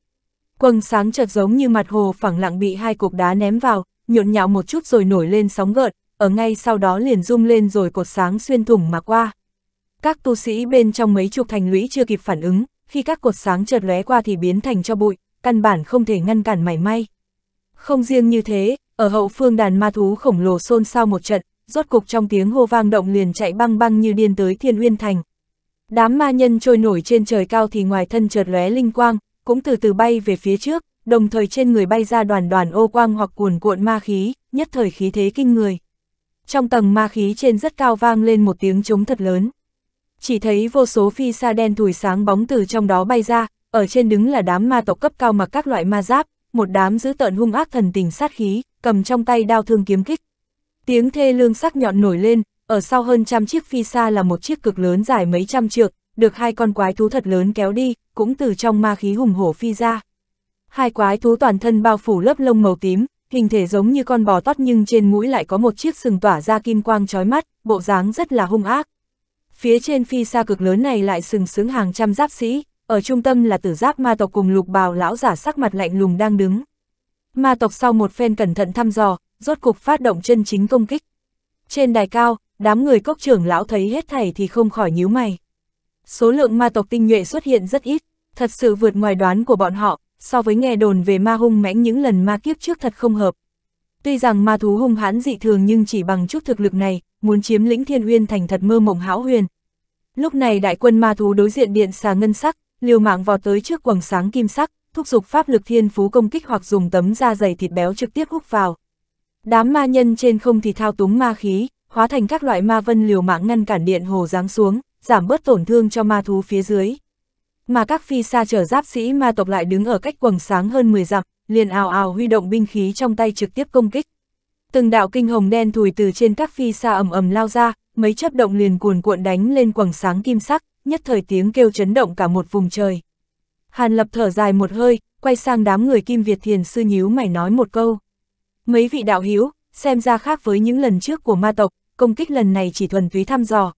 Quầng sáng chợt giống như mặt hồ phẳng lặng bị hai cục đá ném vào, nhộn nhạo một chút rồi nổi lên sóng gợn, ở ngay sau đó liền rung lên rồi cột sáng xuyên thủng mà qua. Các tu sĩ bên trong mấy chục thành lũy chưa kịp phản ứng, khi các cột sáng chợt lóe qua thì biến thành cho bụi, căn bản không thể ngăn cản mảy may. Không riêng như thế, ở hậu phương đàn ma thú khổng lồ xôn xao một trận, rốt cục trong tiếng hô vang động liền chạy băng băng như điên tới Thiên Uyên Thành. Đám ma nhân trôi nổi trên trời cao thì ngoài thân chợt lóe linh quang, cũng từ từ bay về phía trước, đồng thời trên người bay ra đoàn đoàn ô quang hoặc cuồn cuộn ma khí, nhất thời khí thế kinh người trong tầng ma khí trên rất cao vang lên một tiếng trống thật lớn. Chỉ thấy vô số phi sa đen thủi sáng bóng từ trong đó bay ra, ở trên đứng là đám ma tộc cấp cao mặc các loại ma giáp, một đám dữ tợn hung ác thần tình sát khí, cầm trong tay đao thương kiếm kích. Tiếng thê lương sắc nhọn nổi lên, ở sau hơn trăm chiếc phi sa là một chiếc cực lớn dài mấy trăm trượng, được hai con quái thú thật lớn kéo đi, cũng từ trong ma khí hùng hổ phi ra. Hai quái thú toàn thân bao phủ lớp lông màu tím, hình thể giống như con bò tót nhưng trên mũi lại có một chiếc sừng tỏa ra kim quang chói mắt, bộ dáng rất là hung ác. Phía trên phi xa cực lớn này lại sừng sướng hàng trăm giáp sĩ, ở trung tâm là tử giáp ma tộc cùng lục bào lão giả sắc mặt lạnh lùng đang đứng. Ma tộc sau một phen cẩn thận thăm dò, rốt cục phát động chân chính công kích. Trên đài cao, đám người cốc trưởng lão thấy hết thảy thì không khỏi nhíu mày. Số lượng ma tộc tinh nhuệ xuất hiện rất ít, thật sự vượt ngoài đoán của bọn họ, so với nghe đồn về ma hung mãnh những lần ma kiếp trước thật không hợp. Tuy rằng ma thú hung hãn dị thường nhưng chỉ bằng chút thực lực này, muốn chiếm lĩnh thiên uyên thành thật mơ mộng hão huyền. Lúc này đại quân ma thú đối diện điện xà ngân sắc, liều mạng vào tới trước quầng sáng kim sắc, thúc giục pháp lực thiên phú công kích hoặc dùng tấm da dày thịt béo trực tiếp hút vào. Đám ma nhân trên không thì thao túng ma khí, hóa thành các loại ma vân liều mạng ngăn cản điện hồ giáng xuống, giảm bớt tổn thương cho ma thú phía dưới mà các phi xa trở giáp sĩ ma tộc lại đứng ở cách quầng sáng hơn 10 dặm, liền ào ào huy động binh khí trong tay trực tiếp công kích. Từng đạo kinh hồng đen thùi từ trên các phi xa ầm ầm lao ra, mấy chấp động liền cuồn cuộn đánh lên quầng sáng kim sắc, nhất thời tiếng kêu chấn động cả một vùng trời. Hàn lập thở dài một hơi, quay sang đám người kim Việt thiền sư nhíu mày nói một câu. Mấy vị đạo hiếu, xem ra khác với những lần trước của ma tộc, công kích lần này chỉ thuần túy thăm dò.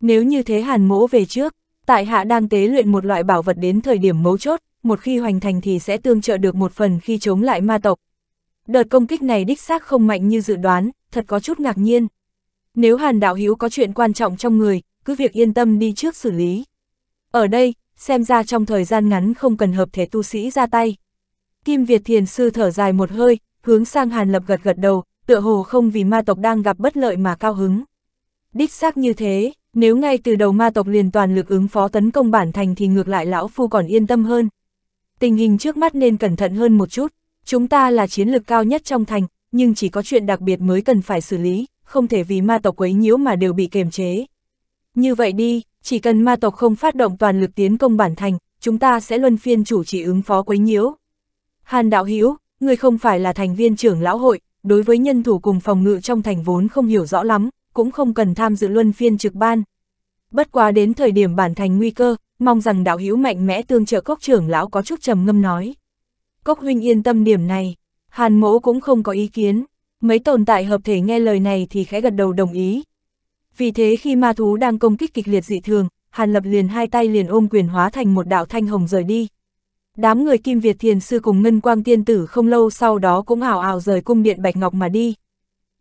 Nếu như thế hàn mỗ về trước, tại hạ đang tế luyện một loại bảo vật đến thời điểm mấu chốt, một khi hoành thành thì sẽ tương trợ được một phần khi chống lại ma tộc. Đợt công kích này đích xác không mạnh như dự đoán, thật có chút ngạc nhiên. Nếu Hàn Đạo Hữu có chuyện quan trọng trong người, cứ việc yên tâm đi trước xử lý. Ở đây, xem ra trong thời gian ngắn không cần hợp thể tu sĩ ra tay. Kim Việt Thiền Sư thở dài một hơi, hướng sang Hàn Lập gật gật đầu, tựa hồ không vì ma tộc đang gặp bất lợi mà cao hứng. Đích xác như thế, nếu ngay từ đầu ma tộc liền toàn lực ứng phó tấn công bản thành thì ngược lại lão phu còn yên tâm hơn. Tình hình trước mắt nên cẩn thận hơn một chút, chúng ta là chiến lực cao nhất trong thành, nhưng chỉ có chuyện đặc biệt mới cần phải xử lý, không thể vì ma tộc quấy nhiễu mà đều bị kềm chế. Như vậy đi, chỉ cần ma tộc không phát động toàn lực tiến công bản thành, chúng ta sẽ luân phiên chủ trì ứng phó quấy nhiễu. Hàn Đạo Hiếu, người không phải là thành viên trưởng lão hội, đối với nhân thủ cùng phòng ngự trong thành vốn không hiểu rõ lắm, cũng không cần tham dự luân phiên trực ban. Bất quá đến thời điểm bản thành nguy cơ, mong rằng đạo hữu mạnh mẽ tương trợ cốc trưởng lão có chút trầm ngâm nói. Cốc huynh yên tâm điểm này, hàn mỗ cũng không có ý kiến, mấy tồn tại hợp thể nghe lời này thì khẽ gật đầu đồng ý. Vì thế khi ma thú đang công kích kịch liệt dị thường, hàn lập liền hai tay liền ôm quyền hóa thành một đạo thanh hồng rời đi. Đám người Kim Việt Thiền Sư cùng Ngân Quang Tiên Tử không lâu sau đó cũng ảo ảo rời cung điện Bạch Ngọc mà đi.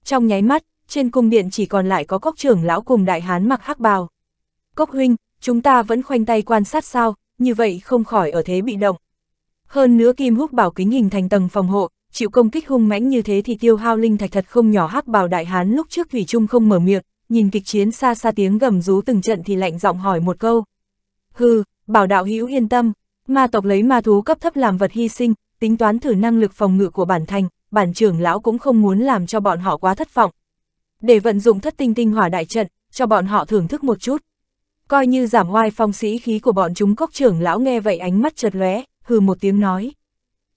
Trong nháy mắt, trên cung điện chỉ còn lại có cốc trưởng lão cùng đại hán mặc hắc bào. Cốc huynh, chúng ta vẫn khoanh tay quan sát sao, như vậy không khỏi ở thế bị động. Hơn nữa kim húc bảo kính hình thành tầng phòng hộ, chịu công kích hung mãnh như thế thì tiêu hao linh thạch thật không nhỏ hắc bào đại hán lúc trước thủy chung không mở miệng, nhìn kịch chiến xa xa tiếng gầm rú từng trận thì lạnh giọng hỏi một câu. Hừ, bảo đạo hữu yên tâm, ma tộc lấy ma thú cấp thấp làm vật hy sinh, tính toán thử năng lực phòng ngự của bản thành, bản trưởng lão cũng không muốn làm cho bọn họ quá thất vọng, để vận dụng thất tinh tinh hỏa đại trận, cho bọn họ thưởng thức một chút. Coi như giảm oai phong sĩ khí của bọn chúng cốc trưởng lão nghe vậy ánh mắt chật lóe, hừ một tiếng nói.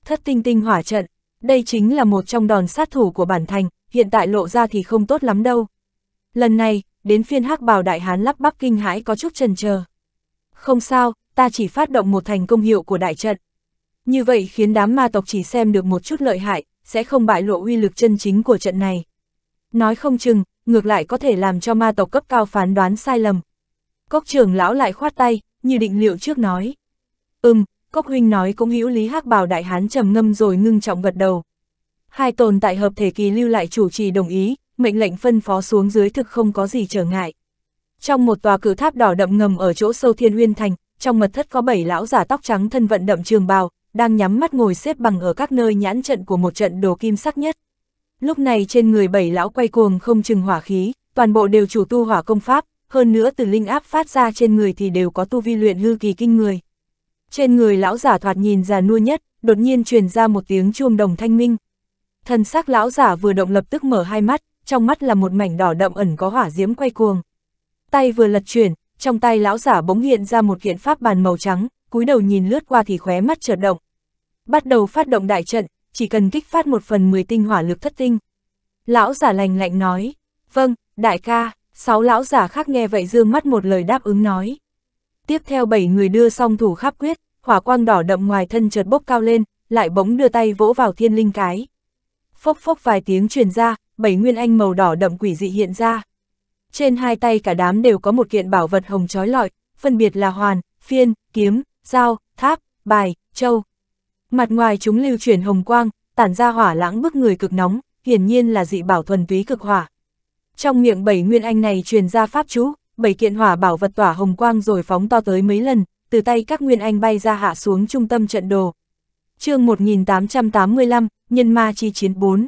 Thất tinh tinh hỏa trận, đây chính là một trong đòn sát thủ của bản thành, hiện tại lộ ra thì không tốt lắm đâu. Lần này, đến phiên hắc bào đại hán lắp bắp kinh hãi có chút chần chờ. Không sao, ta chỉ phát động một thành công hiệu của đại trận. Như vậy khiến đám ma tộc chỉ xem được một chút lợi hại, sẽ không bại lộ uy lực chân chính của trận này. Nói không chừng, ngược lại có thể làm cho ma tộc cấp cao phán đoán sai lầm. Cốc trưởng lão lại khoát tay, như định liệu trước nói. Ừm, Cốc huynh nói cũng hữu lý hắc bào đại hán trầm ngâm rồi ngưng trọng gật đầu. Hai tồn tại hợp thể kỳ lưu lại chủ trì đồng ý, mệnh lệnh phân phó xuống dưới thực không có gì trở ngại. Trong một tòa cử tháp đỏ đậm ngầm ở chỗ sâu thiên uyên thành, trong mật thất có bảy lão giả tóc trắng thân vận đậm trường bào, đang nhắm mắt ngồi xếp bằng ở các nơi nhãn trận của một trận đồ kim sắc nhất. Lúc này trên người bảy lão quay cuồng không chừng hỏa khí, toàn bộ đều chủ tu hỏa công pháp, hơn nữa từ linh áp phát ra trên người thì đều có tu vi luyện hư kỳ kinh người. Trên người lão giả thoạt nhìn già nua nhất, đột nhiên truyền ra một tiếng chuông đồng thanh minh. Thần sắc lão giả vừa động lập tức mở hai mắt, trong mắt là một mảnh đỏ đậm ẩn có hỏa diễm quay cuồng. Tay vừa lật chuyển, trong tay lão giả bỗng hiện ra một kiện pháp bàn màu trắng, cúi đầu nhìn lướt qua thì khóe mắt chợt động. Bắt đầu phát động đại trận, chỉ cần kích phát một phần 10 tinh hỏa lực thất tinh. Lão giả lành lạnh nói, vâng, đại ca, sáu lão giả khác nghe vậy dương mắt một lời đáp ứng nói. Tiếp theo bảy người đưa song thủ khắp quyết, hỏa quang đỏ đậm ngoài thân chợt bốc cao lên, lại bỗng đưa tay vỗ vào thiên linh cái. Phốc phốc vài tiếng truyền ra, bảy nguyên anh màu đỏ đậm quỷ dị hiện ra. Trên hai tay cả đám đều có một kiện bảo vật hồng trói lọi, phân biệt là hoàn, phiên, kiếm, dao, tháp, bài, châu, Mặt ngoài chúng lưu chuyển hồng quang, tản ra hỏa lãng bức người cực nóng, hiển nhiên là dị bảo thuần túy cực hỏa. Trong miệng bảy nguyên anh này truyền ra pháp chú, bảy kiện hỏa bảo vật tỏa hồng quang rồi phóng to tới mấy lần, từ tay các nguyên anh bay ra hạ xuống trung tâm trận đồ. chương 1885, Nhân Ma Chi Chiến 4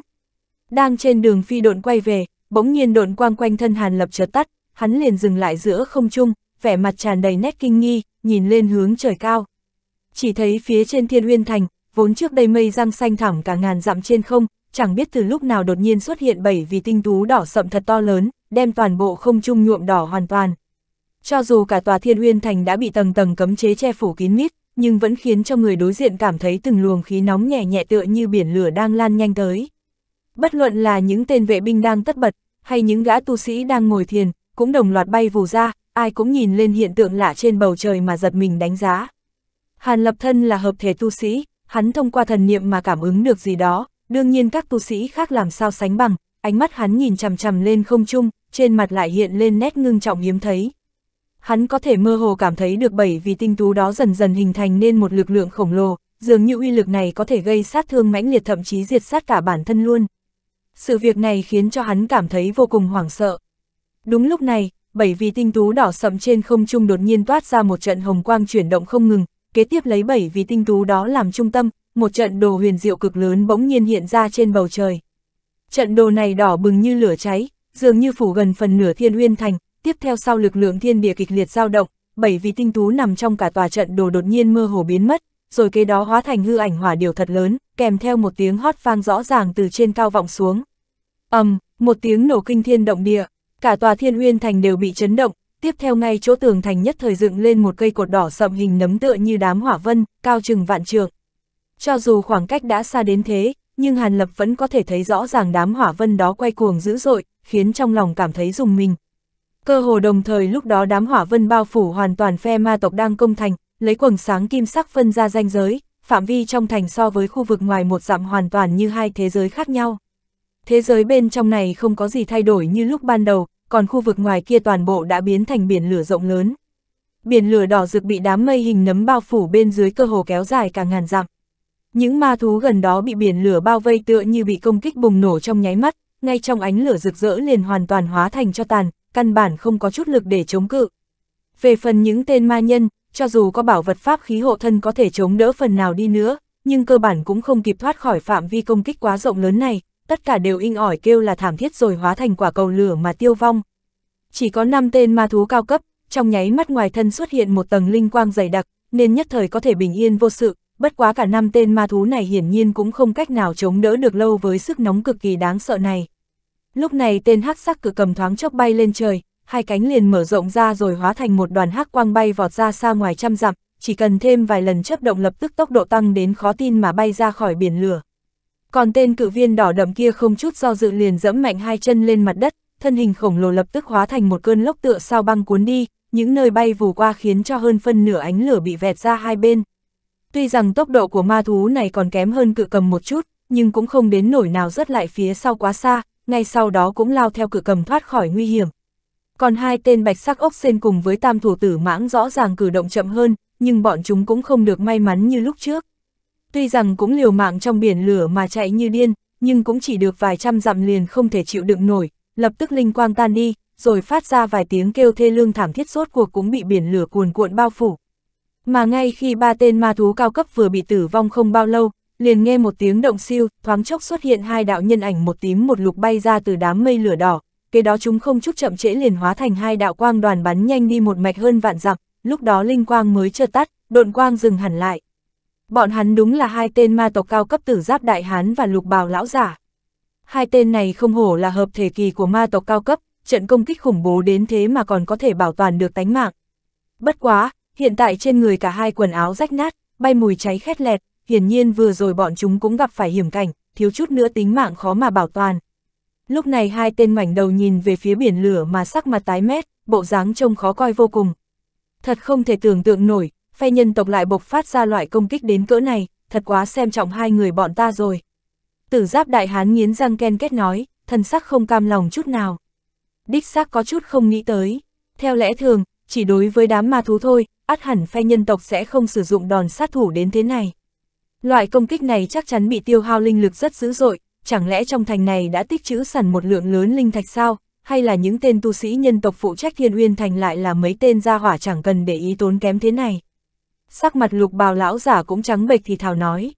Đang trên đường phi độn quay về, bỗng nhiên độn quang quanh thân Hàn Lập chợt tắt, hắn liền dừng lại giữa không trung, vẻ mặt tràn đầy nét kinh nghi, nhìn lên hướng trời cao chỉ thấy phía trên thiên huyên thành, vốn trước đây mây răng xanh thẳm cả ngàn dặm trên không, chẳng biết từ lúc nào đột nhiên xuất hiện bảy vì tinh tú đỏ sậm thật to lớn, đem toàn bộ không trung nhuộm đỏ hoàn toàn. Cho dù cả tòa thiên huyên thành đã bị tầng tầng cấm chế che phủ kín mít, nhưng vẫn khiến cho người đối diện cảm thấy từng luồng khí nóng nhẹ nhẹ tựa như biển lửa đang lan nhanh tới. Bất luận là những tên vệ binh đang tất bật, hay những gã tu sĩ đang ngồi thiền, cũng đồng loạt bay vù ra, ai cũng nhìn lên hiện tượng lạ trên bầu trời mà giật mình đánh giá. Hàn lập thân là hợp thể tu sĩ, hắn thông qua thần niệm mà cảm ứng được gì đó, đương nhiên các tu sĩ khác làm sao sánh bằng, ánh mắt hắn nhìn chằm chằm lên không trung, trên mặt lại hiện lên nét ngưng trọng hiếm thấy. Hắn có thể mơ hồ cảm thấy được bảy vì tinh tú đó dần dần hình thành nên một lực lượng khổng lồ, dường như uy lực này có thể gây sát thương mãnh liệt thậm chí diệt sát cả bản thân luôn. Sự việc này khiến cho hắn cảm thấy vô cùng hoảng sợ. Đúng lúc này, bảy vì tinh tú đỏ sậm trên không trung đột nhiên toát ra một trận hồng quang chuyển động không ngừng, kế tiếp lấy bảy vì tinh tú đó làm trung tâm, một trận đồ huyền diệu cực lớn bỗng nhiên hiện ra trên bầu trời. Trận đồ này đỏ bừng như lửa cháy, dường như phủ gần phần nửa thiên huyên thành, tiếp theo sau lực lượng thiên địa kịch liệt dao động, bảy vì tinh tú nằm trong cả tòa trận đồ đột nhiên mơ hồ biến mất, rồi kế đó hóa thành hư ảnh hỏa điều thật lớn, kèm theo một tiếng hót vang rõ ràng từ trên cao vọng xuống. ầm, um, một tiếng nổ kinh thiên động địa, cả tòa thiên huyên thành đều bị chấn động, tiếp theo ngay chỗ tường thành nhất thời dựng lên một cây cột đỏ sậm hình nấm tựa như đám hỏa vân, cao chừng vạn trượng. Cho dù khoảng cách đã xa đến thế, nhưng Hàn Lập vẫn có thể thấy rõ ràng đám hỏa vân đó quay cuồng dữ dội, khiến trong lòng cảm thấy rùng mình. Cơ hồ đồng thời lúc đó đám hỏa vân bao phủ hoàn toàn phe ma tộc đang công thành, lấy quầng sáng kim sắc phân ra ranh giới, phạm vi trong thành so với khu vực ngoài một dặm hoàn toàn như hai thế giới khác nhau. Thế giới bên trong này không có gì thay đổi như lúc ban đầu, còn khu vực ngoài kia toàn bộ đã biến thành biển lửa rộng lớn. Biển lửa đỏ rực bị đám mây hình nấm bao phủ bên dưới cơ hồ kéo dài cả ngàn dặm. Những ma thú gần đó bị biển lửa bao vây tựa như bị công kích bùng nổ trong nháy mắt, ngay trong ánh lửa rực rỡ liền hoàn toàn hóa thành cho tàn, căn bản không có chút lực để chống cự. Về phần những tên ma nhân, cho dù có bảo vật pháp khí hộ thân có thể chống đỡ phần nào đi nữa, nhưng cơ bản cũng không kịp thoát khỏi phạm vi công kích quá rộng lớn này, tất cả đều inh ỏi kêu là thảm thiết rồi hóa thành quả cầu lửa mà tiêu vong. Chỉ có 5 tên ma thú cao cấp, trong nháy mắt ngoài thân xuất hiện một tầng linh quang dày đặc, nên nhất thời có thể bình yên vô sự, bất quá cả năm tên ma thú này hiển nhiên cũng không cách nào chống đỡ được lâu với sức nóng cực kỳ đáng sợ này. Lúc này tên hắc sắc cử cầm thoáng chốc bay lên trời, hai cánh liền mở rộng ra rồi hóa thành một đoàn hắc quang bay vọt ra xa ngoài trăm dặm, chỉ cần thêm vài lần chấp động lập tức tốc độ tăng đến khó tin mà bay ra khỏi biển lửa. Còn tên cử viên đỏ đậm kia không chút do dự liền dẫm mạnh hai chân lên mặt đất, thân hình khổng lồ lập tức hóa thành một cơn lốc tựa sao băng cuốn đi, những nơi bay vù qua khiến cho hơn phân nửa ánh lửa bị vẹt ra hai bên. Tuy rằng tốc độ của ma thú này còn kém hơn cự cầm một chút, nhưng cũng không đến nổi nào rớt lại phía sau quá xa, ngay sau đó cũng lao theo cự cầm thoát khỏi nguy hiểm. Còn hai tên bạch sắc ốc sen cùng với tam thủ tử mãng rõ ràng cử động chậm hơn, nhưng bọn chúng cũng không được may mắn như lúc trước tuy rằng cũng liều mạng trong biển lửa mà chạy như điên, nhưng cũng chỉ được vài trăm dặm liền không thể chịu đựng nổi, lập tức linh quang tan đi, rồi phát ra vài tiếng kêu thê lương thảm thiết sốt cuộc cũng bị biển lửa cuồn cuộn bao phủ. Mà ngay khi ba tên ma thú cao cấp vừa bị tử vong không bao lâu, liền nghe một tiếng động siêu, thoáng chốc xuất hiện hai đạo nhân ảnh một tím một lục bay ra từ đám mây lửa đỏ, kế đó chúng không chút chậm trễ liền hóa thành hai đạo quang đoàn bắn nhanh đi một mạch hơn vạn dặm, lúc đó linh quang mới chưa tắt, độn quang dừng hẳn lại, Bọn hắn đúng là hai tên ma tộc cao cấp tử giáp đại hán và lục bào lão giả. Hai tên này không hổ là hợp thể kỳ của ma tộc cao cấp, trận công kích khủng bố đến thế mà còn có thể bảo toàn được tánh mạng. Bất quá, hiện tại trên người cả hai quần áo rách nát, bay mùi cháy khét lẹt, hiển nhiên vừa rồi bọn chúng cũng gặp phải hiểm cảnh, thiếu chút nữa tính mạng khó mà bảo toàn. Lúc này hai tên mảnh đầu nhìn về phía biển lửa mà sắc mặt tái mét, bộ dáng trông khó coi vô cùng. Thật không thể tưởng tượng nổi, phe nhân tộc lại bộc phát ra loại công kích đến cỡ này, thật quá xem trọng hai người bọn ta rồi. Tử giáp đại hán nghiến răng ken kết nói, thần sắc không cam lòng chút nào. Đích xác có chút không nghĩ tới. Theo lẽ thường, chỉ đối với đám ma thú thôi, át hẳn phe nhân tộc sẽ không sử dụng đòn sát thủ đến thế này. Loại công kích này chắc chắn bị tiêu hao linh lực rất dữ dội, chẳng lẽ trong thành này đã tích trữ sẵn một lượng lớn linh thạch sao, hay là những tên tu sĩ nhân tộc phụ trách thiên uyên thành lại là mấy tên gia hỏa chẳng cần để ý tốn kém thế này sắc mặt lục bào lão giả cũng trắng bệch thì thào nói.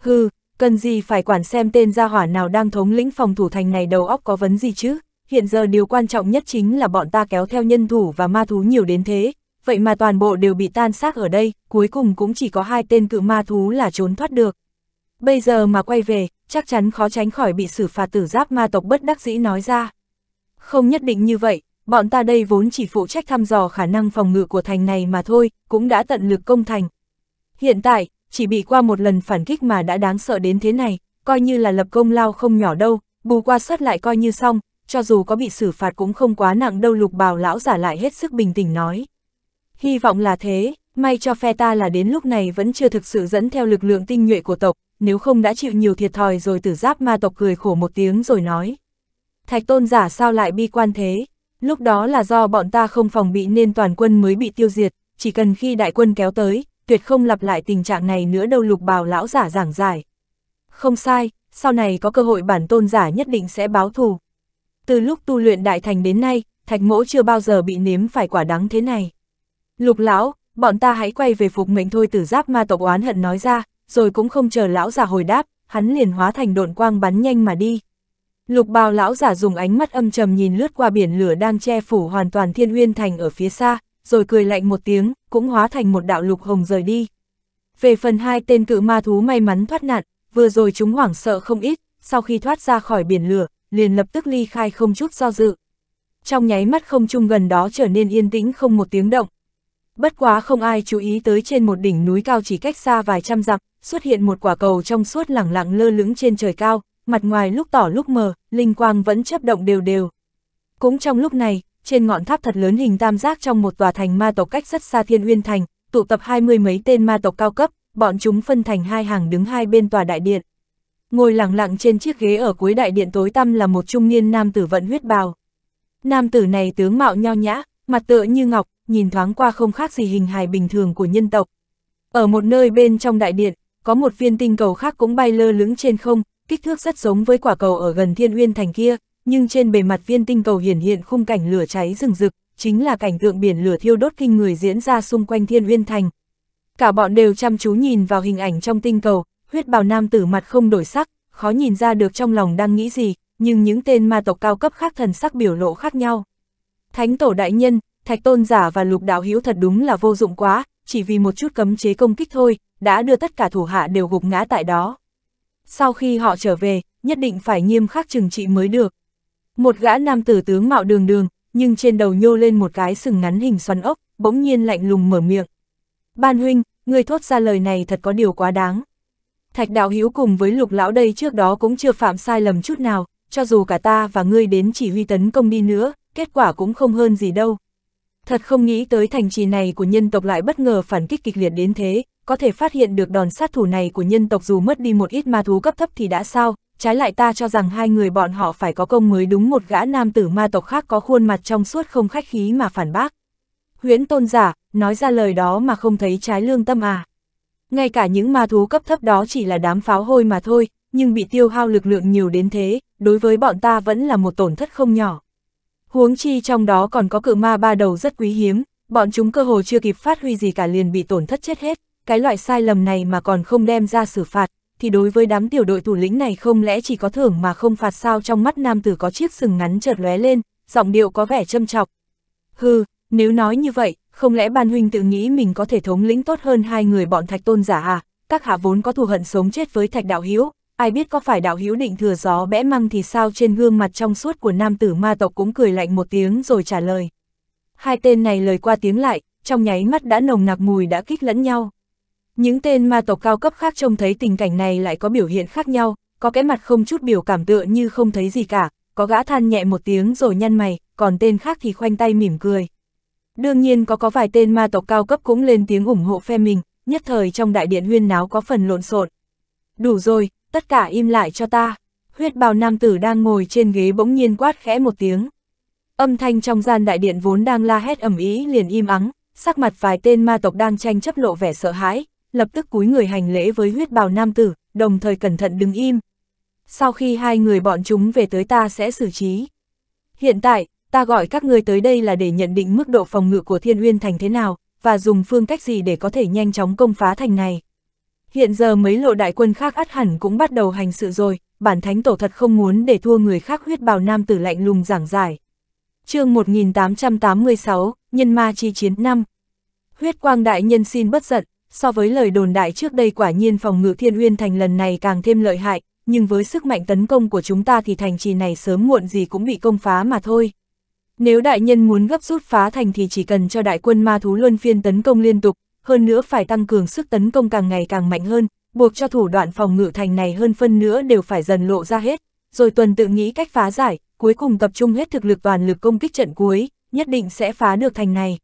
Hừ, cần gì phải quản xem tên gia hỏa nào đang thống lĩnh phòng thủ thành này đầu óc có vấn gì chứ, hiện giờ điều quan trọng nhất chính là bọn ta kéo theo nhân thủ và ma thú nhiều đến thế, vậy mà toàn bộ đều bị tan xác ở đây, cuối cùng cũng chỉ có hai tên cự ma thú là trốn thoát được. Bây giờ mà quay về, chắc chắn khó tránh khỏi bị xử phạt tử giáp ma tộc bất đắc dĩ nói ra. Không nhất định như vậy, Bọn ta đây vốn chỉ phụ trách thăm dò khả năng phòng ngự của thành này mà thôi, cũng đã tận lực công thành. Hiện tại, chỉ bị qua một lần phản kích mà đã đáng sợ đến thế này, coi như là lập công lao không nhỏ đâu, bù qua soát lại coi như xong, cho dù có bị xử phạt cũng không quá nặng đâu lục bào lão giả lại hết sức bình tĩnh nói. Hy vọng là thế, may cho phe ta là đến lúc này vẫn chưa thực sự dẫn theo lực lượng tinh nhuệ của tộc, nếu không đã chịu nhiều thiệt thòi rồi tử giáp ma tộc cười khổ một tiếng rồi nói. Thạch tôn giả sao lại bi quan thế, Lúc đó là do bọn ta không phòng bị nên toàn quân mới bị tiêu diệt, chỉ cần khi đại quân kéo tới, tuyệt không lặp lại tình trạng này nữa đâu lục bào lão giả giảng giải. Không sai, sau này có cơ hội bản tôn giả nhất định sẽ báo thù. Từ lúc tu luyện đại thành đến nay, thạch mỗ chưa bao giờ bị nếm phải quả đắng thế này. Lục lão, bọn ta hãy quay về phục mệnh thôi tử giáp ma tộc oán hận nói ra, rồi cũng không chờ lão giả hồi đáp, hắn liền hóa thành độn quang bắn nhanh mà đi. Lục bào lão giả dùng ánh mắt âm trầm nhìn lướt qua biển lửa đang che phủ hoàn toàn thiên uyên thành ở phía xa, rồi cười lạnh một tiếng, cũng hóa thành một đạo lục hồng rời đi. Về phần hai tên cự ma thú may mắn thoát nạn, vừa rồi chúng hoảng sợ không ít, sau khi thoát ra khỏi biển lửa, liền lập tức ly khai không chút do dự. Trong nháy mắt không trung gần đó trở nên yên tĩnh không một tiếng động. Bất quá không ai chú ý tới trên một đỉnh núi cao chỉ cách xa vài trăm dặm, xuất hiện một quả cầu trong suốt lẳng lặng lơ lửng trên trời cao, mặt ngoài lúc tỏ lúc mờ, linh quang vẫn chấp động đều đều. Cũng trong lúc này, trên ngọn tháp thật lớn hình tam giác trong một tòa thành ma tộc cách rất xa thiên uyên thành, tụ tập hai mươi mấy tên ma tộc cao cấp, bọn chúng phân thành hai hàng đứng hai bên tòa đại điện. Ngồi lặng lặng trên chiếc ghế ở cuối đại điện tối tăm là một trung niên nam tử vận huyết bào. Nam tử này tướng mạo nho nhã, mặt tựa như ngọc, nhìn thoáng qua không khác gì hình hài bình thường của nhân tộc. Ở một nơi bên trong đại điện, có một viên tinh cầu khác cũng bay lơ lửng trên không, kích thước rất giống với quả cầu ở gần thiên uyên thành kia, nhưng trên bề mặt viên tinh cầu hiển hiện khung cảnh lửa cháy rừng rực, chính là cảnh tượng biển lửa thiêu đốt kinh người diễn ra xung quanh thiên uyên thành. Cả bọn đều chăm chú nhìn vào hình ảnh trong tinh cầu, huyết bào nam tử mặt không đổi sắc, khó nhìn ra được trong lòng đang nghĩ gì, nhưng những tên ma tộc cao cấp khác thần sắc biểu lộ khác nhau. Thánh tổ đại nhân, thạch tôn giả và lục đạo hữu thật đúng là vô dụng quá, chỉ vì một chút cấm chế công kích thôi, đã đưa tất cả thủ hạ đều gục ngã tại đó sau khi họ trở về, nhất định phải nghiêm khắc trừng trị mới được. Một gã nam tử tướng mạo đường đường, nhưng trên đầu nhô lên một cái sừng ngắn hình xoắn ốc, bỗng nhiên lạnh lùng mở miệng. Ban huynh, người thốt ra lời này thật có điều quá đáng. Thạch đạo hữu cùng với lục lão đây trước đó cũng chưa phạm sai lầm chút nào, cho dù cả ta và ngươi đến chỉ huy tấn công đi nữa, kết quả cũng không hơn gì đâu. Thật không nghĩ tới thành trì này của nhân tộc lại bất ngờ phản kích kịch liệt đến thế, có thể phát hiện được đòn sát thủ này của nhân tộc dù mất đi một ít ma thú cấp thấp thì đã sao, trái lại ta cho rằng hai người bọn họ phải có công mới đúng một gã nam tử ma tộc khác có khuôn mặt trong suốt không khách khí mà phản bác. Huyễn tôn giả, nói ra lời đó mà không thấy trái lương tâm à. Ngay cả những ma thú cấp thấp đó chỉ là đám pháo hôi mà thôi, nhưng bị tiêu hao lực lượng nhiều đến thế, đối với bọn ta vẫn là một tổn thất không nhỏ. Huống chi trong đó còn có cự ma ba đầu rất quý hiếm, bọn chúng cơ hồ chưa kịp phát huy gì cả liền bị tổn thất chết hết cái loại sai lầm này mà còn không đem ra xử phạt, thì đối với đám tiểu đội thủ lĩnh này không lẽ chỉ có thưởng mà không phạt sao trong mắt nam tử có chiếc sừng ngắn chợt lóe lên, giọng điệu có vẻ châm chọc. Hừ, nếu nói như vậy, không lẽ ban huynh tự nghĩ mình có thể thống lĩnh tốt hơn hai người bọn thạch tôn giả à? Các hạ vốn có thù hận sống chết với thạch đạo hiếu, ai biết có phải đạo hiếu định thừa gió bẽ măng thì sao trên gương mặt trong suốt của nam tử ma tộc cũng cười lạnh một tiếng rồi trả lời. Hai tên này lời qua tiếng lại, trong nháy mắt đã nồng nặc mùi đã kích lẫn nhau. Những tên ma tộc cao cấp khác trông thấy tình cảnh này lại có biểu hiện khác nhau, có cái mặt không chút biểu cảm tựa như không thấy gì cả, có gã than nhẹ một tiếng rồi nhăn mày, còn tên khác thì khoanh tay mỉm cười. Đương nhiên có có vài tên ma tộc cao cấp cũng lên tiếng ủng hộ phe mình, nhất thời trong đại điện huyên náo có phần lộn xộn. Đủ rồi, tất cả im lại cho ta. Huyết bào nam tử đang ngồi trên ghế bỗng nhiên quát khẽ một tiếng. Âm thanh trong gian đại điện vốn đang la hét ầm ý liền im ắng, sắc mặt vài tên ma tộc đang tranh chấp lộ vẻ sợ hãi, lập tức cúi người hành lễ với huyết bào nam tử, đồng thời cẩn thận đứng im. Sau khi hai người bọn chúng về tới ta sẽ xử trí. Hiện tại, ta gọi các người tới đây là để nhận định mức độ phòng ngự của Thiên Uyên Thành thế nào, và dùng phương cách gì để có thể nhanh chóng công phá thành này. Hiện giờ mấy lộ đại quân khác át hẳn cũng bắt đầu hành sự rồi, bản thánh tổ thật không muốn để thua người khác huyết bào nam tử lạnh lùng giảng giải. chương 1886, Nhân Ma Chi Chiến 5 Huyết quang đại nhân xin bất giận, so với lời đồn đại trước đây quả nhiên phòng ngự thiên uyên thành lần này càng thêm lợi hại, nhưng với sức mạnh tấn công của chúng ta thì thành trì này sớm muộn gì cũng bị công phá mà thôi. Nếu đại nhân muốn gấp rút phá thành thì chỉ cần cho đại quân ma thú luân phiên tấn công liên tục, hơn nữa phải tăng cường sức tấn công càng ngày càng mạnh hơn, buộc cho thủ đoạn phòng ngự thành này hơn phân nữa đều phải dần lộ ra hết, rồi tuần tự nghĩ cách phá giải, cuối cùng tập trung hết thực lực toàn lực công kích trận cuối, nhất định sẽ phá được thành này.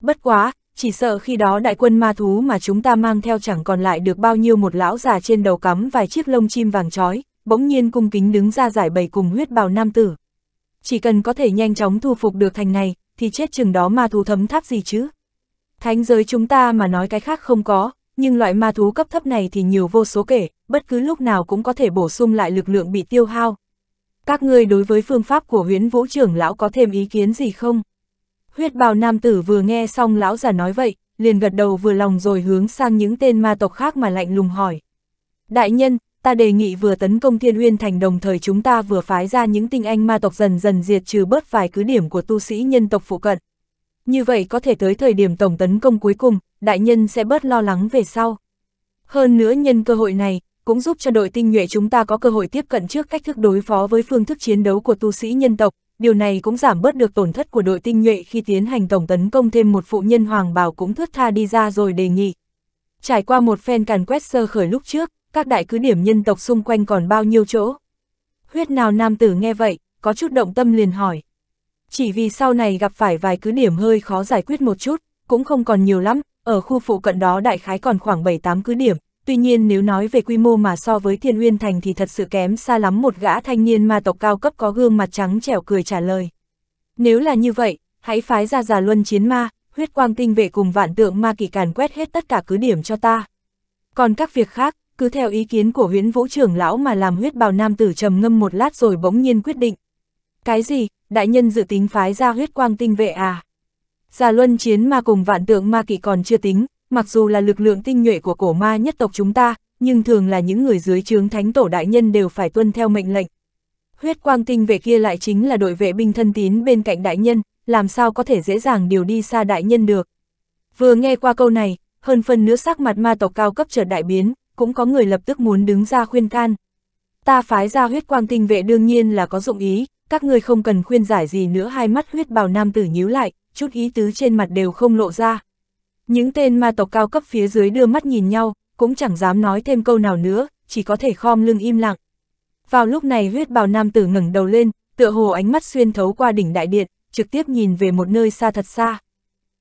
Bất quá, chỉ sợ khi đó đại quân ma thú mà chúng ta mang theo chẳng còn lại được bao nhiêu một lão già trên đầu cắm vài chiếc lông chim vàng trói, bỗng nhiên cung kính đứng ra giải bày cùng huyết bào nam tử. Chỉ cần có thể nhanh chóng thu phục được thành này, thì chết chừng đó ma thú thấm tháp gì chứ. Thánh giới chúng ta mà nói cái khác không có, nhưng loại ma thú cấp thấp này thì nhiều vô số kể, bất cứ lúc nào cũng có thể bổ sung lại lực lượng bị tiêu hao. Các ngươi đối với phương pháp của huyễn vũ trưởng lão có thêm ý kiến gì không? Huyết bào nam tử vừa nghe xong lão già nói vậy, liền gật đầu vừa lòng rồi hướng sang những tên ma tộc khác mà lạnh lùng hỏi. Đại nhân, ta đề nghị vừa tấn công thiên uyên thành đồng thời chúng ta vừa phái ra những tinh anh ma tộc dần dần diệt trừ bớt vài cứ điểm của tu sĩ nhân tộc phụ cận. Như vậy có thể tới thời điểm tổng tấn công cuối cùng, đại nhân sẽ bớt lo lắng về sau. Hơn nữa nhân cơ hội này, cũng giúp cho đội tinh nhuệ chúng ta có cơ hội tiếp cận trước cách thức đối phó với phương thức chiến đấu của tu sĩ nhân tộc, điều này cũng giảm bớt được tổn thất của đội tinh nhuệ khi tiến hành tổng tấn công thêm một phụ nhân hoàng bào cũng thướt tha đi ra rồi đề nghị. Trải qua một phen càn quét sơ khởi lúc trước, các đại cứ điểm nhân tộc xung quanh còn bao nhiêu chỗ. Huyết nào nam tử nghe vậy, có chút động tâm liền hỏi. Chỉ vì sau này gặp phải vài cứ điểm hơi khó giải quyết một chút, cũng không còn nhiều lắm, ở khu phụ cận đó đại khái còn khoảng 7-8 cứ điểm tuy nhiên nếu nói về quy mô mà so với Thiên Uyên Thành thì thật sự kém xa lắm một gã thanh niên ma tộc cao cấp có gương mặt trắng trẻo cười trả lời. Nếu là như vậy, hãy phái ra già luân chiến ma, huyết quang tinh vệ cùng vạn tượng ma kỳ càn quét hết tất cả cứ điểm cho ta. Còn các việc khác, cứ theo ý kiến của huyễn vũ trưởng lão mà làm huyết bào nam tử trầm ngâm một lát rồi bỗng nhiên quyết định. Cái gì, đại nhân dự tính phái ra huyết quang tinh vệ à? Già luân chiến ma cùng vạn tượng ma kỳ còn chưa tính, mặc dù là lực lượng tinh nhuệ của cổ ma nhất tộc chúng ta, nhưng thường là những người dưới trướng thánh tổ đại nhân đều phải tuân theo mệnh lệnh. Huyết quang tinh vệ kia lại chính là đội vệ binh thân tín bên cạnh đại nhân, làm sao có thể dễ dàng điều đi xa đại nhân được. Vừa nghe qua câu này, hơn phần nữa sắc mặt ma tộc cao cấp chợt đại biến, cũng có người lập tức muốn đứng ra khuyên can. Ta phái ra huyết quang tinh vệ đương nhiên là có dụng ý, các ngươi không cần khuyên giải gì nữa hai mắt huyết bào nam tử nhíu lại, chút ý tứ trên mặt đều không lộ ra. Những tên ma tộc cao cấp phía dưới đưa mắt nhìn nhau, cũng chẳng dám nói thêm câu nào nữa, chỉ có thể khom lưng im lặng. Vào lúc này huyết bào nam tử ngẩng đầu lên, tựa hồ ánh mắt xuyên thấu qua đỉnh đại điện, trực tiếp nhìn về một nơi xa thật xa.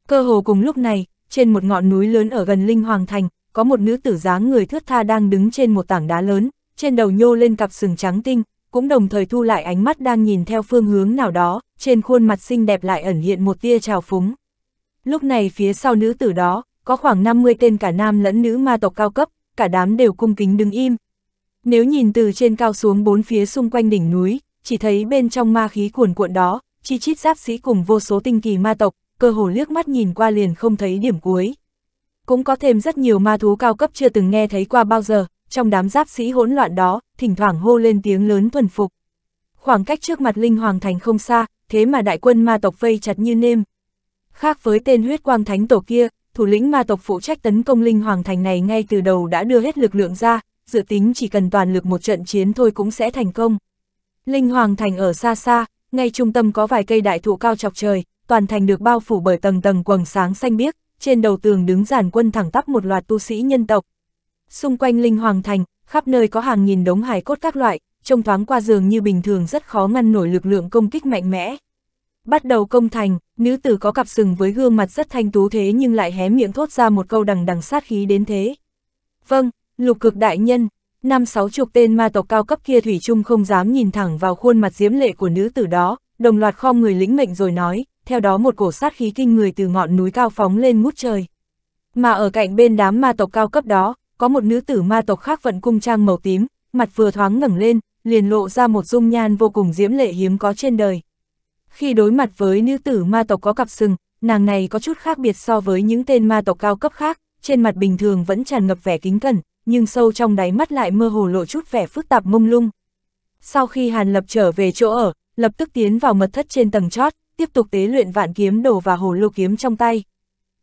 Cơ hồ cùng lúc này, trên một ngọn núi lớn ở gần Linh Hoàng Thành, có một nữ tử dáng người thướt tha đang đứng trên một tảng đá lớn, trên đầu nhô lên cặp sừng trắng tinh, cũng đồng thời thu lại ánh mắt đang nhìn theo phương hướng nào đó, trên khuôn mặt xinh đẹp lại ẩn hiện một tia trào phúng. Lúc này phía sau nữ tử đó, có khoảng 50 tên cả nam lẫn nữ ma tộc cao cấp, cả đám đều cung kính đứng im. Nếu nhìn từ trên cao xuống bốn phía xung quanh đỉnh núi, chỉ thấy bên trong ma khí cuồn cuộn đó, chi chít giáp sĩ cùng vô số tinh kỳ ma tộc, cơ hồ liếc mắt nhìn qua liền không thấy điểm cuối. Cũng có thêm rất nhiều ma thú cao cấp chưa từng nghe thấy qua bao giờ, trong đám giáp sĩ hỗn loạn đó, thỉnh thoảng hô lên tiếng lớn thuần phục. Khoảng cách trước mặt Linh Hoàng Thành không xa, thế mà đại quân ma tộc vây chặt như nêm, Khác với tên huyết quang thánh tổ kia, thủ lĩnh ma tộc phụ trách tấn công linh hoàng thành này ngay từ đầu đã đưa hết lực lượng ra, dự tính chỉ cần toàn lực một trận chiến thôi cũng sẽ thành công. Linh hoàng thành ở xa xa, ngay trung tâm có vài cây đại thụ cao chọc trời, toàn thành được bao phủ bởi tầng tầng quầng sáng xanh biếc, trên đầu tường đứng giàn quân thẳng tắp một loạt tu sĩ nhân tộc. Xung quanh linh hoàng thành, khắp nơi có hàng nghìn đống hải cốt các loại, trông thoáng qua giường như bình thường rất khó ngăn nổi lực lượng công kích mạnh mẽ. Bắt đầu công thành, nữ tử có cặp sừng với gương mặt rất thanh tú thế nhưng lại hé miệng thốt ra một câu đằng đằng sát khí đến thế. Vâng, lục cực đại nhân, năm sáu chục tên ma tộc cao cấp kia Thủy chung không dám nhìn thẳng vào khuôn mặt diễm lệ của nữ tử đó, đồng loạt khom người lĩnh mệnh rồi nói, theo đó một cổ sát khí kinh người từ ngọn núi cao phóng lên ngút trời. Mà ở cạnh bên đám ma tộc cao cấp đó, có một nữ tử ma tộc khác vận cung trang màu tím, mặt vừa thoáng ngẩng lên, liền lộ ra một dung nhan vô cùng diễm lệ hiếm có trên đời, khi đối mặt với nữ tử ma tộc có cặp sừng, nàng này có chút khác biệt so với những tên ma tộc cao cấp khác, trên mặt bình thường vẫn tràn ngập vẻ kính cẩn, nhưng sâu trong đáy mắt lại mơ hồ lộ chút vẻ phức tạp mông lung. Sau khi Hàn Lập trở về chỗ ở, lập tức tiến vào mật thất trên tầng chót, tiếp tục tế luyện vạn kiếm đồ và hồ lô kiếm trong tay.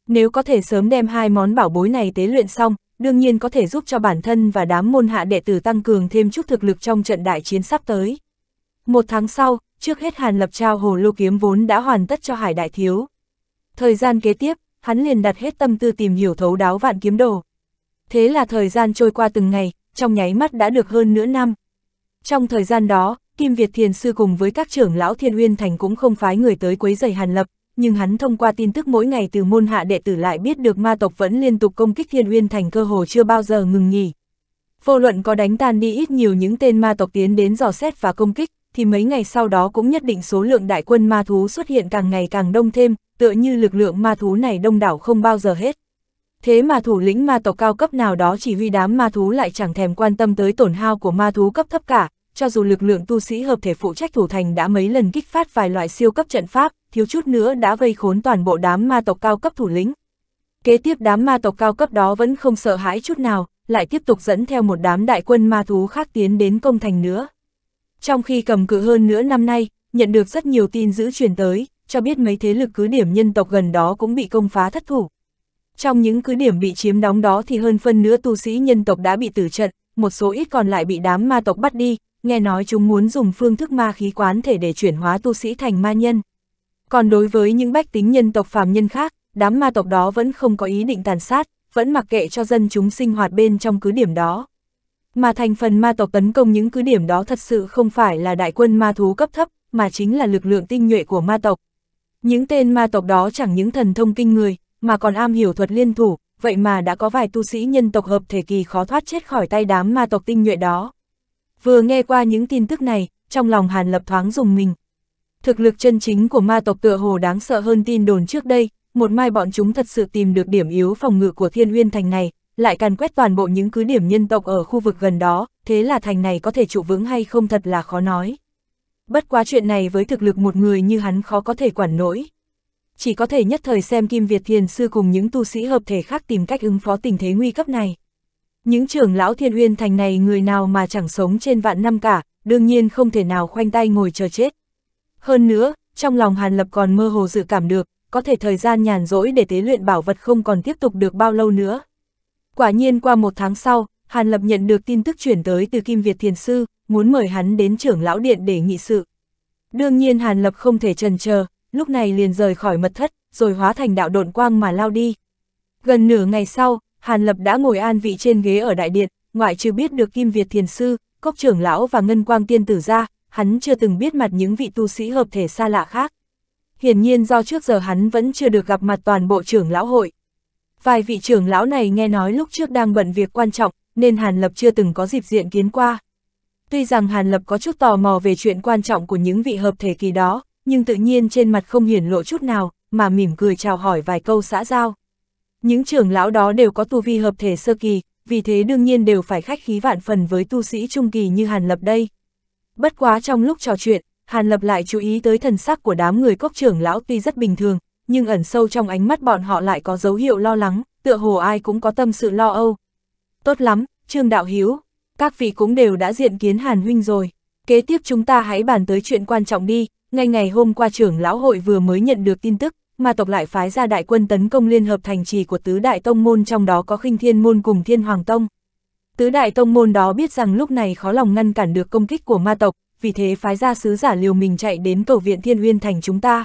Nếu có thể sớm đem hai món bảo bối này tế luyện xong, đương nhiên có thể giúp cho bản thân và đám môn hạ đệ tử tăng cường thêm chút thực lực trong trận đại chiến sắp tới. Một tháng sau, trước hết Hàn Lập trao hồ lô kiếm vốn đã hoàn tất cho Hải Đại Thiếu. Thời gian kế tiếp, hắn liền đặt hết tâm tư tìm hiểu thấu đáo vạn kiếm đồ. Thế là thời gian trôi qua từng ngày, trong nháy mắt đã được hơn nửa năm. Trong thời gian đó, Kim Việt Thiền Sư cùng với các trưởng lão Thiên Uyên Thành cũng không phái người tới quấy rầy Hàn Lập, nhưng hắn thông qua tin tức mỗi ngày từ môn hạ đệ tử lại biết được ma tộc vẫn liên tục công kích Thiên Uyên Thành cơ hồ chưa bao giờ ngừng nghỉ. Vô luận có đánh tan đi ít nhiều những tên ma tộc tiến đến dò xét và công kích, thì mấy ngày sau đó cũng nhất định số lượng đại quân ma thú xuất hiện càng ngày càng đông thêm, tựa như lực lượng ma thú này đông đảo không bao giờ hết. Thế mà thủ lĩnh ma tộc cao cấp nào đó chỉ huy đám ma thú lại chẳng thèm quan tâm tới tổn hao của ma thú cấp thấp cả, cho dù lực lượng tu sĩ hợp thể phụ trách thủ thành đã mấy lần kích phát vài loại siêu cấp trận pháp, thiếu chút nữa đã vây khốn toàn bộ đám ma tộc cao cấp thủ lĩnh. Kế tiếp đám ma tộc cao cấp đó vẫn không sợ hãi chút nào, lại tiếp tục dẫn theo một đám đại quân ma thú khác tiến đến công thành nữa. Trong khi cầm cự hơn nửa năm nay, nhận được rất nhiều tin dữ truyền tới, cho biết mấy thế lực cứ điểm nhân tộc gần đó cũng bị công phá thất thủ. Trong những cứ điểm bị chiếm đóng đó thì hơn phân nửa tu sĩ nhân tộc đã bị tử trận, một số ít còn lại bị đám ma tộc bắt đi, nghe nói chúng muốn dùng phương thức ma khí quán thể để chuyển hóa tu sĩ thành ma nhân. Còn đối với những bách tính nhân tộc phàm nhân khác, đám ma tộc đó vẫn không có ý định tàn sát, vẫn mặc kệ cho dân chúng sinh hoạt bên trong cứ điểm đó. Mà thành phần ma tộc tấn công những cứ điểm đó thật sự không phải là đại quân ma thú cấp thấp, mà chính là lực lượng tinh nhuệ của ma tộc. Những tên ma tộc đó chẳng những thần thông kinh người, mà còn am hiểu thuật liên thủ, vậy mà đã có vài tu sĩ nhân tộc hợp thể kỳ khó thoát chết khỏi tay đám ma tộc tinh nhuệ đó. Vừa nghe qua những tin tức này, trong lòng Hàn Lập thoáng dùng mình. Thực lực chân chính của ma tộc tựa hồ đáng sợ hơn tin đồn trước đây, một mai bọn chúng thật sự tìm được điểm yếu phòng ngự của thiên uyên thành này, lại càn quét toàn bộ những cứ điểm nhân tộc ở khu vực gần đó, thế là thành này có thể trụ vững hay không thật là khó nói. Bất quá chuyện này với thực lực một người như hắn khó có thể quản nổi. Chỉ có thể nhất thời xem Kim Việt Thiền Sư cùng những tu sĩ hợp thể khác tìm cách ứng phó tình thế nguy cấp này. Những trưởng lão thiên uyên thành này người nào mà chẳng sống trên vạn năm cả, đương nhiên không thể nào khoanh tay ngồi chờ chết. Hơn nữa, trong lòng Hàn Lập còn mơ hồ dự cảm được, có thể thời gian nhàn rỗi để tế luyện bảo vật không còn tiếp tục được bao lâu nữa. Quả nhiên qua một tháng sau, Hàn Lập nhận được tin tức chuyển tới từ Kim Việt Thiền Sư, muốn mời hắn đến trưởng lão điện để nghị sự. Đương nhiên Hàn Lập không thể trần chờ, lúc này liền rời khỏi mật thất, rồi hóa thành đạo độn quang mà lao đi. Gần nửa ngày sau, Hàn Lập đã ngồi an vị trên ghế ở đại điện, ngoại trừ biết được Kim Việt Thiền Sư, Cốc trưởng lão và Ngân Quang Tiên Tử ra, hắn chưa từng biết mặt những vị tu sĩ hợp thể xa lạ khác. Hiển nhiên do trước giờ hắn vẫn chưa được gặp mặt toàn bộ trưởng lão hội. Vài vị trưởng lão này nghe nói lúc trước đang bận việc quan trọng, nên Hàn Lập chưa từng có dịp diện kiến qua. Tuy rằng Hàn Lập có chút tò mò về chuyện quan trọng của những vị hợp thể kỳ đó, nhưng tự nhiên trên mặt không hiển lộ chút nào, mà mỉm cười chào hỏi vài câu xã giao. Những trưởng lão đó đều có tu vi hợp thể sơ kỳ, vì thế đương nhiên đều phải khách khí vạn phần với tu sĩ trung kỳ như Hàn Lập đây. Bất quá trong lúc trò chuyện, Hàn Lập lại chú ý tới thần sắc của đám người cốc trưởng lão tuy rất bình thường, nhưng ẩn sâu trong ánh mắt bọn họ lại có dấu hiệu lo lắng, tựa hồ ai cũng có tâm sự lo âu. Tốt lắm, Trương Đạo Hiếu, các vị cũng đều đã diện kiến Hàn Huynh rồi. Kế tiếp chúng ta hãy bàn tới chuyện quan trọng đi, ngay ngày hôm qua trưởng lão hội vừa mới nhận được tin tức, mà tộc lại phái ra đại quân tấn công liên hợp thành trì của tứ đại tông môn trong đó có khinh thiên môn cùng thiên hoàng tông. Tứ đại tông môn đó biết rằng lúc này khó lòng ngăn cản được công kích của ma tộc, vì thế phái ra sứ giả liều mình chạy đến cầu viện thiên uyên thành chúng ta.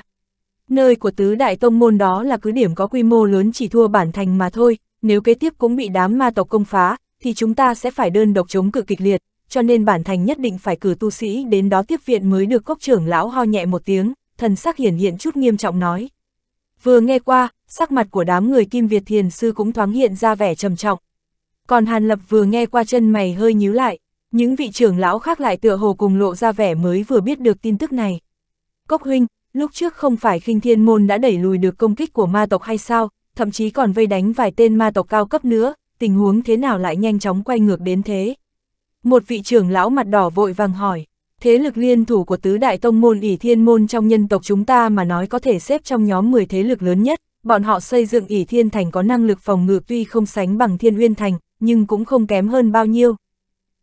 Nơi của tứ đại tông môn đó là cứ điểm có quy mô lớn chỉ thua bản thành mà thôi, nếu kế tiếp cũng bị đám ma tộc công phá, thì chúng ta sẽ phải đơn độc chống cự kịch liệt, cho nên bản thành nhất định phải cử tu sĩ đến đó tiếp viện mới được cốc trưởng lão ho nhẹ một tiếng, thần sắc hiển hiện chút nghiêm trọng nói. Vừa nghe qua, sắc mặt của đám người Kim Việt Thiền Sư cũng thoáng hiện ra vẻ trầm trọng. Còn Hàn Lập vừa nghe qua chân mày hơi nhíu lại, những vị trưởng lão khác lại tựa hồ cùng lộ ra vẻ mới vừa biết được tin tức này. Cốc huynh, Lúc trước không phải khinh thiên môn đã đẩy lùi được công kích của ma tộc hay sao, thậm chí còn vây đánh vài tên ma tộc cao cấp nữa, tình huống thế nào lại nhanh chóng quay ngược đến thế? Một vị trưởng lão mặt đỏ vội vàng hỏi, thế lực liên thủ của tứ đại tông môn ỷ thiên môn trong nhân tộc chúng ta mà nói có thể xếp trong nhóm 10 thế lực lớn nhất, bọn họ xây dựng ỷ thiên thành có năng lực phòng ngự tuy không sánh bằng thiên uyên thành, nhưng cũng không kém hơn bao nhiêu.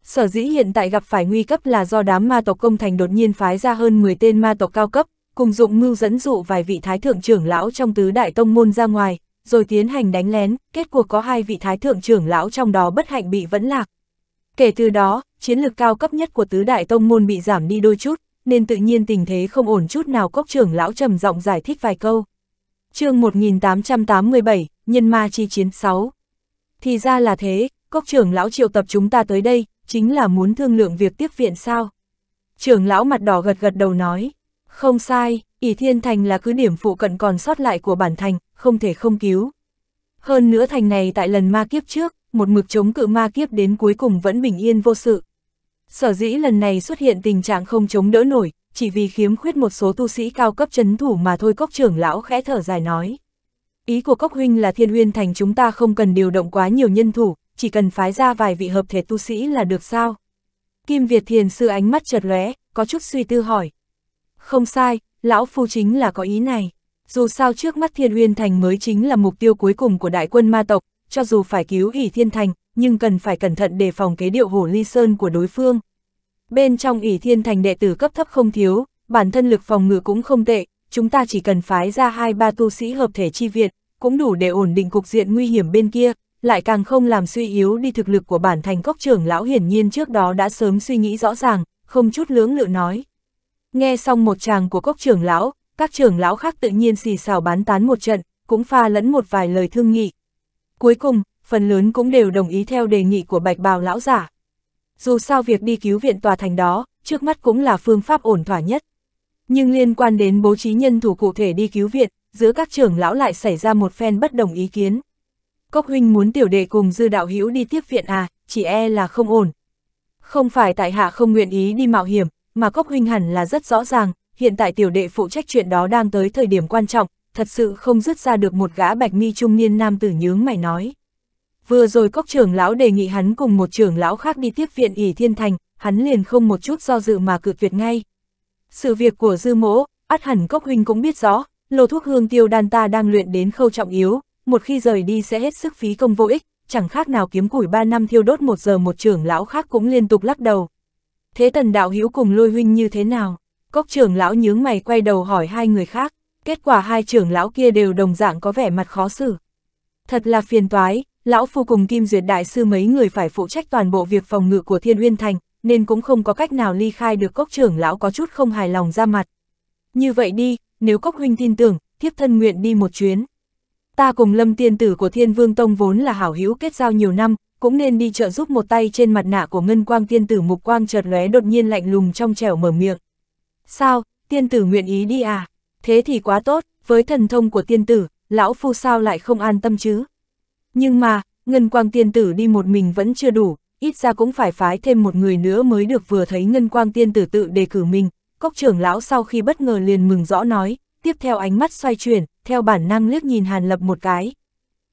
Sở dĩ hiện tại gặp phải nguy cấp là do đám ma tộc công thành đột nhiên phái ra hơn 10 tên ma tộc cao cấp, cùng dụng mưu dẫn dụ vài vị thái thượng trưởng lão trong tứ đại tông môn ra ngoài, rồi tiến hành đánh lén, kết cuộc có hai vị thái thượng trưởng lão trong đó bất hạnh bị vẫn lạc. Kể từ đó, chiến lược cao cấp nhất của tứ đại tông môn bị giảm đi đôi chút, nên tự nhiên tình thế không ổn chút nào cốc trưởng lão trầm giọng giải thích vài câu. chương 1887, Nhân Ma Chi Chiến 6 Thì ra là thế, cốc trưởng lão triệu tập chúng ta tới đây, chính là muốn thương lượng việc tiếp viện sao. Trưởng lão mặt đỏ gật gật đầu nói. Không sai, ỷ Thiên Thành là cứ điểm phụ cận còn sót lại của bản thành, không thể không cứu. Hơn nữa thành này tại lần ma kiếp trước, một mực chống cự ma kiếp đến cuối cùng vẫn bình yên vô sự. Sở dĩ lần này xuất hiện tình trạng không chống đỡ nổi, chỉ vì khiếm khuyết một số tu sĩ cao cấp chấn thủ mà thôi cốc trưởng lão khẽ thở dài nói. Ý của cốc huynh là thiên huyên thành chúng ta không cần điều động quá nhiều nhân thủ, chỉ cần phái ra vài vị hợp thể tu sĩ là được sao. Kim Việt thiền sư ánh mắt chợt lóe, có chút suy tư hỏi, không sai, lão phu chính là có ý này. Dù sao trước mắt Thiên Uyên Thành mới chính là mục tiêu cuối cùng của đại quân ma tộc, cho dù phải cứu ỷ Thiên Thành, nhưng cần phải cẩn thận đề phòng kế điệu hổ ly sơn của đối phương. Bên trong ỷ Thiên Thành đệ tử cấp thấp không thiếu, bản thân lực phòng ngự cũng không tệ, chúng ta chỉ cần phái ra hai ba tu sĩ hợp thể chi viện, cũng đủ để ổn định cục diện nguy hiểm bên kia, lại càng không làm suy yếu đi thực lực của bản thành cốc trưởng lão hiển nhiên trước đó đã sớm suy nghĩ rõ ràng, không chút lưỡng lự nói. Nghe xong một chàng của cốc trưởng lão, các trưởng lão khác tự nhiên xì xào bán tán một trận, cũng pha lẫn một vài lời thương nghị. Cuối cùng, phần lớn cũng đều đồng ý theo đề nghị của bạch bào lão giả. Dù sao việc đi cứu viện tòa thành đó, trước mắt cũng là phương pháp ổn thỏa nhất. Nhưng liên quan đến bố trí nhân thủ cụ thể đi cứu viện, giữa các trưởng lão lại xảy ra một phen bất đồng ý kiến. Cốc huynh muốn tiểu đệ cùng dư đạo hữu đi tiếp viện à, chỉ e là không ổn. Không phải tại hạ không nguyện ý đi mạo hiểm, mà Cốc Huynh hẳn là rất rõ ràng, hiện tại tiểu đệ phụ trách chuyện đó đang tới thời điểm quan trọng, thật sự không dứt ra được một gã bạch mi trung niên nam tử nhướng mày nói. Vừa rồi Cốc trưởng lão đề nghị hắn cùng một trưởng lão khác đi tiếp viện ỉ thiên thành, hắn liền không một chút do dự mà cự tuyệt ngay. Sự việc của dư mỗ, át hẳn Cốc Huynh cũng biết rõ, lô thuốc hương tiêu đan ta đang luyện đến khâu trọng yếu, một khi rời đi sẽ hết sức phí công vô ích, chẳng khác nào kiếm củi ba năm thiêu đốt một giờ một trưởng lão khác cũng liên tục lắc đầu thế tần đạo hữu cùng lôi huynh như thế nào? Cốc trưởng lão nhướng mày quay đầu hỏi hai người khác, kết quả hai trưởng lão kia đều đồng dạng có vẻ mặt khó xử. Thật là phiền toái, lão phu cùng Kim Duyệt đại sư mấy người phải phụ trách toàn bộ việc phòng ngự của Thiên Uyên Thành, nên cũng không có cách nào ly khai được cốc trưởng lão có chút không hài lòng ra mặt. Như vậy đi, nếu cốc huynh tin tưởng, thiếp thân nguyện đi một chuyến. Ta cùng Lâm tiên tử của Thiên Vương Tông vốn là hảo hữu kết giao nhiều năm, cũng nên đi trợ giúp một tay trên mặt nạ của ngân quang tiên tử mục quang chợt lóe đột nhiên lạnh lùng trong trẻo mở miệng. Sao, tiên tử nguyện ý đi à? Thế thì quá tốt, với thần thông của tiên tử, lão phu sao lại không an tâm chứ? Nhưng mà, ngân quang tiên tử đi một mình vẫn chưa đủ, ít ra cũng phải phái thêm một người nữa mới được vừa thấy ngân quang tiên tử tự đề cử mình. Cốc trưởng lão sau khi bất ngờ liền mừng rõ nói, tiếp theo ánh mắt xoay chuyển, theo bản năng liếc nhìn Hàn Lập một cái.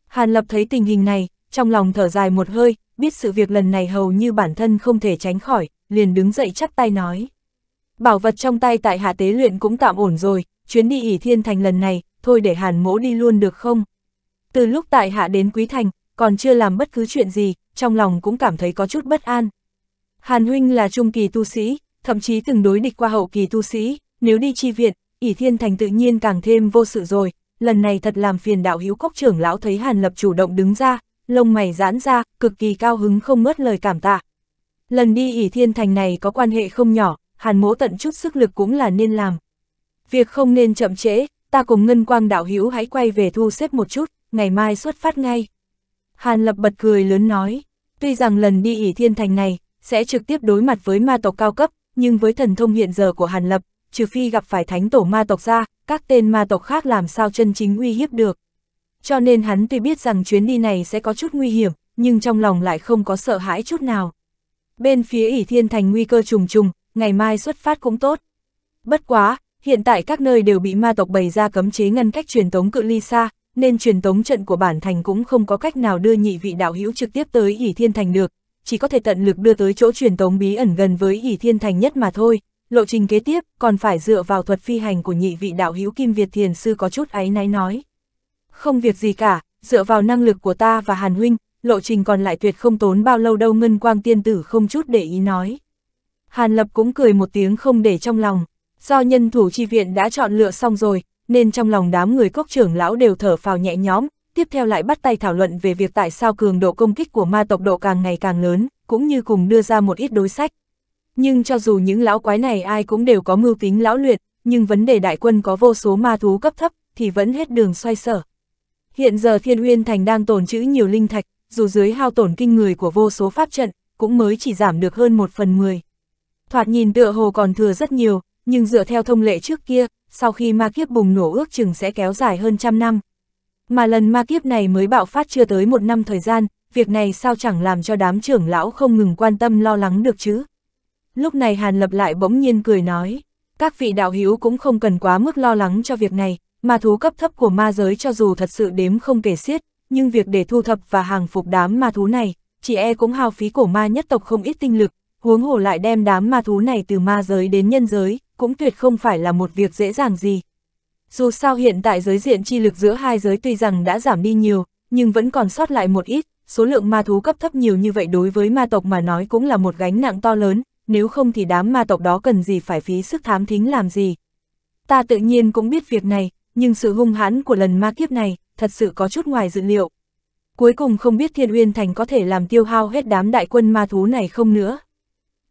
Hàn Lập thấy tình hình này, trong lòng thở dài một hơi, biết sự việc lần này hầu như bản thân không thể tránh khỏi, liền đứng dậy chắp tay nói. Bảo vật trong tay tại hạ tế luyện cũng tạm ổn rồi, chuyến đi ỉ thiên thành lần này, thôi để hàn mỗ đi luôn được không? Từ lúc tại hạ đến quý thành, còn chưa làm bất cứ chuyện gì, trong lòng cũng cảm thấy có chút bất an. Hàn huynh là trung kỳ tu sĩ, thậm chí từng đối địch qua hậu kỳ tu sĩ, nếu đi chi viện, ỉ thiên thành tự nhiên càng thêm vô sự rồi, lần này thật làm phiền đạo hữu cốc trưởng lão thấy hàn lập chủ động đứng ra, lông mày giãn ra, cực kỳ cao hứng không mất lời cảm tạ. Lần đi ỉ thiên thành này có quan hệ không nhỏ, hàn mỗ tận chút sức lực cũng là nên làm. Việc không nên chậm trễ, ta cùng Ngân Quang đạo hữu hãy quay về thu xếp một chút, ngày mai xuất phát ngay. Hàn Lập bật cười lớn nói, tuy rằng lần đi ỉ thiên thành này, sẽ trực tiếp đối mặt với ma tộc cao cấp, nhưng với thần thông hiện giờ của Hàn Lập, trừ phi gặp phải thánh tổ ma tộc ra, các tên ma tộc khác làm sao chân chính uy hiếp được cho nên hắn tuy biết rằng chuyến đi này sẽ có chút nguy hiểm, nhưng trong lòng lại không có sợ hãi chút nào. Bên phía ỉ thiên thành nguy cơ trùng trùng, ngày mai xuất phát cũng tốt. Bất quá, hiện tại các nơi đều bị ma tộc bày ra cấm chế ngăn cách truyền tống cự ly xa, nên truyền tống trận của bản thành cũng không có cách nào đưa nhị vị đạo hữu trực tiếp tới ỉ thiên thành được, chỉ có thể tận lực đưa tới chỗ truyền tống bí ẩn gần với ỉ thiên thành nhất mà thôi. Lộ trình kế tiếp còn phải dựa vào thuật phi hành của nhị vị đạo hữu Kim Việt Thiền Sư có chút áy náy nói. Không việc gì cả, dựa vào năng lực của ta và Hàn Huynh, lộ trình còn lại tuyệt không tốn bao lâu đâu Ngân Quang Tiên Tử không chút để ý nói. Hàn Lập cũng cười một tiếng không để trong lòng, do nhân thủ chi viện đã chọn lựa xong rồi, nên trong lòng đám người cốc trưởng lão đều thở phào nhẹ nhõm, tiếp theo lại bắt tay thảo luận về việc tại sao cường độ công kích của ma tộc độ càng ngày càng lớn, cũng như cùng đưa ra một ít đối sách. Nhưng cho dù những lão quái này ai cũng đều có mưu tính lão luyện, nhưng vấn đề đại quân có vô số ma thú cấp thấp thì vẫn hết đường xoay sở. Hiện giờ Thiên Huyên Thành đang tồn trữ nhiều linh thạch, dù dưới hao tổn kinh người của vô số pháp trận, cũng mới chỉ giảm được hơn một phần mười. Thoạt nhìn tựa hồ còn thừa rất nhiều, nhưng dựa theo thông lệ trước kia, sau khi ma kiếp bùng nổ ước chừng sẽ kéo dài hơn trăm năm. Mà lần ma kiếp này mới bạo phát chưa tới một năm thời gian, việc này sao chẳng làm cho đám trưởng lão không ngừng quan tâm lo lắng được chứ. Lúc này Hàn Lập lại bỗng nhiên cười nói, các vị đạo hữu cũng không cần quá mức lo lắng cho việc này, ma thú cấp thấp của ma giới cho dù thật sự đếm không kể xiết, nhưng việc để thu thập và hàng phục đám ma thú này, chỉ e cũng hao phí cổ ma nhất tộc không ít tinh lực, huống hồ lại đem đám ma thú này từ ma giới đến nhân giới, cũng tuyệt không phải là một việc dễ dàng gì. Dù sao hiện tại giới diện chi lực giữa hai giới tuy rằng đã giảm đi nhiều, nhưng vẫn còn sót lại một ít, số lượng ma thú cấp thấp nhiều như vậy đối với ma tộc mà nói cũng là một gánh nặng to lớn, nếu không thì đám ma tộc đó cần gì phải phí sức thám thính làm gì. Ta tự nhiên cũng biết việc này, nhưng sự hung hãn của lần ma kiếp này thật sự có chút ngoài dự liệu. Cuối cùng không biết Thiên Uyên Thành có thể làm tiêu hao hết đám đại quân ma thú này không nữa.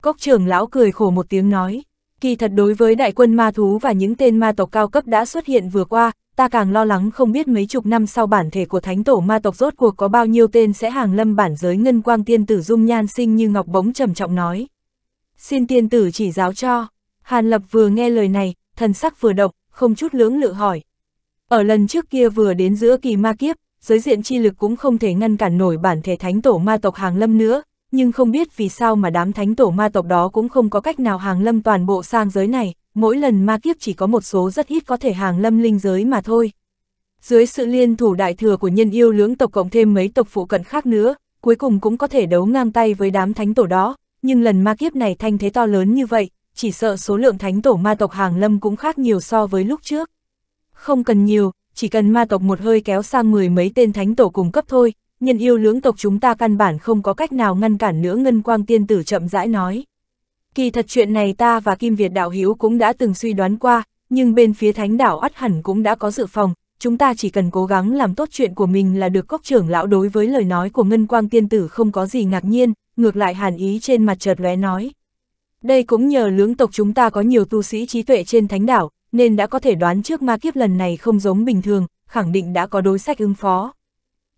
Cốc trưởng lão cười khổ một tiếng nói, kỳ thật đối với đại quân ma thú và những tên ma tộc cao cấp đã xuất hiện vừa qua, ta càng lo lắng không biết mấy chục năm sau bản thể của thánh tổ ma tộc rốt cuộc có bao nhiêu tên sẽ hàng lâm bản giới ngân quang tiên tử dung nhan sinh như ngọc bóng trầm trọng nói. Xin tiên tử chỉ giáo cho, Hàn Lập vừa nghe lời này, thần sắc vừa động, không chút lưỡng lự hỏi, ở lần trước kia vừa đến giữa kỳ ma kiếp, giới diện chi lực cũng không thể ngăn cản nổi bản thể thánh tổ ma tộc hàng lâm nữa, nhưng không biết vì sao mà đám thánh tổ ma tộc đó cũng không có cách nào hàng lâm toàn bộ sang giới này, mỗi lần ma kiếp chỉ có một số rất ít có thể hàng lâm linh giới mà thôi. Dưới sự liên thủ đại thừa của nhân yêu lưỡng tộc cộng thêm mấy tộc phụ cận khác nữa, cuối cùng cũng có thể đấu ngang tay với đám thánh tổ đó, nhưng lần ma kiếp này thanh thế to lớn như vậy, chỉ sợ số lượng thánh tổ ma tộc hàng lâm cũng khác nhiều so với lúc trước. Không cần nhiều, chỉ cần ma tộc một hơi kéo sang mười mấy tên thánh tổ cung cấp thôi, nhân yêu lưỡng tộc chúng ta căn bản không có cách nào ngăn cản nữa Ngân Quang Tiên Tử chậm rãi nói. Kỳ thật chuyện này ta và Kim Việt Đạo hữu cũng đã từng suy đoán qua, nhưng bên phía thánh đảo ắt hẳn cũng đã có dự phòng, chúng ta chỉ cần cố gắng làm tốt chuyện của mình là được cốc trưởng lão đối với lời nói của Ngân Quang Tiên Tử không có gì ngạc nhiên, ngược lại hàn ý trên mặt chợt lóe nói. Đây cũng nhờ lưỡng tộc chúng ta có nhiều tu sĩ trí tuệ trên thánh đảo, nên đã có thể đoán trước ma kiếp lần này không giống bình thường, khẳng định đã có đối sách ứng phó.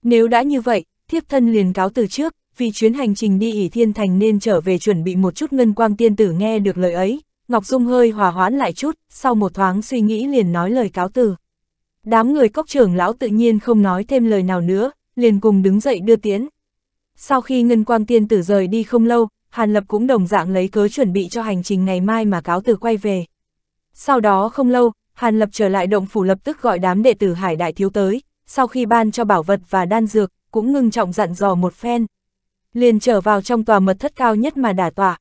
Nếu đã như vậy, thiếp thân liền cáo từ trước, vì chuyến hành trình đi ỉ thiên thành nên trở về chuẩn bị một chút ngân quang tiên tử nghe được lời ấy, Ngọc Dung hơi hòa hoãn lại chút, sau một thoáng suy nghĩ liền nói lời cáo từ. Đám người cốc trưởng lão tự nhiên không nói thêm lời nào nữa, liền cùng đứng dậy đưa tiễn. Sau khi ngân quang tiên tử rời đi không lâu, Hàn Lập cũng đồng dạng lấy cớ chuẩn bị cho hành trình ngày mai mà cáo từ quay về. Sau đó không lâu, Hàn Lập trở lại động phủ lập tức gọi đám đệ tử Hải Đại Thiếu tới, sau khi ban cho bảo vật và đan dược, cũng ngưng trọng dặn dò một phen. Liền trở vào trong tòa mật thất cao nhất mà đả tọa.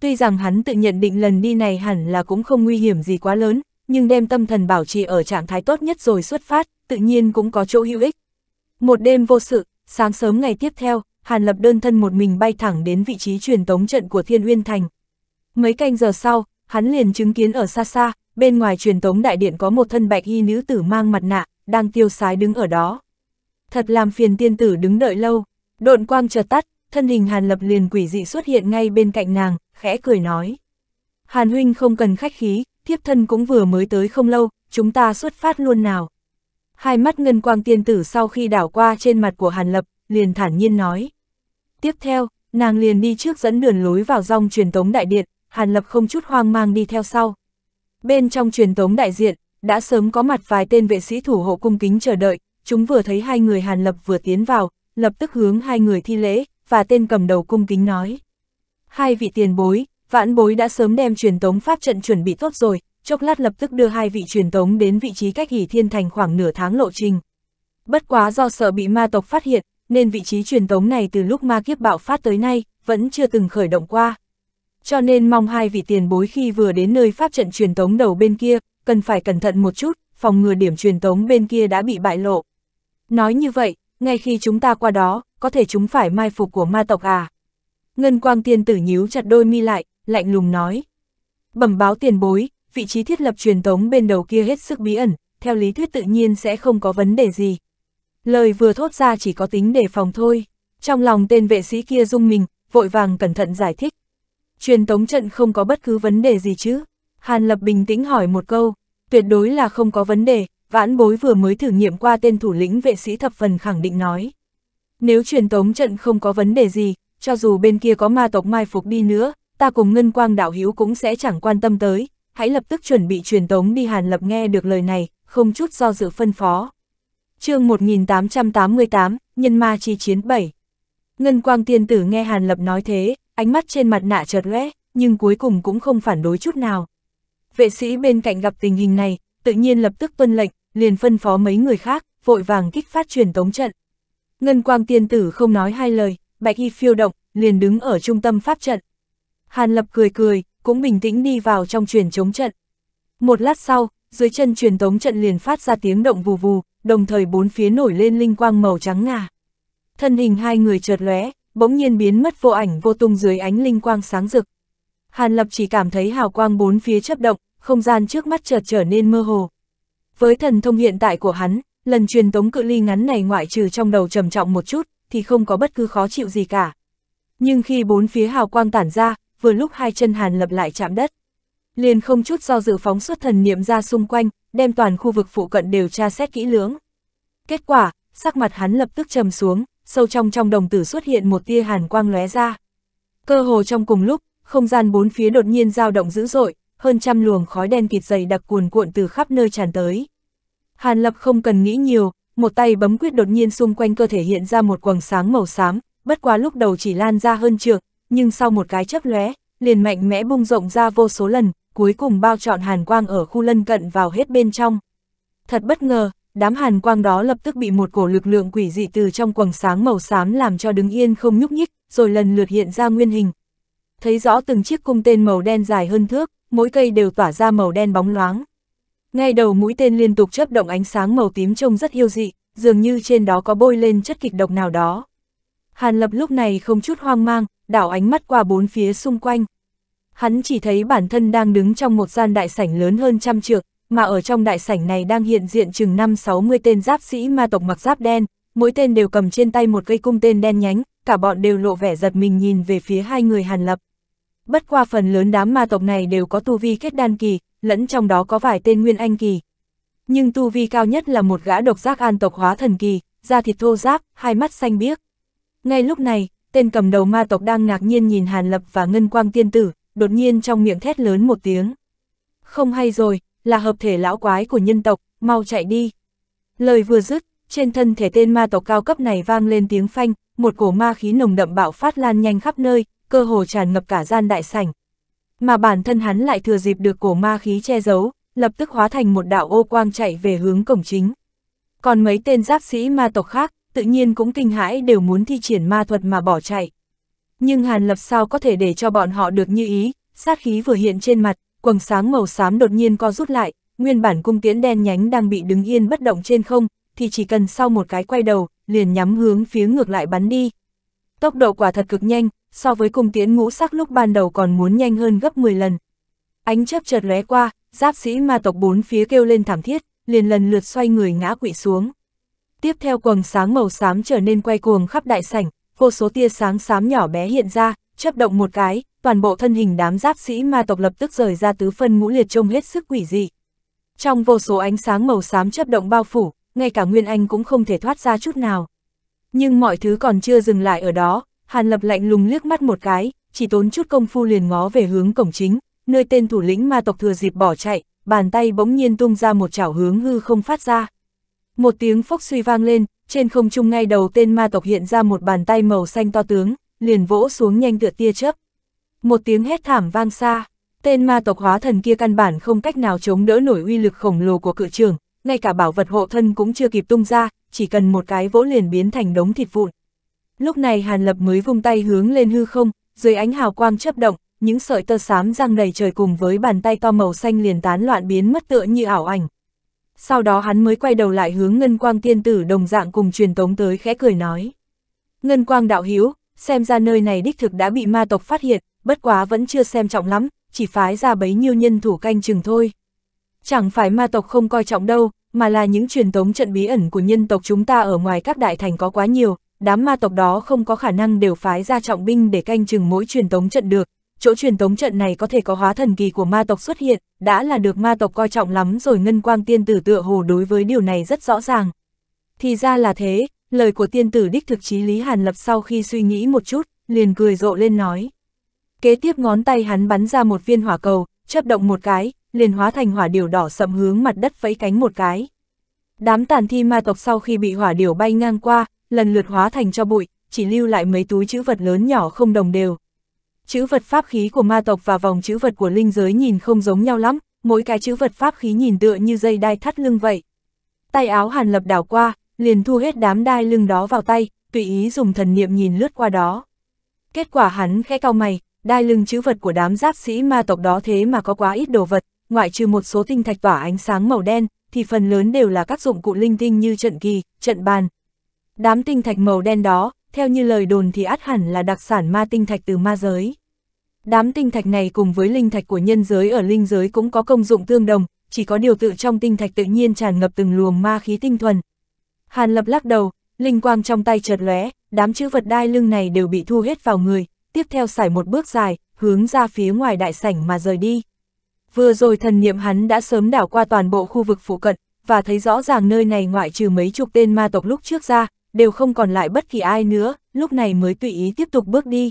Tuy rằng hắn tự nhận định lần đi này hẳn là cũng không nguy hiểm gì quá lớn, nhưng đem tâm thần bảo trì ở trạng thái tốt nhất rồi xuất phát, tự nhiên cũng có chỗ hữu ích. Một đêm vô sự, sáng sớm ngày tiếp theo, Hàn Lập đơn thân một mình bay thẳng đến vị trí truyền tống trận của Thiên Uyên Thành. Mấy canh giờ sau, hắn liền chứng kiến ở xa xa, bên ngoài truyền tống đại điện có một thân bạch y nữ tử mang mặt nạ, đang tiêu sái đứng ở đó. Thật làm phiền tiên tử đứng đợi lâu, độn quang chợt tắt, thân hình Hàn Lập liền quỷ dị xuất hiện ngay bên cạnh nàng, khẽ cười nói. Hàn huynh không cần khách khí, thiếp thân cũng vừa mới tới không lâu, chúng ta xuất phát luôn nào. Hai mắt ngân quang tiên tử sau khi đảo qua trên mặt của Hàn Lập, liền thản nhiên nói. Tiếp theo, nàng liền đi trước dẫn đường lối vào rong truyền tống đại điện, Hàn Lập không chút hoang mang đi theo sau. Bên trong truyền tống đại diện, đã sớm có mặt vài tên vệ sĩ thủ hộ cung kính chờ đợi, chúng vừa thấy hai người Hàn Lập vừa tiến vào, lập tức hướng hai người thi lễ, và tên cầm đầu cung kính nói. Hai vị tiền bối, vãn bối đã sớm đem truyền tống pháp trận chuẩn bị tốt rồi, chốc lát lập tức đưa hai vị truyền tống đến vị trí cách hỷ thiên thành khoảng nửa tháng lộ trình. Bất quá do sợ bị ma tộc phát hiện, nên vị trí truyền tống này từ lúc ma kiếp bạo phát tới nay, vẫn chưa từng khởi động qua cho nên mong hai vị tiền bối khi vừa đến nơi pháp trận truyền tống đầu bên kia, cần phải cẩn thận một chút, phòng ngừa điểm truyền tống bên kia đã bị bại lộ. Nói như vậy, ngay khi chúng ta qua đó, có thể chúng phải mai phục của ma tộc à? Ngân quang tiên tử nhíu chặt đôi mi lại, lạnh lùng nói. Bẩm báo tiền bối, vị trí thiết lập truyền tống bên đầu kia hết sức bí ẩn, theo lý thuyết tự nhiên sẽ không có vấn đề gì. Lời vừa thốt ra chỉ có tính đề phòng thôi. Trong lòng tên vệ sĩ kia rung mình, vội vàng cẩn thận giải thích truyền tống trận không có bất cứ vấn đề gì chứ? Hàn Lập bình tĩnh hỏi một câu, tuyệt đối là không có vấn đề, vãn bối vừa mới thử nghiệm qua tên thủ lĩnh vệ sĩ thập phần khẳng định nói. Nếu truyền tống trận không có vấn đề gì, cho dù bên kia có ma tộc mai phục đi nữa, ta cùng Ngân Quang Đạo Hiếu cũng sẽ chẳng quan tâm tới, hãy lập tức chuẩn bị truyền tống đi Hàn Lập nghe được lời này, không chút do dự phân phó. chương 1888, Nhân Ma Chi Chiến 7 Ngân Quang Tiên Tử nghe Hàn Lập nói thế, ánh mắt trên mặt nạ chợt lóe, nhưng cuối cùng cũng không phản đối chút nào. Vệ sĩ bên cạnh gặp tình hình này, tự nhiên lập tức tuân lệnh, liền phân phó mấy người khác, vội vàng kích phát truyền tống trận. Ngân quang tiên tử không nói hai lời, bạch y phiêu động, liền đứng ở trung tâm pháp trận. Hàn lập cười cười, cũng bình tĩnh đi vào trong truyền chống trận. Một lát sau, dưới chân truyền tống trận liền phát ra tiếng động vù vù, đồng thời bốn phía nổi lên linh quang màu trắng ngà. Thân hình hai người chợt lóe, bỗng nhiên biến mất vô ảnh vô tung dưới ánh linh quang sáng rực. Hàn Lập chỉ cảm thấy hào quang bốn phía chấp động, không gian trước mắt chợt trở nên mơ hồ. Với thần thông hiện tại của hắn, lần truyền tống cự ly ngắn này ngoại trừ trong đầu trầm trọng một chút, thì không có bất cứ khó chịu gì cả. Nhưng khi bốn phía hào quang tản ra, vừa lúc hai chân Hàn Lập lại chạm đất. Liền không chút do dự phóng xuất thần niệm ra xung quanh, đem toàn khu vực phụ cận đều tra xét kỹ lưỡng. Kết quả, sắc mặt hắn lập tức trầm xuống, sâu trong trong đồng tử xuất hiện một tia hàn quang lóe ra. Cơ hồ trong cùng lúc, không gian bốn phía đột nhiên dao động dữ dội, hơn trăm luồng khói đen kịt dày đặc cuồn cuộn từ khắp nơi tràn tới. Hàn Lập không cần nghĩ nhiều, một tay bấm quyết đột nhiên xung quanh cơ thể hiện ra một quầng sáng màu xám, bất quá lúc đầu chỉ lan ra hơn trượng, nhưng sau một cái chớp lóe, liền mạnh mẽ bung rộng ra vô số lần, cuối cùng bao trọn hàn quang ở khu lân cận vào hết bên trong. Thật bất ngờ, đám hàn quang đó lập tức bị một cổ lực lượng quỷ dị từ trong quầng sáng màu xám làm cho đứng yên không nhúc nhích, rồi lần lượt hiện ra nguyên hình. Thấy rõ từng chiếc cung tên màu đen dài hơn thước, mỗi cây đều tỏa ra màu đen bóng loáng. Ngay đầu mũi tên liên tục chớp động ánh sáng màu tím trông rất yêu dị, dường như trên đó có bôi lên chất kịch độc nào đó. Hàn Lập lúc này không chút hoang mang, đảo ánh mắt qua bốn phía xung quanh. Hắn chỉ thấy bản thân đang đứng trong một gian đại sảnh lớn hơn trăm trượng, mà ở trong đại sảnh này đang hiện diện chừng 5-60 tên giáp sĩ ma tộc mặc giáp đen, mỗi tên đều cầm trên tay một cây cung tên đen nhánh, cả bọn đều lộ vẻ giật mình nhìn về phía hai người Hàn Lập. Bất qua phần lớn đám ma tộc này đều có tu vi kết đan kỳ, lẫn trong đó có vài tên nguyên anh kỳ. Nhưng tu vi cao nhất là một gã độc giác an tộc hóa thần kỳ, da thịt thô giáp, hai mắt xanh biếc. Ngay lúc này, tên cầm đầu ma tộc đang ngạc nhiên nhìn Hàn Lập và Ngân Quang Tiên Tử, đột nhiên trong miệng thét lớn một tiếng. Không hay rồi, là hợp thể lão quái của nhân tộc, mau chạy đi. Lời vừa dứt, trên thân thể tên ma tộc cao cấp này vang lên tiếng phanh, một cổ ma khí nồng đậm bạo phát lan nhanh khắp nơi, cơ hồ tràn ngập cả gian đại sảnh. Mà bản thân hắn lại thừa dịp được cổ ma khí che giấu, lập tức hóa thành một đạo ô quang chạy về hướng cổng chính. Còn mấy tên giáp sĩ ma tộc khác, tự nhiên cũng kinh hãi đều muốn thi triển ma thuật mà bỏ chạy. Nhưng Hàn Lập sao có thể để cho bọn họ được như ý, sát khí vừa hiện trên mặt, quầng sáng màu xám đột nhiên co rút lại, nguyên bản cung tiễn đen nhánh đang bị đứng yên bất động trên không, thì chỉ cần sau một cái quay đầu, liền nhắm hướng phía ngược lại bắn đi. Tốc độ quả thật cực nhanh, so với cung tiễn ngũ sắc lúc ban đầu còn muốn nhanh hơn gấp 10 lần. Ánh chớp chợt lóe qua, giáp sĩ ma tộc bốn phía kêu lên thảm thiết, liền lần lượt xoay người ngã quỵ xuống. Tiếp theo quầng sáng màu xám trở nên quay cuồng khắp đại sảnh, vô số tia sáng xám nhỏ bé hiện ra, chớp động một cái, toàn bộ thân hình đám giáp sĩ ma tộc lập tức rời ra tứ phân ngũ liệt trông hết sức quỷ dị. Trong vô số ánh sáng màu xám chấp động bao phủ, ngay cả Nguyên Anh cũng không thể thoát ra chút nào. Nhưng mọi thứ còn chưa dừng lại ở đó, Hàn Lập lạnh lùng liếc mắt một cái, chỉ tốn chút công phu liền ngó về hướng cổng chính, nơi tên thủ lĩnh ma tộc thừa dịp bỏ chạy, bàn tay bỗng nhiên tung ra một chảo hướng hư không phát ra. Một tiếng phốc suy vang lên, trên không trung ngay đầu tên ma tộc hiện ra một bàn tay màu xanh to tướng, liền vỗ xuống nhanh tựa tia chớp. Một tiếng hét thảm vang xa, tên ma tộc hóa thần kia căn bản không cách nào chống đỡ nổi uy lực khổng lồ của cự trường, ngay cả bảo vật hộ thân cũng chưa kịp tung ra, chỉ cần một cái vỗ liền biến thành đống thịt vụn. Lúc này Hàn Lập mới vung tay hướng lên hư không, dưới ánh hào quang chớp động, những sợi tơ xám răng đầy trời cùng với bàn tay to màu xanh liền tán loạn biến mất tựa như ảo ảnh. Sau đó hắn mới quay đầu lại hướng Ngân Quang Tiên Tử đồng dạng cùng truyền tống tới khẽ cười nói. Ngân Quang Đạo Hiếu, xem ra nơi này đích thực đã bị ma tộc phát hiện, bất quá vẫn chưa xem trọng lắm, chỉ phái ra bấy nhiêu nhân thủ canh chừng thôi. Chẳng phải ma tộc không coi trọng đâu, mà là những truyền tống trận bí ẩn của nhân tộc chúng ta ở ngoài các đại thành có quá nhiều, đám ma tộc đó không có khả năng đều phái ra trọng binh để canh chừng mỗi truyền tống trận được. Chỗ truyền tống trận này có thể có hóa thần kỳ của ma tộc xuất hiện, đã là được ma tộc coi trọng lắm rồi ngân quang tiên tử tựa hồ đối với điều này rất rõ ràng. Thì ra là thế, lời của tiên tử đích thực chí Lý Hàn Lập sau khi suy nghĩ một chút, liền cười rộ lên nói. Kế tiếp ngón tay hắn bắn ra một viên hỏa cầu, chớp động một cái, liền hóa thành hỏa điều đỏ sậm hướng mặt đất vẫy cánh một cái. Đám tàn thi ma tộc sau khi bị hỏa điều bay ngang qua, lần lượt hóa thành cho bụi, chỉ lưu lại mấy túi chữ vật lớn nhỏ không đồng đều. Chữ vật pháp khí của ma tộc và vòng chữ vật của linh giới nhìn không giống nhau lắm, mỗi cái chữ vật pháp khí nhìn tựa như dây đai thắt lưng vậy. Tay áo hàn lập đảo qua, liền thu hết đám đai lưng đó vào tay, tùy ý dùng thần niệm nhìn lướt qua đó. Kết quả hắn khẽ cau mày, đai lưng chữ vật của đám giáp sĩ ma tộc đó thế mà có quá ít đồ vật, ngoại trừ một số tinh thạch tỏa ánh sáng màu đen, thì phần lớn đều là các dụng cụ linh tinh như trận kỳ, trận bàn. Đám tinh thạch màu đen đó, theo như lời đồn thì át hẳn là đặc sản ma tinh thạch từ ma giới. Đám tinh thạch này cùng với linh thạch của nhân giới ở linh giới cũng có công dụng tương đồng, chỉ có điều tự trong tinh thạch tự nhiên tràn ngập từng luồng ma khí tinh thuần. Hàn Lập lắc đầu, linh quang trong tay chợt lóe, đám chữ vật đai lưng này đều bị thu hết vào người, tiếp theo xài một bước dài, hướng ra phía ngoài đại sảnh mà rời đi. Vừa rồi thần niệm hắn đã sớm đảo qua toàn bộ khu vực phụ cận, và thấy rõ ràng nơi này ngoại trừ mấy chục tên ma tộc lúc trước ra, đều không còn lại bất kỳ ai nữa, lúc này mới tùy ý tiếp tục bước đi.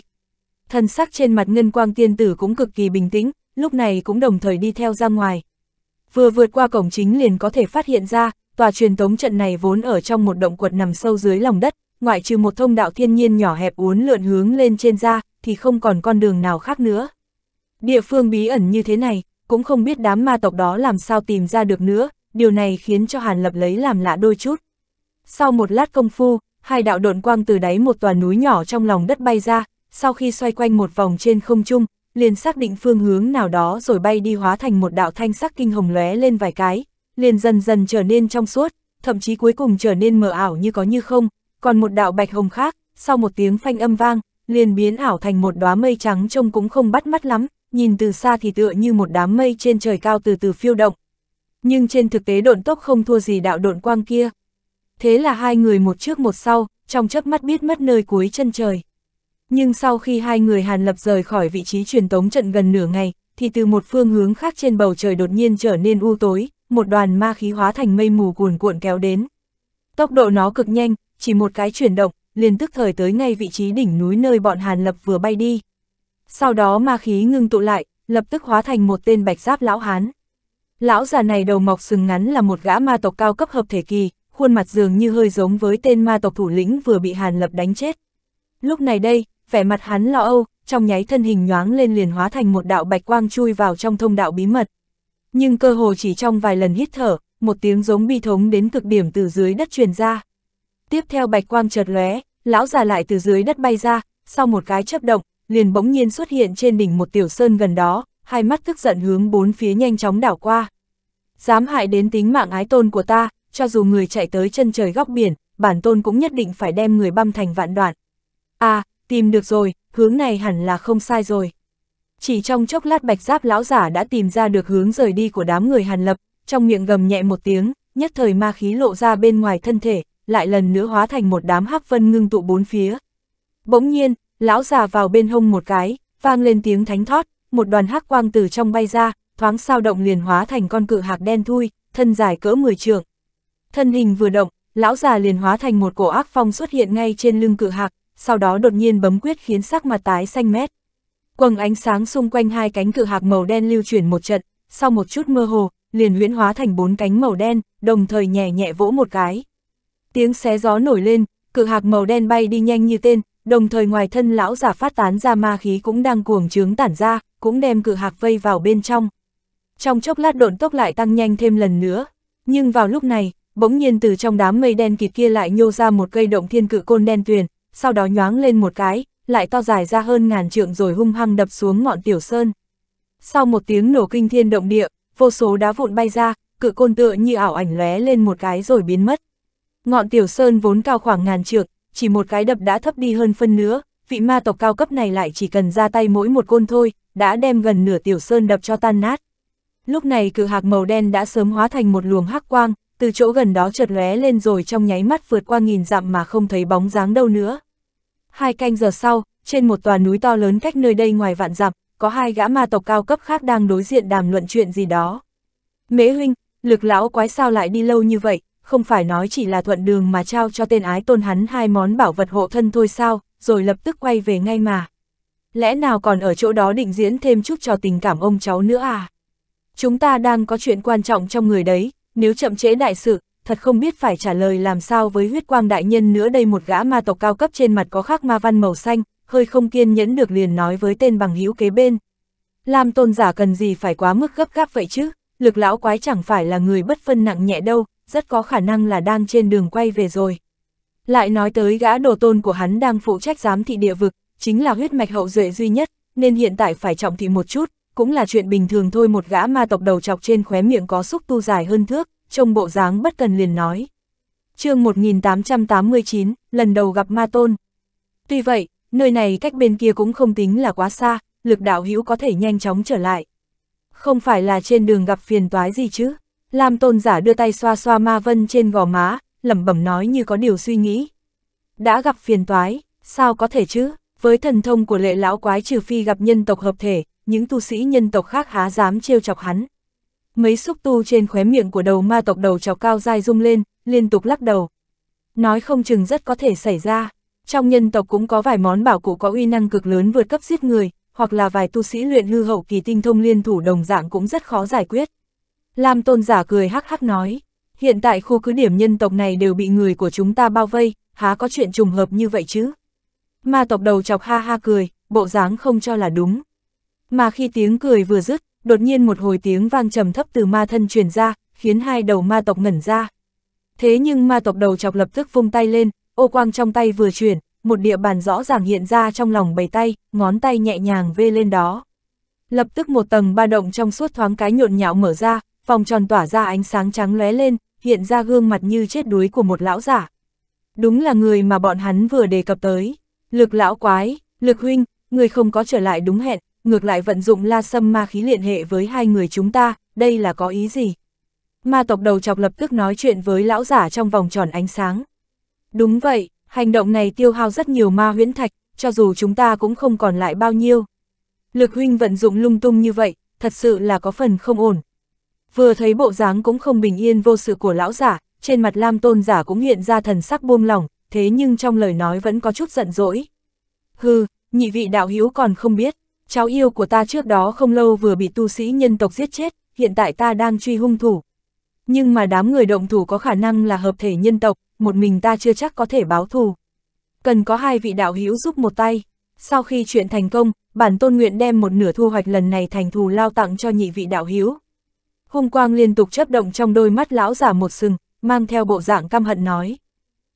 Thần sắc trên mặt ngân quang tiên tử cũng cực kỳ bình tĩnh, lúc này cũng đồng thời đi theo ra ngoài. Vừa vượt qua cổng chính liền có thể phát hiện ra, tòa truyền tống trận này vốn ở trong một động quật nằm sâu dưới lòng đất, ngoại trừ một thông đạo thiên nhiên nhỏ hẹp uốn lượn hướng lên trên ra, thì không còn con đường nào khác nữa. Địa phương bí ẩn như thế này, cũng không biết đám ma tộc đó làm sao tìm ra được nữa, điều này khiến cho Hàn Lập lấy làm lạ đôi chút. Sau một lát công phu, hai đạo độn quang từ đáy một tòa núi nhỏ trong lòng đất bay ra, sau khi xoay quanh một vòng trên không trung, liền xác định phương hướng nào đó rồi bay đi hóa thành một đạo thanh sắc kinh hồng lóe lên vài cái, liền dần dần trở nên trong suốt, thậm chí cuối cùng trở nên mờ ảo như có như không, còn một đạo bạch hồng khác, sau một tiếng phanh âm vang, liền biến ảo thành một đóa mây trắng trông cũng không bắt mắt lắm, nhìn từ xa thì tựa như một đám mây trên trời cao từ từ phiêu động. Nhưng trên thực tế độn tốc không thua gì đạo độn quang kia. Thế là hai người một trước một sau, trong chớp mắt biết mất nơi cuối chân trời. Nhưng sau khi hai người Hàn Lập rời khỏi vị trí truyền tống trận gần nửa ngày, thì từ một phương hướng khác trên bầu trời đột nhiên trở nên u tối, một đoàn ma khí hóa thành mây mù cuồn cuộn kéo đến. Tốc độ nó cực nhanh, chỉ một cái chuyển động, liền tức thời tới ngay vị trí đỉnh núi nơi bọn Hàn Lập vừa bay đi. Sau đó ma khí ngưng tụ lại, lập tức hóa thành một tên bạch giáp lão hán. Lão già này đầu mọc sừng ngắn là một gã ma tộc cao cấp hợp thể kỳ, khuôn mặt dường như hơi giống với tên ma tộc thủ lĩnh vừa bị Hàn Lập đánh chết. Lúc này đây, vẻ mặt hắn lo âu, trong nháy thân hình nhoáng lên liền hóa thành một đạo bạch quang chui vào trong thông đạo bí mật. Nhưng cơ hồ chỉ trong vài lần hít thở, một tiếng giống bi thống đến cực điểm từ dưới đất truyền ra tiếp theo bạch quang chợt lóe, lão già lại từ dưới đất bay ra, sau một cái chớp động, liền bỗng nhiên xuất hiện trên đỉnh một tiểu sơn gần đó, hai mắt tức giận hướng bốn phía nhanh chóng đảo qua. Dám hại đến tính mạng ái tôn của ta, cho dù người chạy tới chân trời góc biển, bản tôn cũng nhất định phải đem người băm thành vạn đoạn. À, tìm được rồi, hướng này hẳn là không sai rồi. Chỉ trong chốc lát bạch giáp lão giả đã tìm ra được hướng rời đi của đám người hàn lập, trong miệng gầm nhẹ một tiếng, nhất thời ma khí lộ ra bên ngoài thân thể, lại lần nữa hóa thành một đám hắc vân ngưng tụ bốn phía. Bỗng nhiên, lão già vào bên hông một cái, vang lên tiếng thánh thót, một đoàn hắc quang từ trong bay ra, thoáng sao động liền hóa thành con cự hạc đen thui, thân dài cỡ 10 trượng. Thân hình vừa động, lão già liền hóa thành một cổ ác phong xuất hiện ngay trên lưng cự hạc, sau đó đột nhiên bấm quyết khiến sắc mặt tái xanh mét. Quầng ánh sáng xung quanh hai cánh cự hạc màu đen lưu chuyển một trận, sau một chút mơ hồ, liền huyễn hóa thành bốn cánh màu đen, đồng thời nhẹ nhẹ vỗ một cái tiếng xé gió nổi lên, cự hạc màu đen bay đi nhanh như tên, đồng thời ngoài thân lão giả phát tán ra ma khí cũng đang cuồng trướng tản ra, cũng đem cự hạc vây vào bên trong. Trong chốc lát độn tốc lại tăng nhanh thêm lần nữa, nhưng vào lúc này, bỗng nhiên từ trong đám mây đen kịt kia lại nhô ra một cây động thiên cự côn đen tuyền, sau đó nhoáng lên một cái, lại to dài ra hơn ngàn trượng rồi hung hăng đập xuống ngọn tiểu sơn. Sau một tiếng nổ kinh thiên động địa, vô số đá vụn bay ra, cự côn tựa như ảo ảnh lóe lên một cái rồi biến mất. Ngọn tiểu sơn vốn cao khoảng ngàn trượng, chỉ một cái đập đã thấp đi hơn phân nữa, vị ma tộc cao cấp này lại chỉ cần ra tay mỗi một côn thôi, đã đem gần nửa tiểu sơn đập cho tan nát. Lúc này cự hạc màu đen đã sớm hóa thành một luồng hắc quang, từ chỗ gần đó chợt lóe lên rồi trong nháy mắt vượt qua nghìn dặm mà không thấy bóng dáng đâu nữa. Hai canh giờ sau, trên một tòa núi to lớn cách nơi đây ngoài vạn dặm, có hai gã ma tộc cao cấp khác đang đối diện đàm luận chuyện gì đó. Mễ huynh, lực lão quái sao lại đi lâu như vậy, không phải nói chỉ là thuận đường mà trao cho tên ái tôn hắn hai món bảo vật hộ thân thôi sao, rồi lập tức quay về ngay mà. Lẽ nào còn ở chỗ đó định diễn thêm chút cho tình cảm ông cháu nữa à? Chúng ta đang có chuyện quan trọng trong người đấy, nếu chậm trễ đại sự, thật không biết phải trả lời làm sao với huyết quang đại nhân nữa đây một gã ma tộc cao cấp trên mặt có khắc ma văn màu xanh, hơi không kiên nhẫn được liền nói với tên bằng hữu kế bên. Làm tôn giả cần gì phải quá mức gấp gáp vậy chứ, lực lão quái chẳng phải là người bất phân nặng nhẹ đâu, rất có khả năng là đang trên đường quay về rồi. Lại nói tới gã đồ tôn của hắn đang phụ trách giám thị địa vực, chính là huyết mạch hậu duệ duy nhất, nên hiện tại phải trọng thị một chút, cũng là chuyện bình thường thôi một gã ma tộc đầu chọc trên khóe miệng có xúc tu dài hơn thước, trông bộ dáng bất cần liền nói. chương 1889, lần đầu gặp ma tôn. Tuy vậy, nơi này cách bên kia cũng không tính là quá xa, lực đạo hữu có thể nhanh chóng trở lại. Không phải là trên đường gặp phiền toái gì chứ? Lam tôn giả đưa tay xoa xoa ma vân trên gò má, lẩm bẩm nói như có điều suy nghĩ. Đã gặp phiền toái, sao có thể chứ, với thần thông của lệ lão quái trừ phi gặp nhân tộc hợp thể, những tu sĩ nhân tộc khác há dám trêu chọc hắn. Mấy xúc tu trên khóe miệng của đầu ma tộc đầu chọc cao dai rung lên, liên tục lắc đầu. Nói không chừng rất có thể xảy ra, trong nhân tộc cũng có vài món bảo cụ có uy năng cực lớn vượt cấp giết người, hoặc là vài tu sĩ luyện hư hậu kỳ tinh thông liên thủ đồng dạng cũng rất khó giải quyết. Lam tôn giả cười hắc hắc nói, hiện tại khu cứ điểm nhân tộc này đều bị người của chúng ta bao vây, há có chuyện trùng hợp như vậy chứ? Ma tộc đầu chọc ha ha cười, bộ dáng không cho là đúng. Mà khi tiếng cười vừa dứt, đột nhiên một hồi tiếng vang trầm thấp từ ma thân truyền ra, khiến hai đầu ma tộc ngẩn ra. Thế nhưng ma tộc đầu chọc lập tức vung tay lên, ô quang trong tay vừa chuyển, một địa bàn rõ ràng hiện ra trong lòng bầy tay, ngón tay nhẹ nhàng vê lên đó. Lập tức một tầng ba động trong suốt thoáng cái nhộn nhạo mở ra, vòng tròn tỏa ra ánh sáng trắng lóe lên, hiện ra gương mặt như chết đuối của một lão giả. Đúng là người mà bọn hắn vừa đề cập tới. Lực lão quái, lực huynh, người không có trở lại đúng hẹn, ngược lại vận dụng la sâm ma khí liên hệ với hai người chúng ta, đây là có ý gì? Ma tộc đầu chọc lập tức nói chuyện với lão giả trong vòng tròn ánh sáng. Đúng vậy, hành động này tiêu hao rất nhiều ma huyễn thạch, cho dù chúng ta cũng không còn lại bao nhiêu. Lực huynh vận dụng lung tung như vậy, thật sự là có phần không ổn, Vừa thấy bộ dáng cũng không bình yên vô sự của lão giả, trên mặt Lam Tôn giả cũng hiện ra thần sắc buông lỏng, thế nhưng trong lời nói vẫn có chút giận dỗi. Hừ, nhị vị đạo hữu còn không biết, cháu yêu của ta trước đó không lâu vừa bị tu sĩ nhân tộc giết chết, hiện tại ta đang truy hung thủ. Nhưng mà đám người động thủ có khả năng là hợp thể nhân tộc, một mình ta chưa chắc có thể báo thù. Cần có hai vị đạo hữu giúp một tay. Sau khi chuyện thành công, bản tôn nguyện đem một nửa thu hoạch lần này thành thù lao tặng cho nhị vị đạo hữu hung quang liên tục chấp động trong đôi mắt lão giả một sừng, mang theo bộ dạng căm hận nói.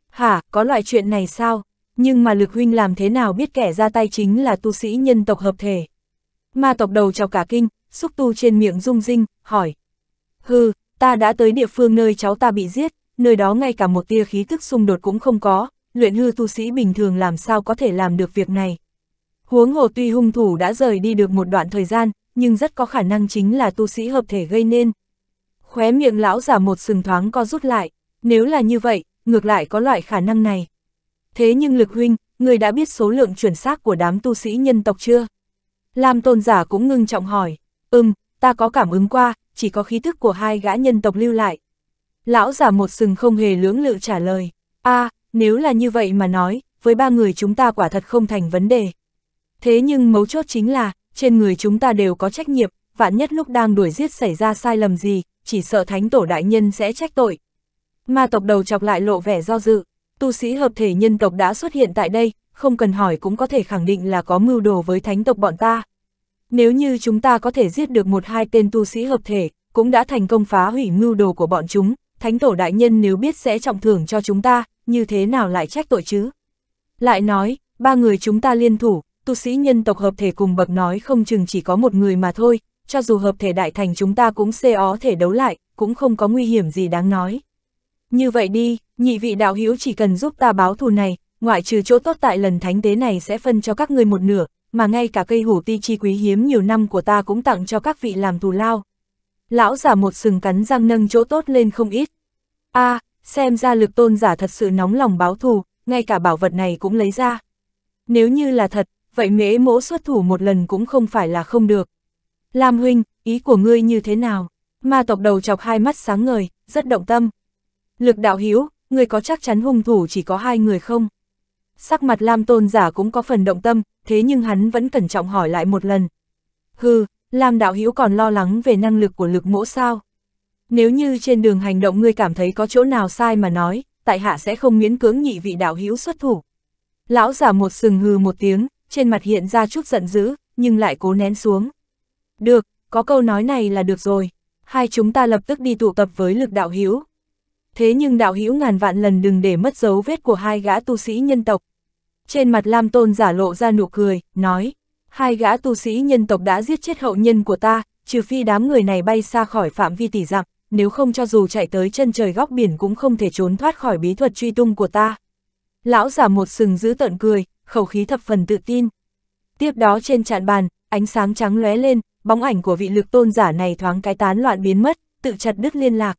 Hả, có loại chuyện này sao? Nhưng mà lực huynh làm thế nào biết kẻ ra tay chính là tu sĩ nhân tộc hợp thể? Ma tộc đầu chọc cả kinh, xúc tu trên miệng rung rinh, hỏi. Hừ, ta đã tới địa phương nơi cháu ta bị giết, nơi đó ngay cả một tia khí tức xung đột cũng không có, luyện hư tu sĩ bình thường làm sao có thể làm được việc này. Huống hồ tuy hung thủ đã rời đi được một đoạn thời gian, nhưng rất có khả năng chính là tu sĩ hợp thể gây nên. Khóe miệng lão giả một sừng thoáng co rút lại, nếu là như vậy, ngược lại có loại khả năng này. Thế nhưng lực huynh, người đã biết số lượng chuẩn xác của đám tu sĩ nhân tộc chưa? Lam tôn giả cũng ngưng trọng hỏi, ừm, ta có cảm ứng qua, chỉ có khí thức của hai gã nhân tộc lưu lại. Lão giả một sừng không hề lưỡng lự trả lời, a à, nếu là như vậy mà nói, với ba người chúng ta quả thật không thành vấn đề. Thế nhưng mấu chốt chính là, trên người chúng ta đều có trách nhiệm, vạn nhất lúc đang đuổi giết xảy ra sai lầm gì, chỉ sợ thánh tổ đại nhân sẽ trách tội. Ma tộc đầu chọc lại lộ vẻ do dự, tu sĩ hợp thể nhân tộc đã xuất hiện tại đây, không cần hỏi cũng có thể khẳng định là có mưu đồ với thánh tộc bọn ta. Nếu như chúng ta có thể giết được một hai tên tu sĩ hợp thể, cũng đã thành công phá hủy mưu đồ của bọn chúng, thánh tổ đại nhân nếu biết sẽ trọng thưởng cho chúng ta, như thế nào lại trách tội chứ? Lại nói, ba người chúng ta liên thủ, tu sĩ nhân tộc hợp thể cùng bậc nói không chừng chỉ có một người mà thôi, cho dù hợp thể đại thành chúng ta cũng xê ó thể đấu lại, cũng không có nguy hiểm gì đáng nói. Như vậy đi, nhị vị đạo hữu chỉ cần giúp ta báo thù này, ngoại trừ chỗ tốt tại lần thánh tế này sẽ phân cho các ngươi một nửa, mà ngay cả cây hủ ti chi quý hiếm nhiều năm của ta cũng tặng cho các vị làm thù lao. Lão giả một sừng cắn răng nâng chỗ tốt lên không ít. a à, xem ra lực tôn giả thật sự nóng lòng báo thù, ngay cả bảo vật này cũng lấy ra. Nếu như là thật, vậy mễ mỗ xuất thủ một lần cũng không phải là không được. Lam huynh, ý của ngươi như thế nào? Ma tộc đầu chọc hai mắt sáng ngời, rất động tâm. Lực đạo hiếu, ngươi có chắc chắn hung thủ chỉ có hai người không? Sắc mặt Lam tôn giả cũng có phần động tâm, thế nhưng hắn vẫn cẩn trọng hỏi lại một lần. Hừ, Lam đạo hiếu còn lo lắng về năng lực của lực mỗ sao? Nếu như trên đường hành động ngươi cảm thấy có chỗ nào sai mà nói, tại hạ sẽ không miễn cưỡng nhị vị đạo hiếu xuất thủ. Lão giả một sừng hừ một tiếng, trên mặt hiện ra chút giận dữ, nhưng lại cố nén xuống. Được, có câu nói này là được rồi, hai chúng ta lập tức đi tụ tập với lực đạo hữu Thế nhưng đạo hữu ngàn vạn lần đừng để mất dấu vết của hai gã tu sĩ nhân tộc. Trên mặt Lam Tôn giả lộ ra nụ cười, nói, hai gã tu sĩ nhân tộc đã giết chết hậu nhân của ta, trừ phi đám người này bay xa khỏi phạm vi tỷ dặm, nếu không cho dù chạy tới chân trời góc biển cũng không thể trốn thoát khỏi bí thuật truy tung của ta. Lão giả một sừng giữ tận cười, khẩu khí thập phần tự tin. Tiếp đó trên chạn bàn, ánh sáng trắng lóe lên, bóng ảnh của vị lực tôn giả này thoáng cái tán loạn biến mất, tự chặt đứt liên lạc.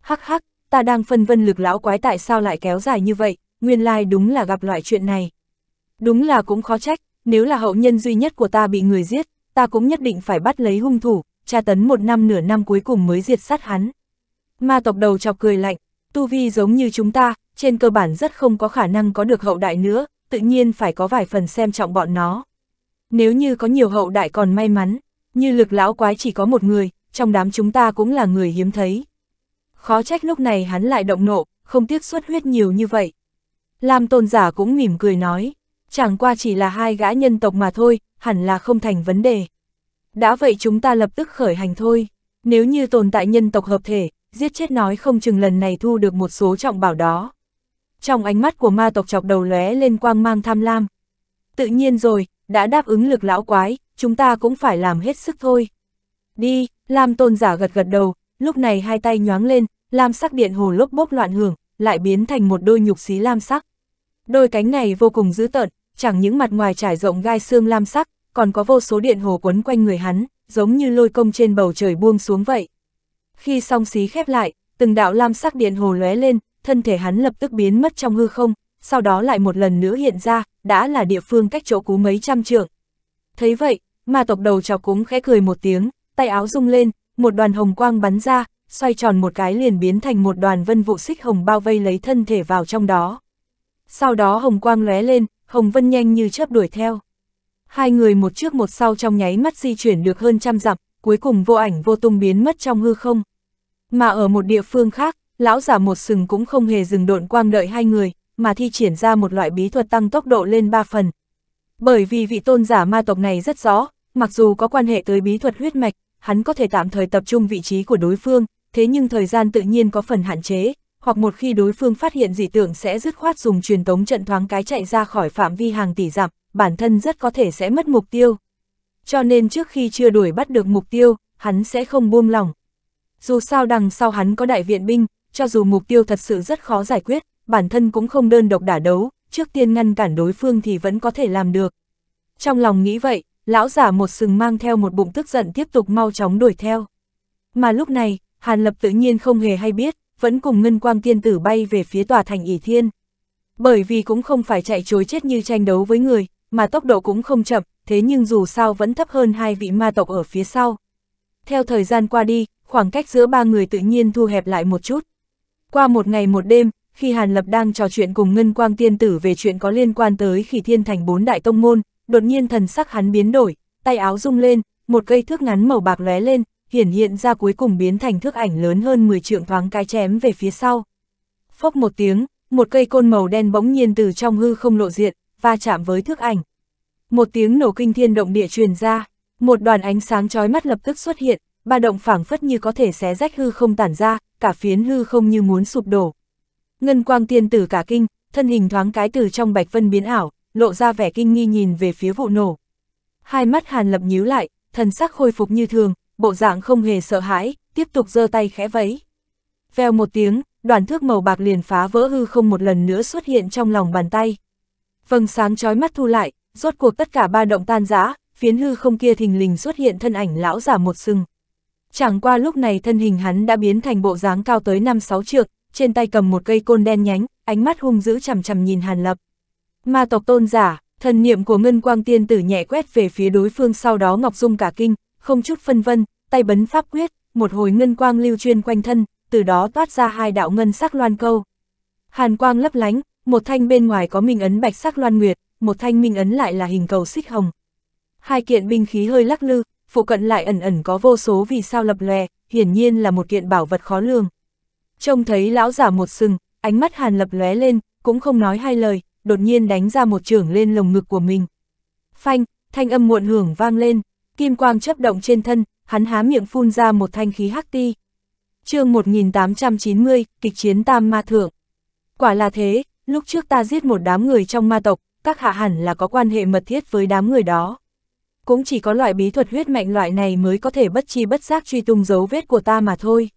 Hắc hắc, ta đang phân vân lực lão quái tại sao lại kéo dài như vậy, nguyên lai like đúng là gặp loại chuyện này. Đúng là cũng khó trách, nếu là hậu nhân duy nhất của ta bị người giết, ta cũng nhất định phải bắt lấy hung thủ, tra tấn một năm nửa năm cuối cùng mới diệt sát hắn. Ma tộc đầu chọc cười lạnh, tu vi giống như chúng ta, trên cơ bản rất không có khả năng có được hậu đại nữa, tự nhiên phải có vài phần xem trọng bọn nó. Nếu như có nhiều hậu đại còn may mắn, như lực lão quái chỉ có một người, trong đám chúng ta cũng là người hiếm thấy. Khó trách lúc này hắn lại động nộ, không tiếc xuất huyết nhiều như vậy. Lam tôn giả cũng mỉm cười nói, chẳng qua chỉ là hai gã nhân tộc mà thôi, hẳn là không thành vấn đề. Đã vậy chúng ta lập tức khởi hành thôi, nếu như tồn tại nhân tộc hợp thể, giết chết nói không chừng lần này thu được một số trọng bảo đó trong ánh mắt của ma tộc chọc đầu lóe lên quang mang tham lam. Tự nhiên rồi, đã đáp ứng lực lão quái, chúng ta cũng phải làm hết sức thôi. Đi, Lam tôn giả gật gật đầu, lúc này hai tay nhoáng lên, Lam sắc điện hồ lốc bốc loạn hưởng, lại biến thành một đôi nhục xí lam sắc. Đôi cánh này vô cùng dữ tợn, chẳng những mặt ngoài trải rộng gai xương lam sắc, còn có vô số điện hồ quấn quanh người hắn, giống như lôi công trên bầu trời buông xuống vậy. Khi song xí khép lại, từng đạo lam sắc điện hồ lóe lên, thân thể hắn lập tức biến mất trong hư không, sau đó lại một lần nữa hiện ra, đã là địa phương cách chỗ cú mấy trăm trượng. Thấy vậy, ma tộc đầu chào cúng khẽ cười một tiếng, tay áo rung lên, một đoàn hồng quang bắn ra, xoay tròn một cái liền biến thành một đoàn vân vụ xích hồng bao vây lấy thân thể vào trong đó. Sau đó hồng quang lóe lên, hồng vân nhanh như chớp đuổi theo. Hai người một trước một sau trong nháy mắt di chuyển được hơn trăm dặm, cuối cùng vô ảnh vô tung biến mất trong hư không. Mà ở một địa phương khác, lão giả một sừng cũng không hề dừng độn quang đợi hai người, mà thi triển ra một loại bí thuật tăng tốc độ lên ba phần. Bởi vì vị tôn giả ma tộc này rất rõ, mặc dù có quan hệ tới bí thuật huyết mạch, hắn có thể tạm thời tập trung vị trí của đối phương, thế nhưng thời gian tự nhiên có phần hạn chế, hoặc một khi đối phương phát hiện dị tưởng sẽ dứt khoát dùng truyền tống trận thoáng cái chạy ra khỏi phạm vi hàng tỷ dặm, bản thân rất có thể sẽ mất mục tiêu. Cho nên trước khi chưa đuổi bắt được mục tiêu, hắn sẽ không buông lỏng. Dù sao đằng sau hắn có đại viện binh, cho dù mục tiêu thật sự rất khó giải quyết, bản thân cũng không đơn độc đả đấu, trước tiên ngăn cản đối phương thì vẫn có thể làm được. Trong lòng nghĩ vậy, lão giả một sừng mang theo một bụng tức giận tiếp tục mau chóng đuổi theo. Mà lúc này, Hàn Lập tự nhiên không hề hay biết, vẫn cùng Ngân Quang Tiên Tử bay về phía tòa thành ỷ Thiên. Bởi vì cũng không phải chạy chối chết như tranh đấu với người, mà tốc độ cũng không chậm, thế nhưng dù sao vẫn thấp hơn hai vị ma tộc ở phía sau. Theo thời gian qua đi, khoảng cách giữa ba người tự nhiên thu hẹp lại một chút. Qua một ngày một đêm, khi Hàn Lập đang trò chuyện cùng Ngân Quang Tiên Tử về chuyện có liên quan tới khỉ thiên thành bốn đại tông môn, đột nhiên thần sắc hắn biến đổi, tay áo rung lên, một cây thước ngắn màu bạc lóe lên, hiển hiện ra cuối cùng biến thành thước ảnh lớn hơn 10 trượng thoáng cái chém về phía sau. Phốc một tiếng, một cây côn màu đen bỗng nhiên từ trong hư không lộ diện, va chạm với thước ảnh. Một tiếng nổ kinh thiên động địa truyền ra, một đoàn ánh sáng chói mắt lập tức xuất hiện, ba động phảng phất như có thể xé rách hư không tản ra, cả phiến hư không như muốn sụp đổ. Ngân quang tiên tử cả kinh, thân hình thoáng cái từ trong bạch vân biến ảo, lộ ra vẻ kinh nghi nhìn về phía vụ nổ. Hai mắt hàn lập nhíu lại, thần sắc khôi phục như thường, bộ dạng không hề sợ hãi, tiếp tục giơ tay khẽ vẫy. Vèo một tiếng, đoàn thước màu bạc liền phá vỡ hư không một lần nữa xuất hiện trong lòng bàn tay. Vầng sáng chói mắt thu lại, rốt cuộc tất cả ba động tan rã, phiến hư không kia thình lình xuất hiện thân ảnh lão giả một sừng. Chẳng qua lúc này thân hình hắn đã biến thành bộ dáng cao tới 5-6 trượng, trên tay cầm một cây côn đen nhánh, ánh mắt hung dữ chằm chằm nhìn Hàn Lập. Ma tộc tôn giả, thần niệm của Ngân Quang Tiên tử nhẹ quét về phía đối phương sau đó Ngọc Dung cả kinh, không chút phân vân, tay bấn pháp quyết, một hồi Ngân Quang lưu chuyên quanh thân, từ đó toát ra hai đạo ngân sắc loan câu. Hàn Quang lấp lánh, một thanh bên ngoài có minh ấn bạch sắc loan nguyệt, một thanh minh ấn lại là hình cầu xích hồng. Hai kiện binh khí hơi lắc lư, phụ cận lại ẩn ẩn có vô số vì sao lập lòe, hiển nhiên là một kiện bảo vật khó lường. Trông thấy lão giả một sừng, ánh mắt hàn lập lóe lên, cũng không nói hai lời, đột nhiên đánh ra một trưởng lên lồng ngực của mình. Phanh, thanh âm muộn hưởng vang lên, kim quang chấp động trên thân, hắn há miệng phun ra một thanh khí hắc ti. chương 1890, kịch chiến tam ma thượng. Quả là thế, lúc trước ta giết một đám người trong ma tộc, các hạ hẳn là có quan hệ mật thiết với đám người đó cũng chỉ có loại bí thuật huyết mệnh loại này mới có thể bất chi bất giác truy tung dấu vết của ta mà thôi.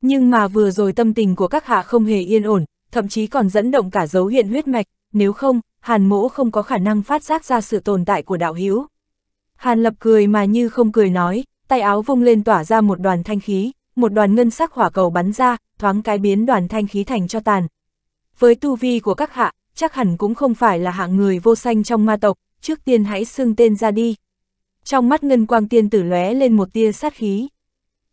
Nhưng mà vừa rồi tâm tình của các hạ không hề yên ổn, thậm chí còn dẫn động cả dấu hiện huyết mạch, nếu không, Hàn Mỗ không có khả năng phát giác ra sự tồn tại của đạo hữu. Hàn Lập cười mà như không cười nói, tay áo vung lên tỏa ra một đoàn thanh khí, một đoàn ngân sắc hỏa cầu bắn ra, thoáng cái biến đoàn thanh khí thành cho tàn. Với tu vi của các hạ, chắc hẳn cũng không phải là hạng người vô sanh trong ma tộc, trước tiên hãy xưng tên ra đi trong mắt ngân quang tiên tử lóe lên một tia sát khí.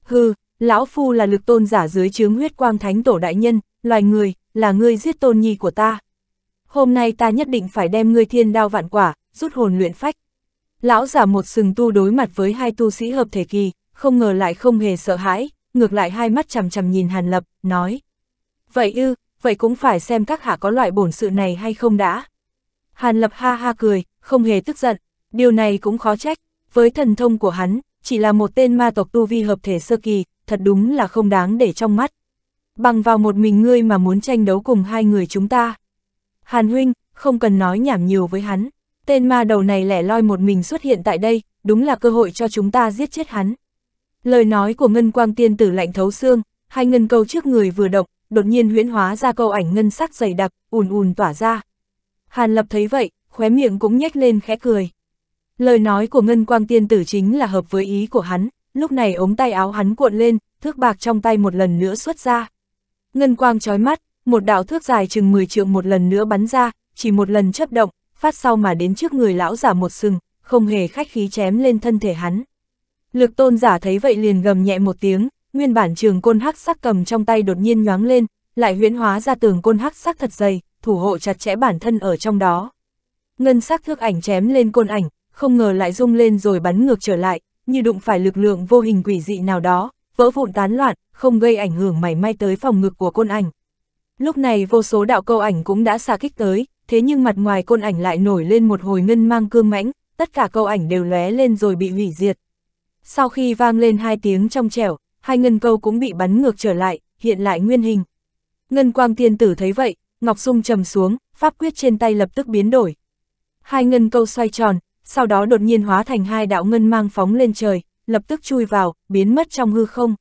Hừ, lão phu là lực tôn giả dưới chướng huyết quang thánh tổ đại nhân, loài người, là ngươi giết tôn nhi của ta. Hôm nay ta nhất định phải đem ngươi thiên đao vạn quả, rút hồn luyện phách. Lão giả một sừng tu đối mặt với hai tu sĩ hợp thể kỳ, không ngờ lại không hề sợ hãi, ngược lại hai mắt chằm chằm nhìn Hàn Lập, nói. Vậy ư, vậy cũng phải xem các hạ có loại bổn sự này hay không đã. Hàn Lập ha ha cười, không hề tức giận, điều này cũng khó trách, với thần thông của hắn, chỉ là một tên ma tộc tu vi hợp thể sơ kỳ, thật đúng là không đáng để trong mắt. Bằng vào một mình ngươi mà muốn tranh đấu cùng hai người chúng ta. Hàn huynh, không cần nói nhảm nhiều với hắn. Tên ma đầu này lẻ loi một mình xuất hiện tại đây, đúng là cơ hội cho chúng ta giết chết hắn. Lời nói của Ngân Quang Tiên Tử lạnh thấu xương, hai ngân câu trước người vừa động, đột nhiên huyễn hóa ra câu ảnh ngân sắc dày đặc, ùn ùn tỏa ra. Hàn Lập thấy vậy, khóe miệng cũng nhếch lên khẽ cười. Lời nói của Ngân Quang Tiên Tử chính là hợp với ý của hắn, lúc này ống tay áo hắn cuộn lên, thước bạc trong tay một lần nữa xuất ra. Ngân Quang chói mắt, một đạo thước dài chừng 10 trượng một lần nữa bắn ra, chỉ một lần chấp động, phát sau mà đến trước người lão giả một sừng, không hề khách khí chém lên thân thể hắn. Lực tôn giả thấy vậy liền gầm nhẹ một tiếng, nguyên bản trường côn hắc sắc cầm trong tay đột nhiên nhoáng lên, lại huyễn hóa ra tường côn hắc sắc thật dày, thủ hộ chặt chẽ bản thân ở trong đó. Ngân sắc thước ảnh chém lên côn ảnh, không ngờ lại rung lên rồi bắn ngược trở lại, như đụng phải lực lượng vô hình quỷ dị nào đó, vỡ vụn tán loạn, không gây ảnh hưởng mảy may tới phòng ngực của côn ảnh. Lúc này vô số đạo câu ảnh cũng đã xa kích tới, thế nhưng mặt ngoài côn ảnh lại nổi lên một hồi ngân mang cương mãnh, tất cả câu ảnh đều lóe lên rồi bị hủy diệt. Sau khi vang lên hai tiếng trong trẻo, hai ngân câu cũng bị bắn ngược trở lại, hiện lại nguyên hình. Ngân quang tiên tử thấy vậy, Ngọc Dung trầm xuống, pháp quyết trên tay lập tức biến đổi. Hai ngân câu xoay tròn, sau đó đột nhiên hóa thành hai đạo ngân mang phóng lên trời, lập tức chui vào, biến mất trong hư không.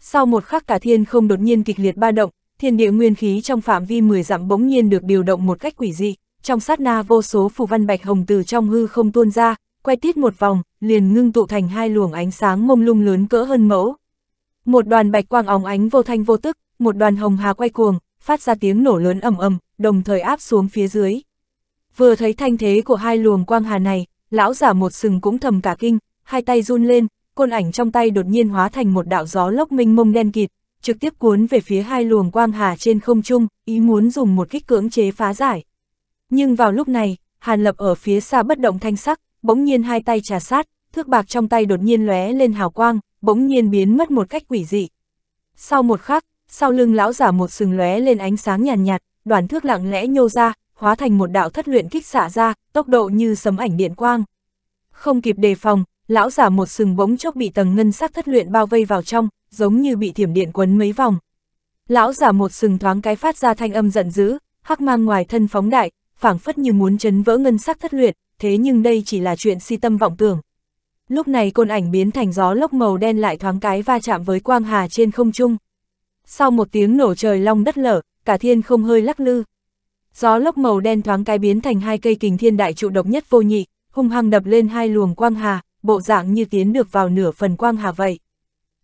Sau một khắc cả thiên không đột nhiên kịch liệt ba động, thiên địa nguyên khí trong phạm vi 10 dặm bỗng nhiên được điều động một cách quỷ dị, trong sát na vô số phù văn bạch hồng từ trong hư không tuôn ra, quay tít một vòng, liền ngưng tụ thành hai luồng ánh sáng mông lung lớn cỡ hơn mẫu. Một đoàn bạch quang óng ánh vô thanh vô tức, một đoàn hồng hà quay cuồng, phát ra tiếng nổ lớn ầm ầm, đồng thời áp xuống phía dưới. Vừa thấy thanh thế của hai luồng quang hà này, lão giả một sừng cũng thầm cả kinh, hai tay run lên, côn ảnh trong tay đột nhiên hóa thành một đạo gió lốc minh mông đen kịt, trực tiếp cuốn về phía hai luồng quang hà trên không trung, ý muốn dùng một kích cưỡng chế phá giải. Nhưng vào lúc này, Hàn Lập ở phía xa bất động thanh sắc, bỗng nhiên hai tay trà sát, thước bạc trong tay đột nhiên lóe lên hào quang, bỗng nhiên biến mất một cách quỷ dị. Sau một khắc, sau lưng lão giả một sừng lóe lên ánh sáng nhàn nhạt, nhạt, đoàn thước lặng lẽ nhô ra, hóa thành một đạo thất luyện kích xả ra, tốc độ như sấm ảnh điện quang. Không kịp đề phòng, lão giả một sừng bỗng chốc bị tầng ngân sắc thất luyện bao vây vào trong, giống như bị thiểm điện quấn mấy vòng. Lão giả một sừng thoáng cái phát ra thanh âm giận dữ, hắc mang ngoài thân phóng đại, phảng phất như muốn chấn vỡ ngân sắc thất luyện, thế nhưng đây chỉ là chuyện si tâm vọng tưởng. Lúc này côn ảnh biến thành gió lốc màu đen lại thoáng cái va chạm với quang hà trên không trung. Sau một tiếng nổ trời long đất lở, cả thiên không hơi lắc lư, Gió lốc màu đen thoáng cái biến thành hai cây kình thiên đại trụ độc nhất vô nhị, hung hăng đập lên hai luồng quang hà, bộ dạng như tiến được vào nửa phần quang hà vậy.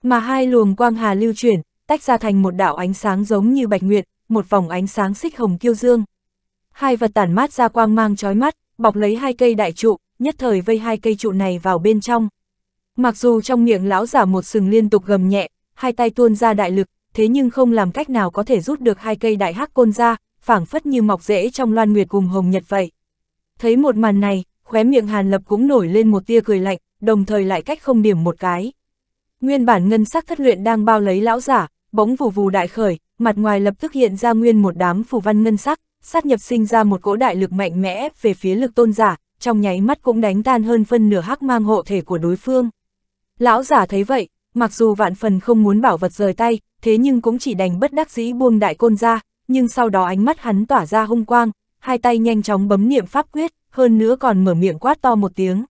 Mà hai luồng quang hà lưu chuyển, tách ra thành một đạo ánh sáng giống như bạch nguyệt, một vòng ánh sáng xích hồng kiêu dương. Hai vật tản mát ra quang mang chói mắt, bọc lấy hai cây đại trụ, nhất thời vây hai cây trụ này vào bên trong. Mặc dù trong miệng lão giả một sừng liên tục gầm nhẹ, hai tay tuôn ra đại lực, thế nhưng không làm cách nào có thể rút được hai cây đại hắc côn ra, phảng phất như mọc rễ trong loan nguyệt cùng hồng nhật vậy. Thấy một màn này, khóe miệng Hàn Lập cũng nổi lên một tia cười lạnh, đồng thời lại cách không điểm một cái. Nguyên bản ngân sắc thất luyện đang bao lấy lão giả, bỗng vù vù đại khởi, mặt ngoài lập tức hiện ra nguyên một đám phù văn ngân sắc, sát nhập sinh ra một cỗ đại lực mạnh mẽ về phía lực tôn giả, trong nháy mắt cũng đánh tan hơn phân nửa hắc mang hộ thể của đối phương. Lão giả thấy vậy, mặc dù vạn phần không muốn bảo vật rời tay, thế nhưng cũng chỉ đành bất đắc dĩ buông đại côn ra, nhưng sau đó ánh mắt hắn tỏa ra hung quang, hai tay nhanh chóng bấm niệm pháp quyết, hơn nữa còn mở miệng quát to một tiếng.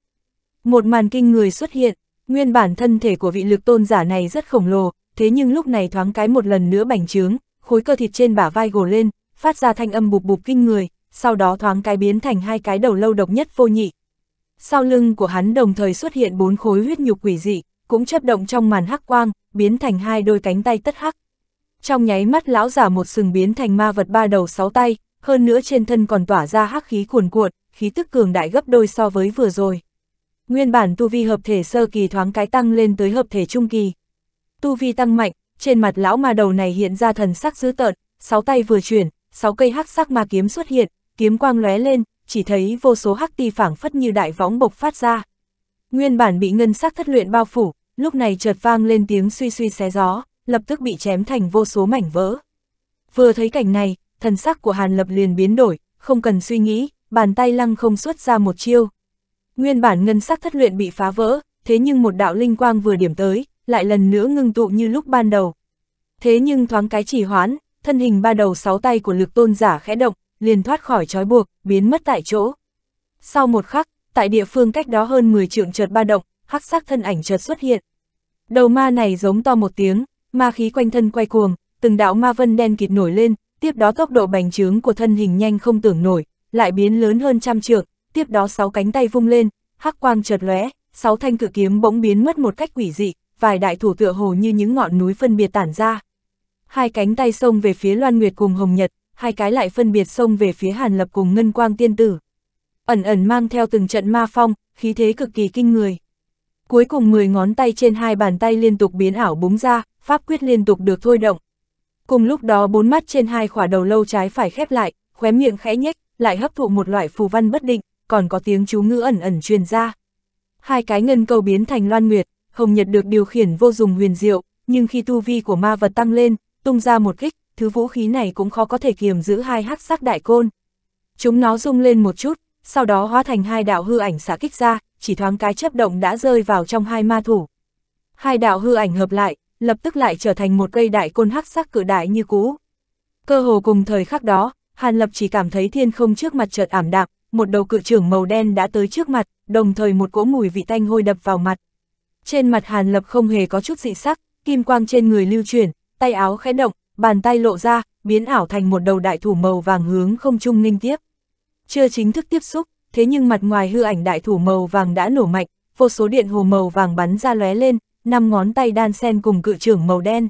Một màn kinh người xuất hiện, nguyên bản thân thể của vị lực tôn giả này rất khổng lồ, thế nhưng lúc này thoáng cái một lần nữa bành trướng, khối cơ thịt trên bả vai gồ lên, phát ra thanh âm bụp bụp kinh người, sau đó thoáng cái biến thành hai cái đầu lâu độc nhất vô nhị. Sau lưng của hắn đồng thời xuất hiện bốn khối huyết nhục quỷ dị, cũng chấp động trong màn hắc quang, biến thành hai đôi cánh tay tất hắc trong nháy mắt lão giả một sừng biến thành ma vật ba đầu sáu tay, hơn nữa trên thân còn tỏa ra hắc khí cuồn cuộn, khí tức cường đại gấp đôi so với vừa rồi. Nguyên bản tu vi hợp thể sơ kỳ thoáng cái tăng lên tới hợp thể trung kỳ. Tu vi tăng mạnh, trên mặt lão ma đầu này hiện ra thần sắc dữ tợn, sáu tay vừa chuyển, sáu cây hắc sắc ma kiếm xuất hiện, kiếm quang lóe lên, chỉ thấy vô số hắc ti phảng phất như đại võng bộc phát ra. Nguyên bản bị ngân sắc thất luyện bao phủ, lúc này chợt vang lên tiếng suy suy xé gió lập tức bị chém thành vô số mảnh vỡ. Vừa thấy cảnh này, thần sắc của Hàn Lập liền biến đổi, không cần suy nghĩ, bàn tay lăng không xuất ra một chiêu. Nguyên bản ngân sắc thất luyện bị phá vỡ, thế nhưng một đạo linh quang vừa điểm tới, lại lần nữa ngưng tụ như lúc ban đầu. Thế nhưng thoáng cái chỉ hoãn, thân hình ba đầu sáu tay của lực tôn giả khẽ động, liền thoát khỏi trói buộc, biến mất tại chỗ. Sau một khắc, tại địa phương cách đó hơn 10 trượng chợt ba động, hắc sắc thân ảnh chợt xuất hiện. Đầu ma này giống to một tiếng, ma khí quanh thân quay cuồng, từng đạo ma vân đen kịt nổi lên, tiếp đó tốc độ bành trướng của thân hình nhanh không tưởng nổi, lại biến lớn hơn trăm trượng, tiếp đó sáu cánh tay vung lên, hắc quang chợt lóe, sáu thanh cử kiếm bỗng biến mất một cách quỷ dị, vài đại thủ tựa hồ như những ngọn núi phân biệt tản ra. Hai cánh tay xông về phía Loan Nguyệt cùng Hồng Nhật, hai cái lại phân biệt xông về phía Hàn Lập cùng Ngân Quang Tiên Tử. Ẩn ẩn mang theo từng trận ma phong, khí thế cực kỳ kinh người. Cuối cùng 10 ngón tay trên hai bàn tay liên tục biến ảo búng ra, pháp quyết liên tục được thôi động. Cùng lúc đó bốn mắt trên hai khỏa đầu lâu trái phải khép lại, khóe miệng khẽ nhếch, lại hấp thụ một loại phù văn bất định, còn có tiếng chú ngữ ẩn ẩn truyền ra. Hai cái ngân cầu biến thành loan nguyệt, hồng nhật được điều khiển vô dùng huyền diệu, nhưng khi tu vi của ma vật tăng lên, tung ra một kích, thứ vũ khí này cũng khó có thể kiềm giữ hai hắc sắc đại côn. Chúng nó rung lên một chút, sau đó hóa thành hai đạo hư ảnh xả kích ra, chỉ thoáng cái chấp động đã rơi vào trong hai ma thủ. Hai đạo hư ảnh hợp lại, lập tức lại trở thành một cây đại côn hắc sắc cự đại như cũ. Cơ hồ cùng thời khắc đó, Hàn Lập chỉ cảm thấy thiên không trước mặt chợt ảm đạm, một đầu cự trưởng màu đen đã tới trước mặt, đồng thời một cỗ mùi vị tanh hôi đập vào mặt. Trên mặt Hàn Lập không hề có chút dị sắc, kim quang trên người lưu chuyển, tay áo khẽ động, bàn tay lộ ra, biến ảo thành một đầu đại thủ màu vàng hướng không trung nghênh tiếp. Chưa chính thức tiếp xúc, thế nhưng mặt ngoài hư ảnh đại thủ màu vàng đã nổ mạnh, vô số điện hồ màu vàng bắn ra lóe lên, năm ngón tay đan sen cùng cự trưởng màu đen.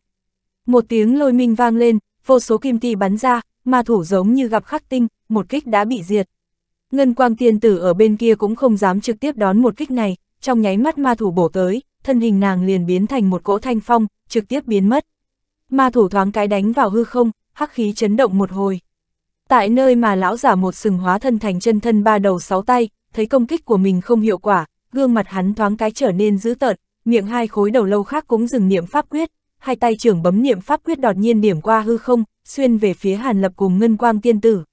Một tiếng lôi minh vang lên, vô số kim ti bắn ra, ma thủ giống như gặp khắc tinh, một kích đã bị diệt. Ngân quang tiên tử ở bên kia cũng không dám trực tiếp đón một kích này, trong nháy mắt ma thủ bổ tới, thân hình nàng liền biến thành một cỗ thanh phong, trực tiếp biến mất. Ma thủ thoáng cái đánh vào hư không, hắc khí chấn động một hồi. Tại nơi mà lão giả một sừng hóa thân thành chân thân ba đầu sáu tay, thấy công kích của mình không hiệu quả, gương mặt hắn thoáng cái trở nên dữ tợn, miệng hai khối đầu lâu khác cũng dừng niệm pháp quyết, hai tay trưởng bấm niệm pháp quyết đột nhiên điểm qua hư không, xuyên về phía Hàn Lập cùng Ngân Quang Tiên Tử.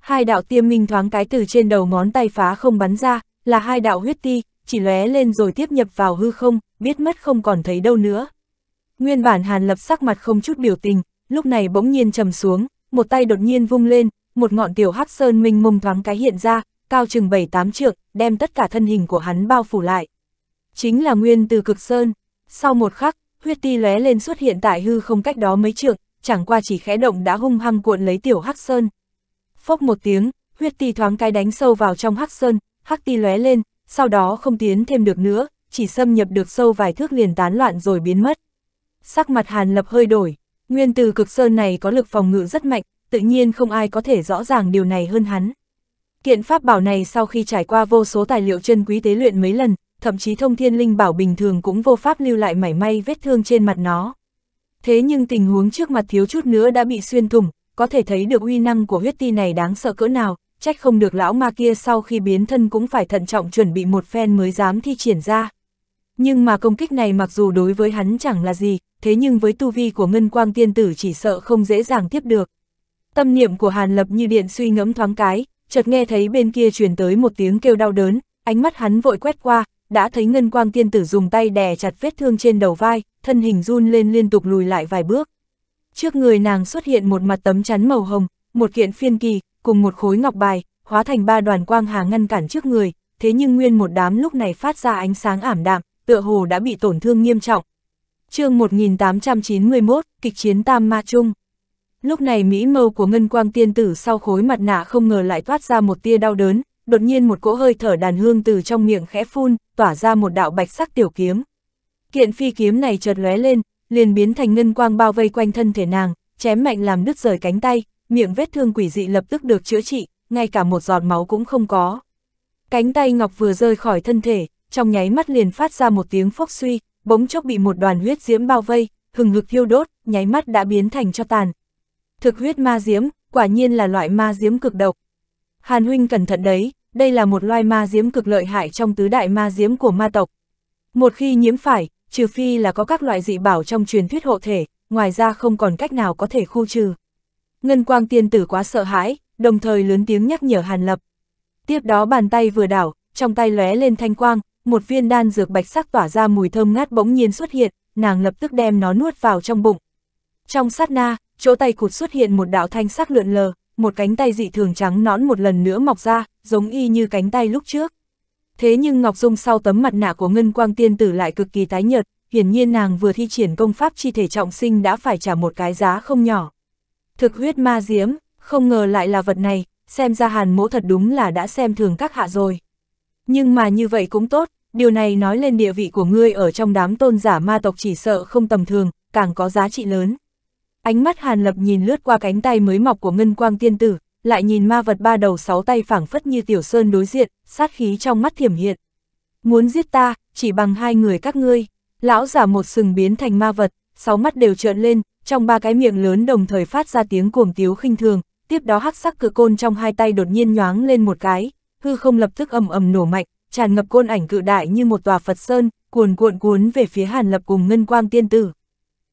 Hai đạo tiêm minh thoáng cái từ trên đầu ngón tay phá không bắn ra, là hai đạo huyết ti, chỉ lóe lên rồi tiếp nhập vào hư không, biết mất không còn thấy đâu nữa. Nguyên bản Hàn Lập sắc mặt không chút biểu tình, lúc này bỗng nhiên trầm xuống, một tay đột nhiên vung lên, một ngọn tiểu hắc sơn minh mông thoáng cái hiện ra, cao chừng 7-8 trượng, đem tất cả thân hình của hắn bao phủ lại chính là nguyên từ cực sơn. Sau một khắc, huyết ti lóe lên xuất hiện tại hư không cách đó mấy trượng, chẳng qua chỉ khẽ động đã hung hăng cuộn lấy tiểu hắc sơn. Phốc một tiếng, huyết ti thoáng cái đánh sâu vào trong hắc sơn, hắc ti lóe lên, sau đó không tiến thêm được nữa, chỉ xâm nhập được sâu vài thước liền tán loạn rồi biến mất. Sắc mặt Hàn Lập hơi đổi, nguyên từ cực sơn này có lực phòng ngự rất mạnh, tự nhiên không ai có thể rõ ràng điều này hơn hắn. Kiện pháp bảo này sau khi trải qua vô số tài liệu chân quý tế luyện mấy lần, thậm chí thông thiên linh bảo bình thường cũng vô pháp lưu lại mảy may vết thương trên mặt nó. Thế nhưng tình huống trước mặt thiếu chút nữa đã bị xuyên thủng, có thể thấy được uy năng của huyết ti này đáng sợ cỡ nào, trách không được lão ma kia sau khi biến thân cũng phải thận trọng chuẩn bị một phen mới dám thi triển ra. Nhưng mà công kích này mặc dù đối với hắn chẳng là gì, thế nhưng với tu vi của ngân quang tiên tử chỉ sợ không dễ dàng tiếp được. Tâm niệm của Hàn Lập như điện suy ngẫm thoáng cái, chợt nghe thấy bên kia truyền tới một tiếng kêu đau đớn, ánh mắt hắn vội quét qua, đã thấy ngân quang tiên tử dùng tay đè chặt vết thương trên đầu vai, thân hình run lên liên tục lùi lại vài bước. Trước người nàng xuất hiện một mặt tấm chắn màu hồng, một kiện phiên kỳ, cùng một khối ngọc bài, hóa thành ba đoàn quang hà ngăn cản trước người, thế nhưng nguyên một đám lúc này phát ra ánh sáng ảm đạm, tựa hồ đã bị tổn thương nghiêm trọng. chương 1891, kịch chiến Tam Ma Trung. Lúc này Mỹ mâu của ngân quang tiên tử sau khối mặt nạ không ngờ lại toát ra một tia đau đớn, đột nhiên một cỗ hơi thở đàn hương từ trong miệng khẽ phun, tỏa ra một đạo bạch sắc tiểu kiếm. Kiện phi kiếm này chợt lóe lên, liền biến thành ngân quang bao vây quanh thân thể nàng, chém mạnh làm đứt rời cánh tay, miệng vết thương quỷ dị lập tức được chữa trị, ngay cả một giọt máu cũng không có. Cánh tay ngọc vừa rơi khỏi thân thể, trong nháy mắt liền phát ra một tiếng phốc suy, bỗng chốc bị một đoàn huyết diễm bao vây, hừng hực thiêu đốt, nháy mắt đã biến thành cho tàn. Thực huyết ma diễm, quả nhiên là loại ma diễm cực độc. Hàn huynh cẩn thận đấy, đây là một loài ma diếm cực lợi hại trong tứ đại ma diếm của ma tộc. Một khi nhiễm phải, trừ phi là có các loại dị bảo trong truyền thuyết hộ thể, ngoài ra không còn cách nào có thể khu trừ. Ngân quang tiên tử quá sợ hãi, đồng thời lớn tiếng nhắc nhở Hàn Lập. Tiếp đó bàn tay vừa đảo, trong tay lóe lên thanh quang, một viên đan dược bạch sắc tỏa ra mùi thơm ngát bỗng nhiên xuất hiện, nàng lập tức đem nó nuốt vào trong bụng. Trong sát na, chỗ tay cụt xuất hiện một đạo thanh sắc lượn lờ, một cánh tay dị thường trắng nõn một lần nữa mọc ra, giống y như cánh tay lúc trước. Thế nhưng Ngọc Dung sau tấm mặt nạ của Ngân Quang Tiên Tử lại cực kỳ tái nhợt, hiển nhiên nàng vừa thi triển công pháp chi thể trọng sinh đã phải trả một cái giá không nhỏ. Thực huyết ma diếm không ngờ lại là vật này, xem ra hàn mỗ thật đúng là đã xem thường các hạ rồi. Nhưng mà như vậy cũng tốt, điều này nói lên địa vị của ngươi ở trong đám tôn giả ma tộc chỉ sợ không tầm thường, càng có giá trị lớn. Ánh mắt hàn lập nhìn lướt qua cánh tay mới mọc của Ngân Quang Tiên Tử, lại nhìn ma vật ba đầu sáu tay phảng phất như tiểu sơn đối diện, sát khí trong mắt thiểm hiện. Muốn giết ta, chỉ bằng hai người các ngươi. Lão giả một sừng biến thành ma vật, sáu mắt đều trợn lên, trong ba cái miệng lớn đồng thời phát ra tiếng cuồng tiếu khinh thường, tiếp đó hắc sắc cự côn trong hai tay đột nhiên nhoáng lên một cái, hư không lập tức ầm ầm nổ mạnh, tràn ngập côn ảnh cự đại như một tòa Phật sơn, cuồn cuộn cuốn về phía Hàn Lập cùng Ngân Quang tiên tử.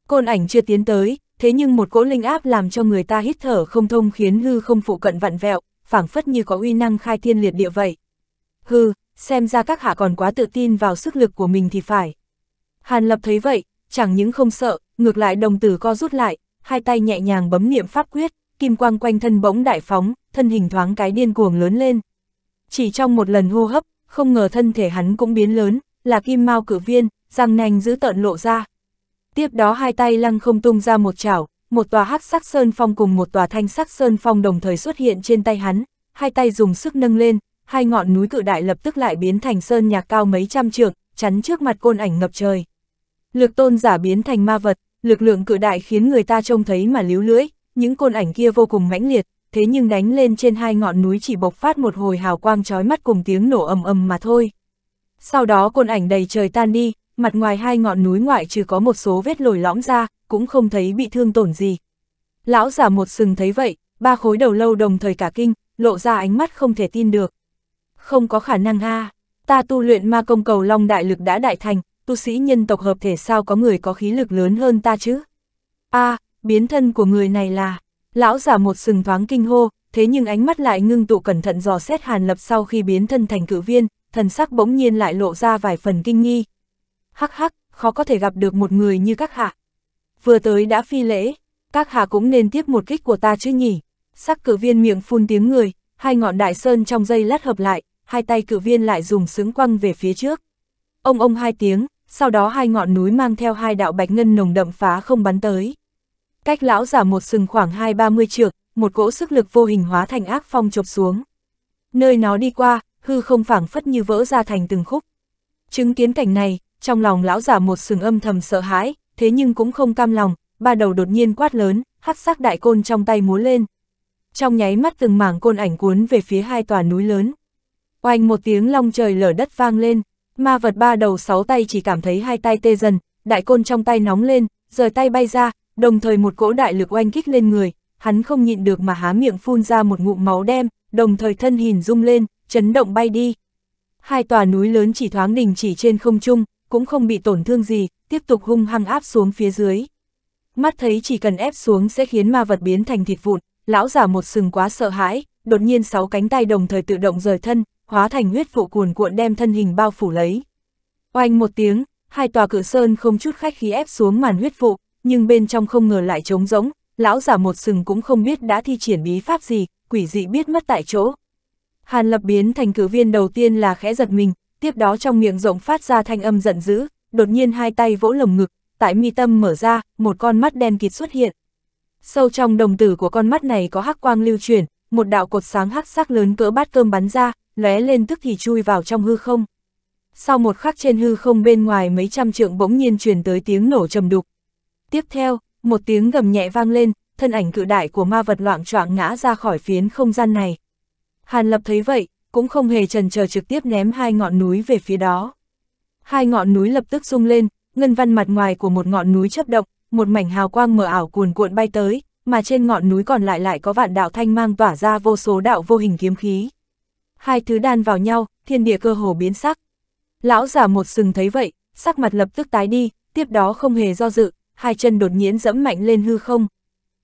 Côn ảnh chưa tiến tới, thế nhưng một cỗ linh áp làm cho người ta hít thở không thông khiến hư không phụ cận vặn vẹo, phảng phất như có uy năng khai thiên liệt địa vậy. Hư, xem ra các hạ còn quá tự tin vào sức lực của mình thì phải. Hàn Lập thấy vậy, chẳng những không sợ, ngược lại đồng tử co rút lại, hai tay nhẹ nhàng bấm niệm pháp quyết, kim quang quanh thân bỗng đại phóng, thân hình thoáng cái điên cuồng lớn lên. Chỉ trong một lần hô hấp, không ngờ thân thể hắn cũng biến lớn, là kim mau cử viên, răng nanh giữ tợn lộ ra, tiếp đó hai tay lăng không tung ra một chảo, một tòa hắc sắc sơn phong cùng một tòa thanh sắc sơn phong đồng thời xuất hiện trên tay hắn, hai tay dùng sức nâng lên, hai ngọn núi cự đại lập tức lại biến thành sơn nhạc cao mấy trăm trượng, chắn trước mặt côn ảnh ngập trời. Lực tôn giả biến thành ma vật, lực lượng cự đại khiến người ta trông thấy mà líu lưỡi, những côn ảnh kia vô cùng mãnh liệt, thế nhưng đánh lên trên hai ngọn núi chỉ bộc phát một hồi hào quang chói mắt cùng tiếng nổ ầm ầm mà thôi. Sau đó côn ảnh đầy trời tan đi, mặt ngoài hai ngọn núi ngoại trừ có một số vết lồi lõm ra, cũng không thấy bị thương tổn gì. Lão giả một sừng thấy vậy, ba khối đầu lâu đồng thời cả kinh, lộ ra ánh mắt không thể tin được. Không có khả năng ha ta tu luyện ma công cầu long đại lực đã đại thành, tu sĩ nhân tộc hợp thể sao có người có khí lực lớn hơn ta chứ? a biến thân của người này là... Lão giả một sừng thoáng kinh hô, thế nhưng ánh mắt lại ngưng tụ cẩn thận dò xét Hàn Lập sau khi biến thân thành cử viên, thần sắc bỗng nhiên lại lộ ra vài phần kinh nghi, hắc hắc, khó có thể gặp được một người như các hạ. Vừa tới đã phi lễ, các hạ cũng nên tiếp một kích của ta chứ nhỉ. Sắc cử viên miệng phun tiếng người, hai ngọn đại sơn trong dây lát hợp lại, hai tay cử viên lại dùng sướng quăng về phía trước. Ông ông hai tiếng, sau đó hai ngọn núi mang theo hai đạo bạch ngân nồng đậm phá không bắn tới. Cách lão giả một sừng khoảng hai ba mươi trượng, một cỗ sức lực vô hình hóa thành ác phong chộp xuống. Nơi nó đi qua, hư không phảng phất như vỡ ra thành từng khúc. Chứng kiến cảnh này, trong lòng lão giả một sừng âm thầm sợ hãi, thế nhưng cũng không cam lòng, ba đầu đột nhiên quát lớn, hắc sắc đại côn trong tay múa lên. Trong nháy mắt từng mảng côn ảnh cuốn về phía hai tòa núi lớn. Oanh một tiếng long trời lở đất vang lên, ma vật ba đầu sáu tay chỉ cảm thấy hai tay tê dần, đại côn trong tay nóng lên, rời tay bay ra, đồng thời một cỗ đại lực oanh kích lên người, hắn không nhịn được mà há miệng phun ra một ngụm máu đen, đồng thời thân hình rung lên, chấn động bay đi. Hai tòa núi lớn chỉ thoáng đình chỉ trên không trung, cũng không bị tổn thương gì, tiếp tục hung hăng áp xuống phía dưới. Mắt thấy chỉ cần ép xuống sẽ khiến ma vật biến thành thịt vụn, lão giả một sừng quá sợ hãi, đột nhiên sáu cánh tay đồng thời tự động rời thân, hóa thành huyết vụ cuồn cuộn đem thân hình bao phủ lấy. Oanh một tiếng, hai tòa cửa sơn không chút khách khí ép xuống màn huyết vụ, nhưng bên trong không ngờ lại trống rỗng, lão giả một sừng cũng không biết đã thi triển bí pháp gì, quỷ dị biết mất tại chỗ. Hàn lập biến thành cử viên đầu tiên là khẽ giật mình, tiếp đó trong miệng rộng phát ra thanh âm giận dữ, đột nhiên hai tay vỗ lồng ngực, tại mi tâm mở ra, một con mắt đen kịt xuất hiện. Sâu trong đồng tử của con mắt này có hắc quang lưu chuyển, một đạo cột sáng hắc sắc lớn cỡ bát cơm bắn ra, lóe lên tức thì chui vào trong hư không. Sau một khắc trên hư không bên ngoài mấy trăm trượng bỗng nhiên truyền tới tiếng nổ trầm đục. Tiếp theo, một tiếng gầm nhẹ vang lên, thân ảnh cự đại của ma vật loạn choạng ngã ra khỏi phiến không gian này. Hàn Lập thấy vậy, cũng không hề trần chờ trực tiếp ném hai ngọn núi về phía đó. Hai ngọn núi lập tức rung lên, ngân văn mặt ngoài của một ngọn núi chấp động, một mảnh hào quang mờ ảo cuồn cuộn bay tới, mà trên ngọn núi còn lại lại có vạn đạo thanh mang tỏa ra vô số đạo vô hình kiếm khí. Hai thứ đan vào nhau, thiên địa cơ hồ biến sắc. Lão giả một sừng thấy vậy, sắc mặt lập tức tái đi, tiếp đó không hề do dự, hai chân đột nhiên dẫm mạnh lên hư không.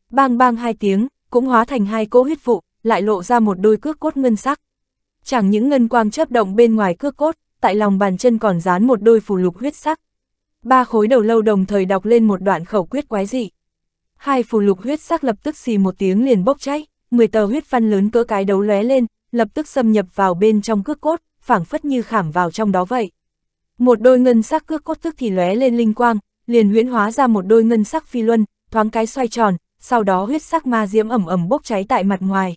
Bang bang hai tiếng, cũng hóa thành hai cỗ huyết vụ, lại lộ ra một đôi cước cốt ngân sắc chẳng những ngân quang chớp động bên ngoài cước cốt, tại lòng bàn chân còn dán một đôi phù lục huyết sắc. Ba khối đầu lâu đồng thời đọc lên một đoạn khẩu quyết quái dị. Hai phù lục huyết sắc lập tức xì một tiếng liền bốc cháy, 10 tờ huyết văn lớn cỡ cái đấu lóe lên, lập tức xâm nhập vào bên trong cước cốt, phảng phất như khảm vào trong đó vậy. Một đôi ngân sắc cước cốt tức thì lóe lên linh quang, liền huyễn hóa ra một đôi ngân sắc phi luân, thoáng cái xoay tròn, sau đó huyết sắc ma diễm ẩm ẩm bốc cháy tại mặt ngoài.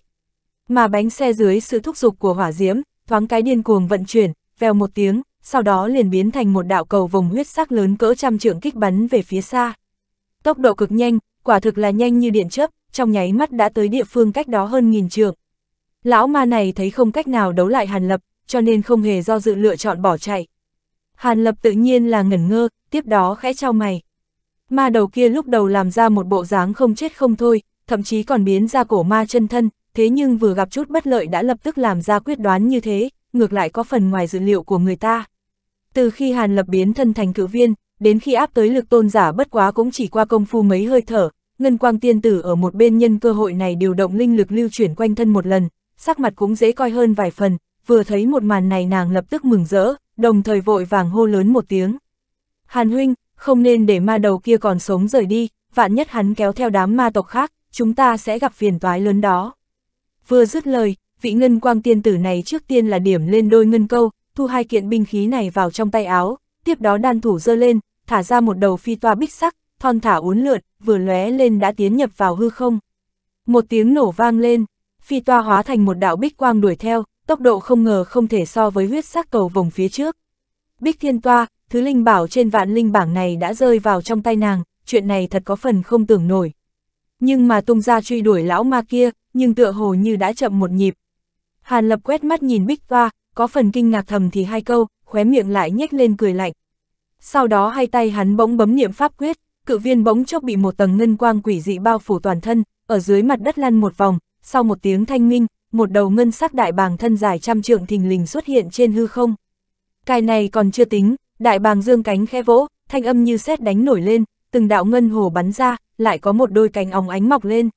Mà bánh xe dưới sự thúc giục của hỏa diễm, thoáng cái điên cuồng vận chuyển, vèo một tiếng, sau đó liền biến thành một đạo cầu vòng huyết sắc lớn cỡ trăm trượng kích bắn về phía xa. Tốc độ cực nhanh, quả thực là nhanh như điện chớp, trong nháy mắt đã tới địa phương cách đó hơn nghìn trượng. Lão ma này thấy không cách nào đấu lại Hàn Lập, cho nên không hề do dự lựa chọn bỏ chạy. Hàn Lập tự nhiên là ngẩn ngơ, tiếp đó khẽ trao mày. Ma đầu kia lúc đầu làm ra một bộ dáng không chết không thôi, thậm chí còn biến ra cổ ma chân thân, thế nhưng vừa gặp chút bất lợi đã lập tức làm ra quyết đoán như thế, ngược lại có phần ngoài dữ liệu của người ta. Từ khi Hàn Lập biến thân thành cử viên, đến khi áp tới lực tôn giả bất quá cũng chỉ qua công phu mấy hơi thở, Ngân Quang Tiên Tử ở một bên nhân cơ hội này điều động linh lực lưu chuyển quanh thân một lần, sắc mặt cũng dễ coi hơn vài phần, vừa thấy một màn này nàng lập tức mừng rỡ, đồng thời vội vàng hô lớn một tiếng. Hàn huynh, không nên để ma đầu kia còn sống rời đi, vạn nhất hắn kéo theo đám ma tộc khác, chúng ta sẽ gặp phiền toái lớn đó. Vừa dứt lời, vị ngân quang tiên tử này trước tiên là điểm lên đôi ngân câu, thu hai kiện binh khí này vào trong tay áo, tiếp đó đan thủ giơ lên, thả ra một đầu phi toa bích sắc, thon thả uốn lượn, vừa lóe lên đã tiến nhập vào hư không. Một tiếng nổ vang lên, phi toa hóa thành một đạo bích quang đuổi theo, tốc độ không ngờ không thể so với huyết sắc cầu vòng phía trước. Bích thiên toa, thứ linh bảo trên vạn linh bảng này đã rơi vào trong tay nàng, chuyện này thật có phần không tưởng nổi. Nhưng mà tung ra truy đuổi lão ma kia, nhưng tựa hồ như đã chậm một nhịp. Hàn Lập quét mắt nhìn Bích Toa, có phần kinh ngạc thầm thì hai câu, khóe miệng lại nhếch lên cười lạnh. Sau đó hai tay hắn bỗng bấm niệm pháp quyết, cự viên bỗng chốc bị một tầng ngân quang quỷ dị bao phủ toàn thân, ở dưới mặt đất lăn một vòng, sau một tiếng thanh minh, một đầu ngân sắc đại bàng thân dài trăm trượng thình lình xuất hiện trên hư không. Cái này còn chưa tính, đại bàng dương cánh khẽ vỗ, thanh âm như sét đánh nổi lên, từng đạo ngân hồ bắn ra, lại có một đôi cánh óng ánh mọc lên.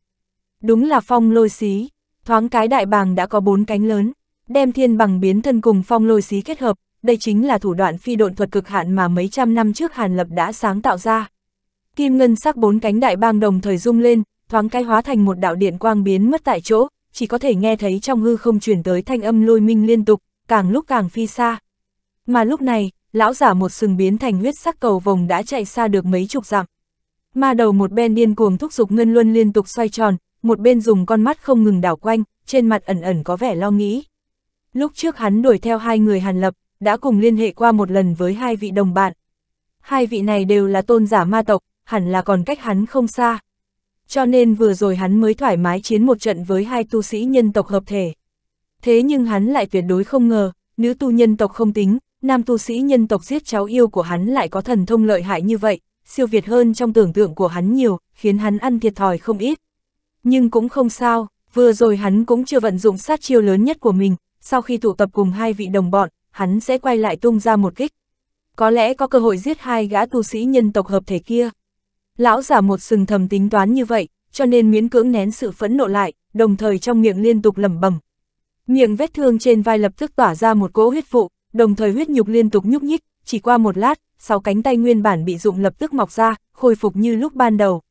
Đúng là phong lôi xí, thoáng cái đại bàng đã có bốn cánh lớn, đem thiên bằng biến thân cùng phong lôi xí kết hợp, đây chính là thủ đoạn phi độn thuật cực hạn mà mấy trăm năm trước Hàn Lập đã sáng tạo ra. Kim ngân sắc bốn cánh đại bang đồng thời rung lên, thoáng cái hóa thành một đạo điện quang biến mất tại chỗ, chỉ có thể nghe thấy trong hư không truyền tới thanh âm lôi minh liên tục, càng lúc càng phi xa. Mà lúc này, lão giả một sừng biến thành huyết sắc cầu vồng đã chạy xa được mấy chục dặm. Ma đầu một bên điên cuồng thúc giục ngân luân liên tục xoay tròn, một bên dùng con mắt không ngừng đảo quanh, trên mặt ẩn ẩn có vẻ lo nghĩ. Lúc trước hắn đuổi theo hai người Hàn Lập, đã cùng liên hệ qua một lần với hai vị đồng bạn. Hai vị này đều là tôn giả ma tộc, hẳn là còn cách hắn không xa. Cho nên vừa rồi hắn mới thoải mái chiến một trận với hai tu sĩ nhân tộc hợp thể. Thế nhưng hắn lại tuyệt đối không ngờ, nữ tu nhân tộc không tính, nam tu sĩ nhân tộc giết cháu yêu của hắn lại có thần thông lợi hại như vậy, siêu việt hơn trong tưởng tượng của hắn nhiều, khiến hắn ăn thiệt thòi không ít. Nhưng cũng không sao, vừa rồi hắn cũng chưa vận dụng sát chiêu lớn nhất của mình, sau khi tụ tập cùng hai vị đồng bọn, hắn sẽ quay lại tung ra một kích. Có lẽ có cơ hội giết hai gã tu sĩ nhân tộc hợp thể kia. Lão giả một sừng thầm tính toán như vậy, cho nên miễn cưỡng nén sự phẫn nộ lại, đồng thời trong miệng liên tục lẩm bẩm. Miệng vết thương trên vai lập tức tỏa ra một cỗ huyết vụ, đồng thời huyết nhục liên tục nhúc nhích, chỉ qua một lát, sáu cánh tay nguyên bản bị dụng lập tức mọc ra, khôi phục như lúc ban đầu.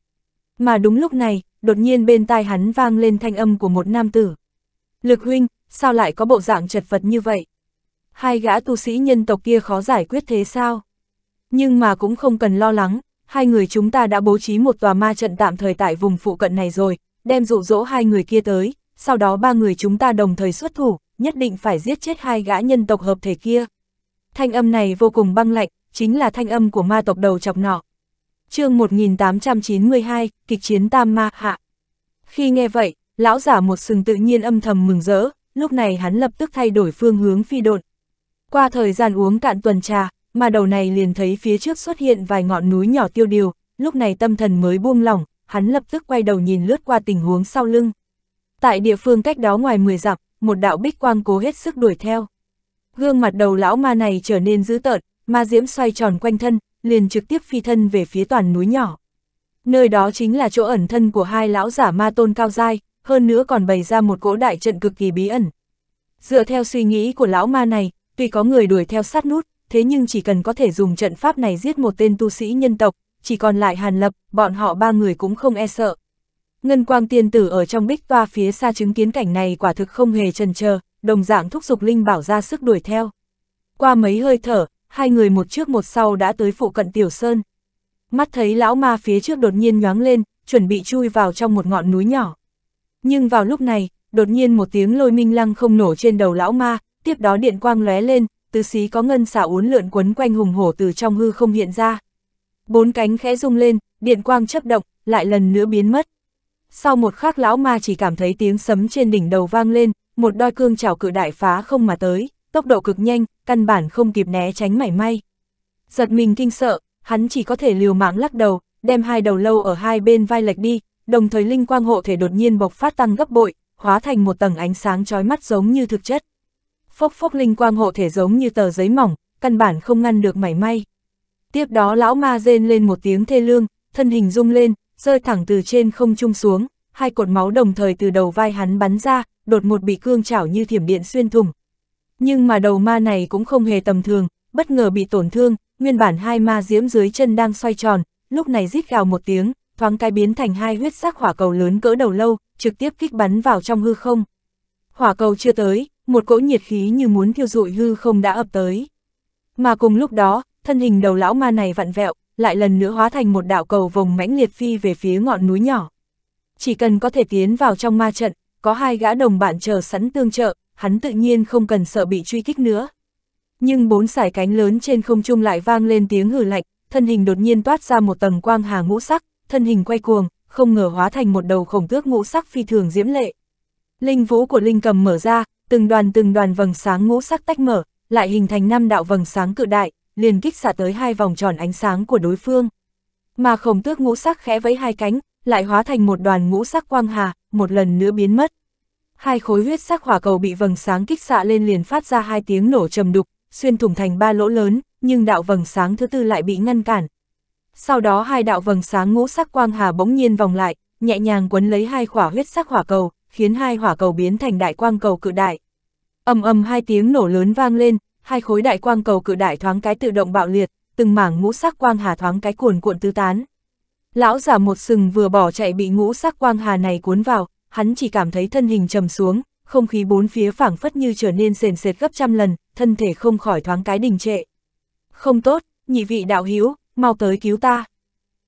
Mà đúng lúc này, đột nhiên bên tai hắn vang lên thanh âm của một nam tử. Lực huynh, sao lại có bộ dạng chật vật như vậy? Hai gã tu sĩ nhân tộc kia khó giải quyết thế sao? Nhưng mà cũng không cần lo lắng, hai người chúng ta đã bố trí một tòa ma trận tạm thời tại vùng phụ cận này rồi, đem dụ dỗ hai người kia tới, sau đó ba người chúng ta đồng thời xuất thủ, nhất định phải giết chết hai gã nhân tộc hợp thể kia. Thanh âm này vô cùng băng lạnh, chính là thanh âm của ma tộc đầu chọc nọ chương 1892, kịch chiến Tam Ma Hạ. Khi nghe vậy, lão giả một sừng tự nhiên âm thầm mừng rỡ, lúc này hắn lập tức thay đổi phương hướng phi độn. Qua thời gian uống cạn tuần trà, mà đầu này liền thấy phía trước xuất hiện vài ngọn núi nhỏ tiêu điều, lúc này tâm thần mới buông lỏng, hắn lập tức quay đầu nhìn lướt qua tình huống sau lưng. Tại địa phương cách đó ngoài 10 dặm, một đạo bích quang cố hết sức đuổi theo. Gương mặt đầu lão ma này trở nên dữ tợn, ma diễm xoay tròn quanh thân, liền trực tiếp phi thân về phía toàn núi nhỏ. Nơi đó chính là chỗ ẩn thân của hai lão giả ma tôn cao dai, hơn nữa còn bày ra một cỗ đại trận cực kỳ bí ẩn. Dựa theo suy nghĩ của lão ma này, tuy có người đuổi theo sát nút, thế nhưng chỉ cần có thể dùng trận pháp này giết một tên tu sĩ nhân tộc, chỉ còn lại Hàn Lập, bọn họ ba người cũng không e sợ. Ngân quang tiên tử ở trong bích toa phía xa chứng kiến cảnh này quả thực không hề chần chờ, đồng dạng thúc giục Linh Bảo ra sức đuổi theo. Qua mấy hơi thở, hai người một trước một sau đã tới phụ cận Tiểu Sơn. Mắt thấy lão ma phía trước đột nhiên nhoáng lên, chuẩn bị chui vào trong một ngọn núi nhỏ. Nhưng vào lúc này, đột nhiên một tiếng lôi minh lăng không nổ trên đầu lão ma, tiếp đó điện quang lóe lên, tứ xí có ngân xả uốn lượn quấn quanh hùng hổ từ trong hư không hiện ra. Bốn cánh khẽ rung lên, điện quang chấp động, lại lần nữa biến mất. Sau một khắc lão ma chỉ cảm thấy tiếng sấm trên đỉnh đầu vang lên, một đôi cương trảo cự đại phá không mà tới tốc độ cực nhanh, căn bản không kịp né tránh mảy may. Giật mình kinh sợ, hắn chỉ có thể liều mạng lắc đầu, đem hai đầu lâu ở hai bên vai lệch đi, đồng thời linh quang hộ thể đột nhiên bộc phát tăng gấp bội, hóa thành một tầng ánh sáng chói mắt giống như thực chất. Phốc phốc linh quang hộ thể giống như tờ giấy mỏng, căn bản không ngăn được mảy may. Tiếp đó lão ma rên lên một tiếng thê lương, thân hình rung lên, rơi thẳng từ trên không trung xuống, hai cột máu đồng thời từ đầu vai hắn bắn ra, đột một bị cương chảo như thiểm điện xuyên thủng. Nhưng mà đầu ma này cũng không hề tầm thường, bất ngờ bị tổn thương, nguyên bản hai ma diễm dưới chân đang xoay tròn, lúc này rít gào một tiếng, thoáng cái biến thành hai huyết sắc hỏa cầu lớn cỡ đầu lâu, trực tiếp kích bắn vào trong hư không. Hỏa cầu chưa tới, một cỗ nhiệt khí như muốn thiêu rụi hư không đã ập tới. Mà cùng lúc đó, thân hình đầu lão ma này vặn vẹo, lại lần nữa hóa thành một đạo cầu vòng mãnh liệt phi về phía ngọn núi nhỏ. Chỉ cần có thể tiến vào trong ma trận, có hai gã đồng bạn chờ sẵn tương trợ, hắn tự nhiên không cần sợ bị truy kích nữa. Nhưng bốn sải cánh lớn trên không trung lại vang lên tiếng hử lạnh, thân hình đột nhiên toát ra một tầng quang hà ngũ sắc, thân hình quay cuồng, không ngờ hóa thành một đầu khổng tước ngũ sắc phi thường diễm lệ. Linh vũ của Linh cầm mở ra, từng đoàn từng đoàn vầng sáng ngũ sắc tách mở, lại hình thành năm đạo vầng sáng cự đại, liền kích xả tới hai vòng tròn ánh sáng của đối phương. Mà khổng tước ngũ sắc khẽ với hai cánh, lại hóa thành một đoàn ngũ sắc quang hà, một lần nữa biến mất hai khối huyết sắc hỏa cầu bị vầng sáng kích xạ lên liền phát ra hai tiếng nổ trầm đục, xuyên thủng thành ba lỗ lớn, nhưng đạo vầng sáng thứ tư lại bị ngăn cản. Sau đó hai đạo vầng sáng ngũ sắc quang hà bỗng nhiên vòng lại, nhẹ nhàng quấn lấy hai khỏa huyết sắc hỏa cầu, khiến hai hỏa cầu biến thành đại quang cầu cự đại. Ầm ầm hai tiếng nổ lớn vang lên, hai khối đại quang cầu cự đại thoáng cái tự động bạo liệt, từng mảng ngũ sắc quang hà thoáng cái cuồn cuộn tứ tán. Lão giả một sừng vừa bỏ chạy bị ngũ sắc quang hà này cuốn vào, hắn chỉ cảm thấy thân hình trầm xuống, không khí bốn phía phảng phất như trở nên sền sệt gấp trăm lần, thân thể không khỏi thoáng cái đình trệ. Không tốt, nhị vị đạo hữu mau tới cứu ta.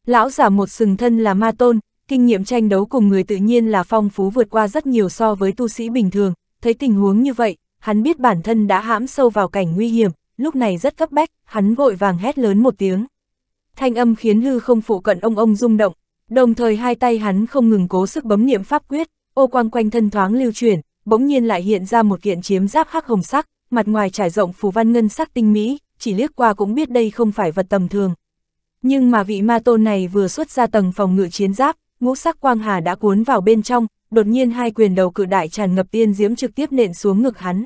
Lão giả một sừng thân là ma tôn, kinh nghiệm tranh đấu cùng người tự nhiên là phong phú vượt qua rất nhiều so với tu sĩ bình thường, thấy tình huống như vậy, hắn biết bản thân đã hãm sâu vào cảnh nguy hiểm, lúc này rất cấp bách, hắn vội vàng hét lớn một tiếng. Thanh âm khiến hư không phụ cận ông ông rung động, đồng thời hai tay hắn không ngừng cố sức bấm niệm pháp quyết, ô quang quanh thân thoáng lưu chuyển, bỗng nhiên lại hiện ra một kiện chiếm giáp hắc hồng sắc, mặt ngoài trải rộng phù văn ngân sắc tinh mỹ, chỉ liếc qua cũng biết đây không phải vật tầm thường. Nhưng mà vị ma tôn này vừa xuất ra tầng phòng ngự chiến giáp, ngũ sắc quang hà đã cuốn vào bên trong, đột nhiên hai quyền đầu cự đại tràn ngập tiên diễm trực tiếp nện xuống ngực hắn.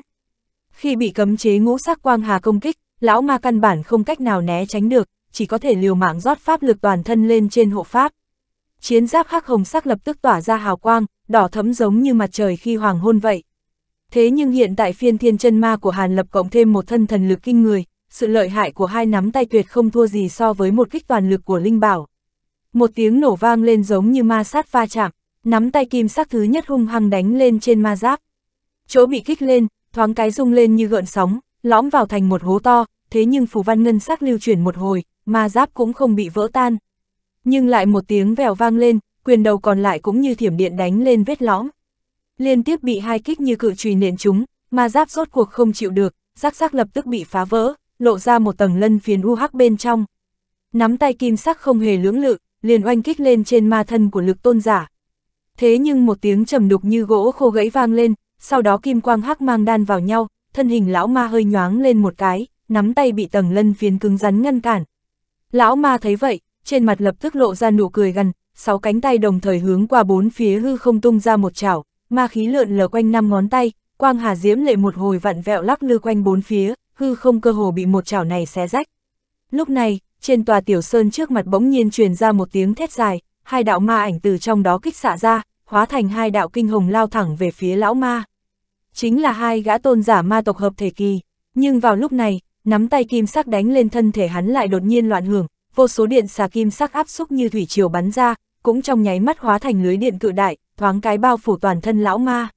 Khi bị cấm chế ngũ sắc quang hà công kích, lão ma căn bản không cách nào né tránh được, chỉ có thể liều mạng rót pháp lực toàn thân lên trên hộ pháp, chiến giáp khắc hồng sắc lập tức tỏa ra hào quang, đỏ thấm giống như mặt trời khi hoàng hôn vậy. Thế nhưng hiện tại phiên thiên chân ma của Hàn Lập cộng thêm một thân thần lực kinh người, sự lợi hại của hai nắm tay tuyệt không thua gì so với một kích toàn lực của Linh Bảo. Một tiếng nổ vang lên giống như ma sát va chạm, nắm tay kim sắc thứ nhất hung hăng đánh lên trên ma giáp. Chỗ bị kích lên, thoáng cái rung lên như gợn sóng, lõm vào thành một hố to, thế nhưng phù văn ngân sắc lưu chuyển một hồi, ma giáp cũng không bị vỡ tan. Nhưng lại một tiếng vèo vang lên, quyền đầu còn lại cũng như thiểm điện đánh lên vết lõm. Liên tiếp bị hai kích như cự trùy nện chúng, mà giáp rốt cuộc không chịu được, rắc rắc lập tức bị phá vỡ, lộ ra một tầng lân phiến u UH hắc bên trong. Nắm tay kim sắc không hề lưỡng lự, liền oanh kích lên trên ma thân của lực tôn giả. Thế nhưng một tiếng trầm đục như gỗ khô gãy vang lên, sau đó kim quang hắc mang đan vào nhau, thân hình lão ma hơi nhoáng lên một cái, nắm tay bị tầng lân phiến cứng rắn ngăn cản. Lão ma thấy vậy, trên mặt lập tức lộ ra nụ cười gần sáu cánh tay đồng thời hướng qua bốn phía hư không tung ra một chảo, ma khí lượn lờ quanh năm ngón tay, quang hà diễm lệ một hồi vặn vẹo lắc lư quanh bốn phía, hư không cơ hồ bị một chảo này xé rách. Lúc này, trên tòa tiểu sơn trước mặt bỗng nhiên truyền ra một tiếng thét dài, hai đạo ma ảnh từ trong đó kích xạ ra, hóa thành hai đạo kinh hồng lao thẳng về phía lão ma. Chính là hai gã tôn giả ma tộc hợp thể kỳ, nhưng vào lúc này, nắm tay kim sắc đánh lên thân thể hắn lại đột nhiên loạn hưởng, vô số điện xà kim sắc áp xúc như thủy triều bắn ra, cũng trong nháy mắt hóa thành lưới điện cự đại, thoáng cái bao phủ toàn thân lão ma.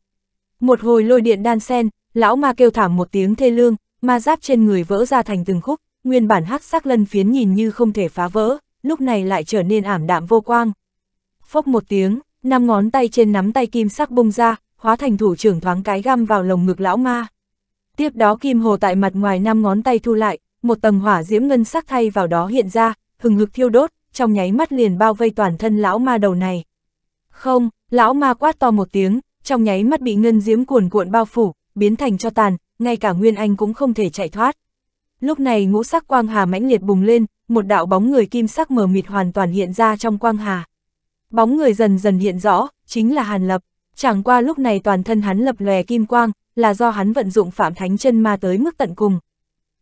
Một hồi lôi điện đan sen, lão ma kêu thảm một tiếng thê lương, ma giáp trên người vỡ ra thành từng khúc, nguyên bản hắc sắc lân phiến nhìn như không thể phá vỡ, lúc này lại trở nên ảm đạm vô quang. Phốc một tiếng, năm ngón tay trên nắm tay kim sắc bung ra, hóa thành thủ trưởng thoáng cái găm vào lồng ngực lão ma. Tiếp đó kim hồ tại mặt ngoài năm ngón tay thu lại, một tầng hỏa diễm ngân sắc thay vào đó hiện ra, hừng hực thiêu đốt, trong nháy mắt liền bao vây toàn thân lão ma đầu này. Không, lão ma quát to một tiếng, trong nháy mắt bị ngân diếm cuồn cuộn bao phủ, biến thành cho tàn, ngay cả Nguyên Anh cũng không thể chạy thoát. Lúc này ngũ sắc quang hà mãnh liệt bùng lên, một đạo bóng người kim sắc mờ mịt hoàn toàn hiện ra trong quang hà. Bóng người dần dần hiện rõ, chính là Hàn Lập. Chẳng qua lúc này toàn thân hắn lập lòe kim quang, là do hắn vận dụng Phạm Thánh Chân Ma tới mức tận cùng.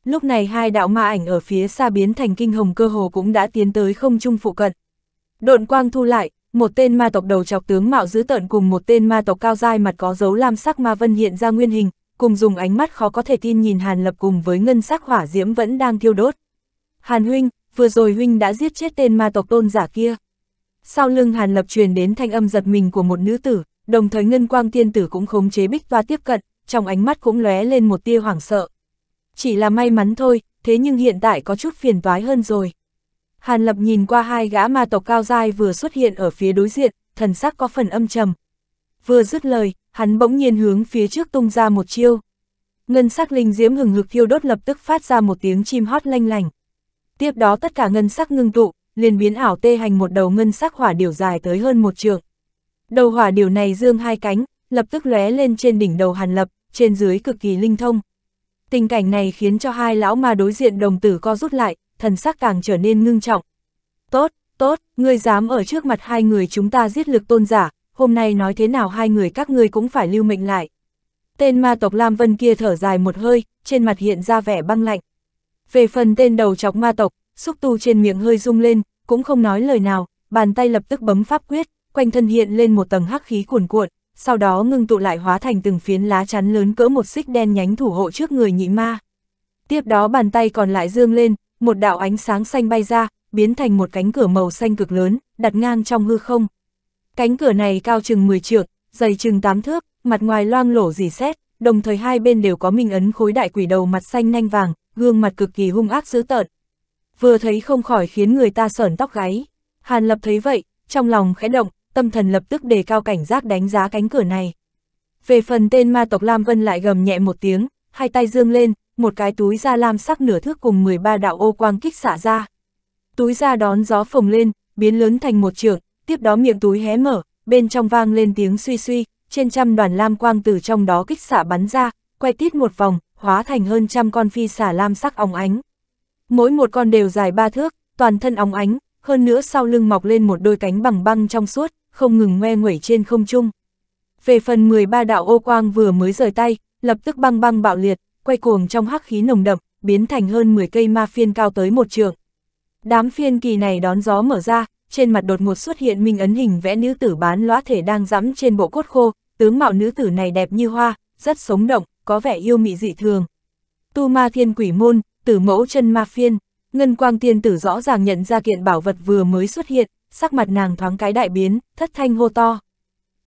Lúc này hai đạo ma ảnh ở phía xa biến thành kinh hồng cơ hồ cũng đã tiến tới không trung phụ cận. Độn quang thu lại, một tên ma tộc đầu chọc tướng mạo dữ tợn cùng một tên ma tộc cao dai mặt có dấu lam sắc ma vân hiện ra nguyên hình, cùng dùng ánh mắt khó có thể tin nhìn Hàn Lập cùng với ngân sắc hỏa diễm vẫn đang thiêu đốt. Hàn huynh, vừa rồi huynh đã giết chết tên ma tộc tôn giả kia. Sau lưng Hàn Lập truyền đến thanh âm giật mình của một nữ tử, đồng thời ngân quang tiên tử cũng khống chế bích toa tiếp cận, trong ánh mắt cũng lóe lên một tia hoảng sợ chỉ là may mắn thôi, thế nhưng hiện tại có chút phiền toái hơn rồi. Hàn Lập nhìn qua hai gã ma tộc cao dai vừa xuất hiện ở phía đối diện, thần sắc có phần âm trầm. Vừa dứt lời, hắn bỗng nhiên hướng phía trước tung ra một chiêu. Ngân sắc linh diễm hừng hực thiêu đốt lập tức phát ra một tiếng chim hót lanh lành. Tiếp đó tất cả ngân sắc ngưng tụ, liền biến ảo tê hành một đầu ngân sắc hỏa điểu dài tới hơn một trượng. Đầu hỏa điểu này dương hai cánh, lập tức lóe lên trên đỉnh đầu Hàn Lập, trên dưới cực kỳ linh thông. Tình cảnh này khiến cho hai lão ma đối diện đồng tử co rút lại, thần sắc càng trở nên ngưng trọng. Tốt, tốt, ngươi dám ở trước mặt hai người chúng ta giết lực tôn giả, hôm nay nói thế nào hai người các ngươi cũng phải lưu mệnh lại. Tên ma tộc Lam Vân kia thở dài một hơi, trên mặt hiện ra vẻ băng lạnh. Về phần tên đầu chọc ma tộc, xúc tu trên miệng hơi rung lên, cũng không nói lời nào, bàn tay lập tức bấm pháp quyết, quanh thân hiện lên một tầng hắc khí cuồn cuộn, sau đó ngưng tụ lại hóa thành từng phiến lá chắn lớn cỡ một xích đen nhánh thủ hộ trước người nhị ma. Tiếp đó bàn tay còn lại dương lên, một đạo ánh sáng xanh bay ra, biến thành một cánh cửa màu xanh cực lớn, đặt ngang trong hư không. Cánh cửa này cao chừng 10 trượng, dày chừng 8 thước, mặt ngoài loang lổ dì xét, đồng thời hai bên đều có minh ấn khối đại quỷ đầu mặt xanh nanh vàng, gương mặt cực kỳ hung ác dữ tợn. Vừa thấy không khỏi khiến người ta sởn tóc gáy. Hàn Lập thấy vậy, trong lòng khẽ động, tâm thần lập tức đề cao cảnh giác đánh giá cánh cửa này. Về phần tên ma tộc Lam Vân lại gầm nhẹ một tiếng, hai tay dương lên, một cái túi da lam sắc nửa thước cùng 13 đạo ô quang kích xả ra. Túi da đón gió phồng lên, biến lớn thành một trường, tiếp đó miệng túi hé mở, bên trong vang lên tiếng suy suy, trên trăm đoàn lam quang từ trong đó kích xả bắn ra, quay tít một vòng, hóa thành hơn trăm con phi xả lam sắc óng ánh. Mỗi một con đều dài ba thước, toàn thân óng ánh, hơn nữa sau lưng mọc lên một đôi cánh bằng băng trong suốt, không ngừng ngoe nguẩy trên không trung. Về phần 13 đạo ô quang vừa mới rời tay, lập tức băng băng bạo liệt, quay cuồng trong hắc khí nồng đậm, biến thành hơn 10 cây ma phiên cao tới một trường. Đám phiên kỳ này đón gió mở ra, trên mặt đột ngột xuất hiện minh ấn hình vẽ nữ tử bán lõa thể đang dẫm trên bộ cốt khô, tướng mạo nữ tử này đẹp như hoa, rất sống động, có vẻ yêu mị dị thường. Tu ma thiên quỷ môn, tử mẫu chân ma phiên, ngân quang tiên tử rõ ràng nhận ra kiện bảo vật vừa mới xuất hiện, sắc mặt nàng thoáng cái đại biến, thất thanh hô to.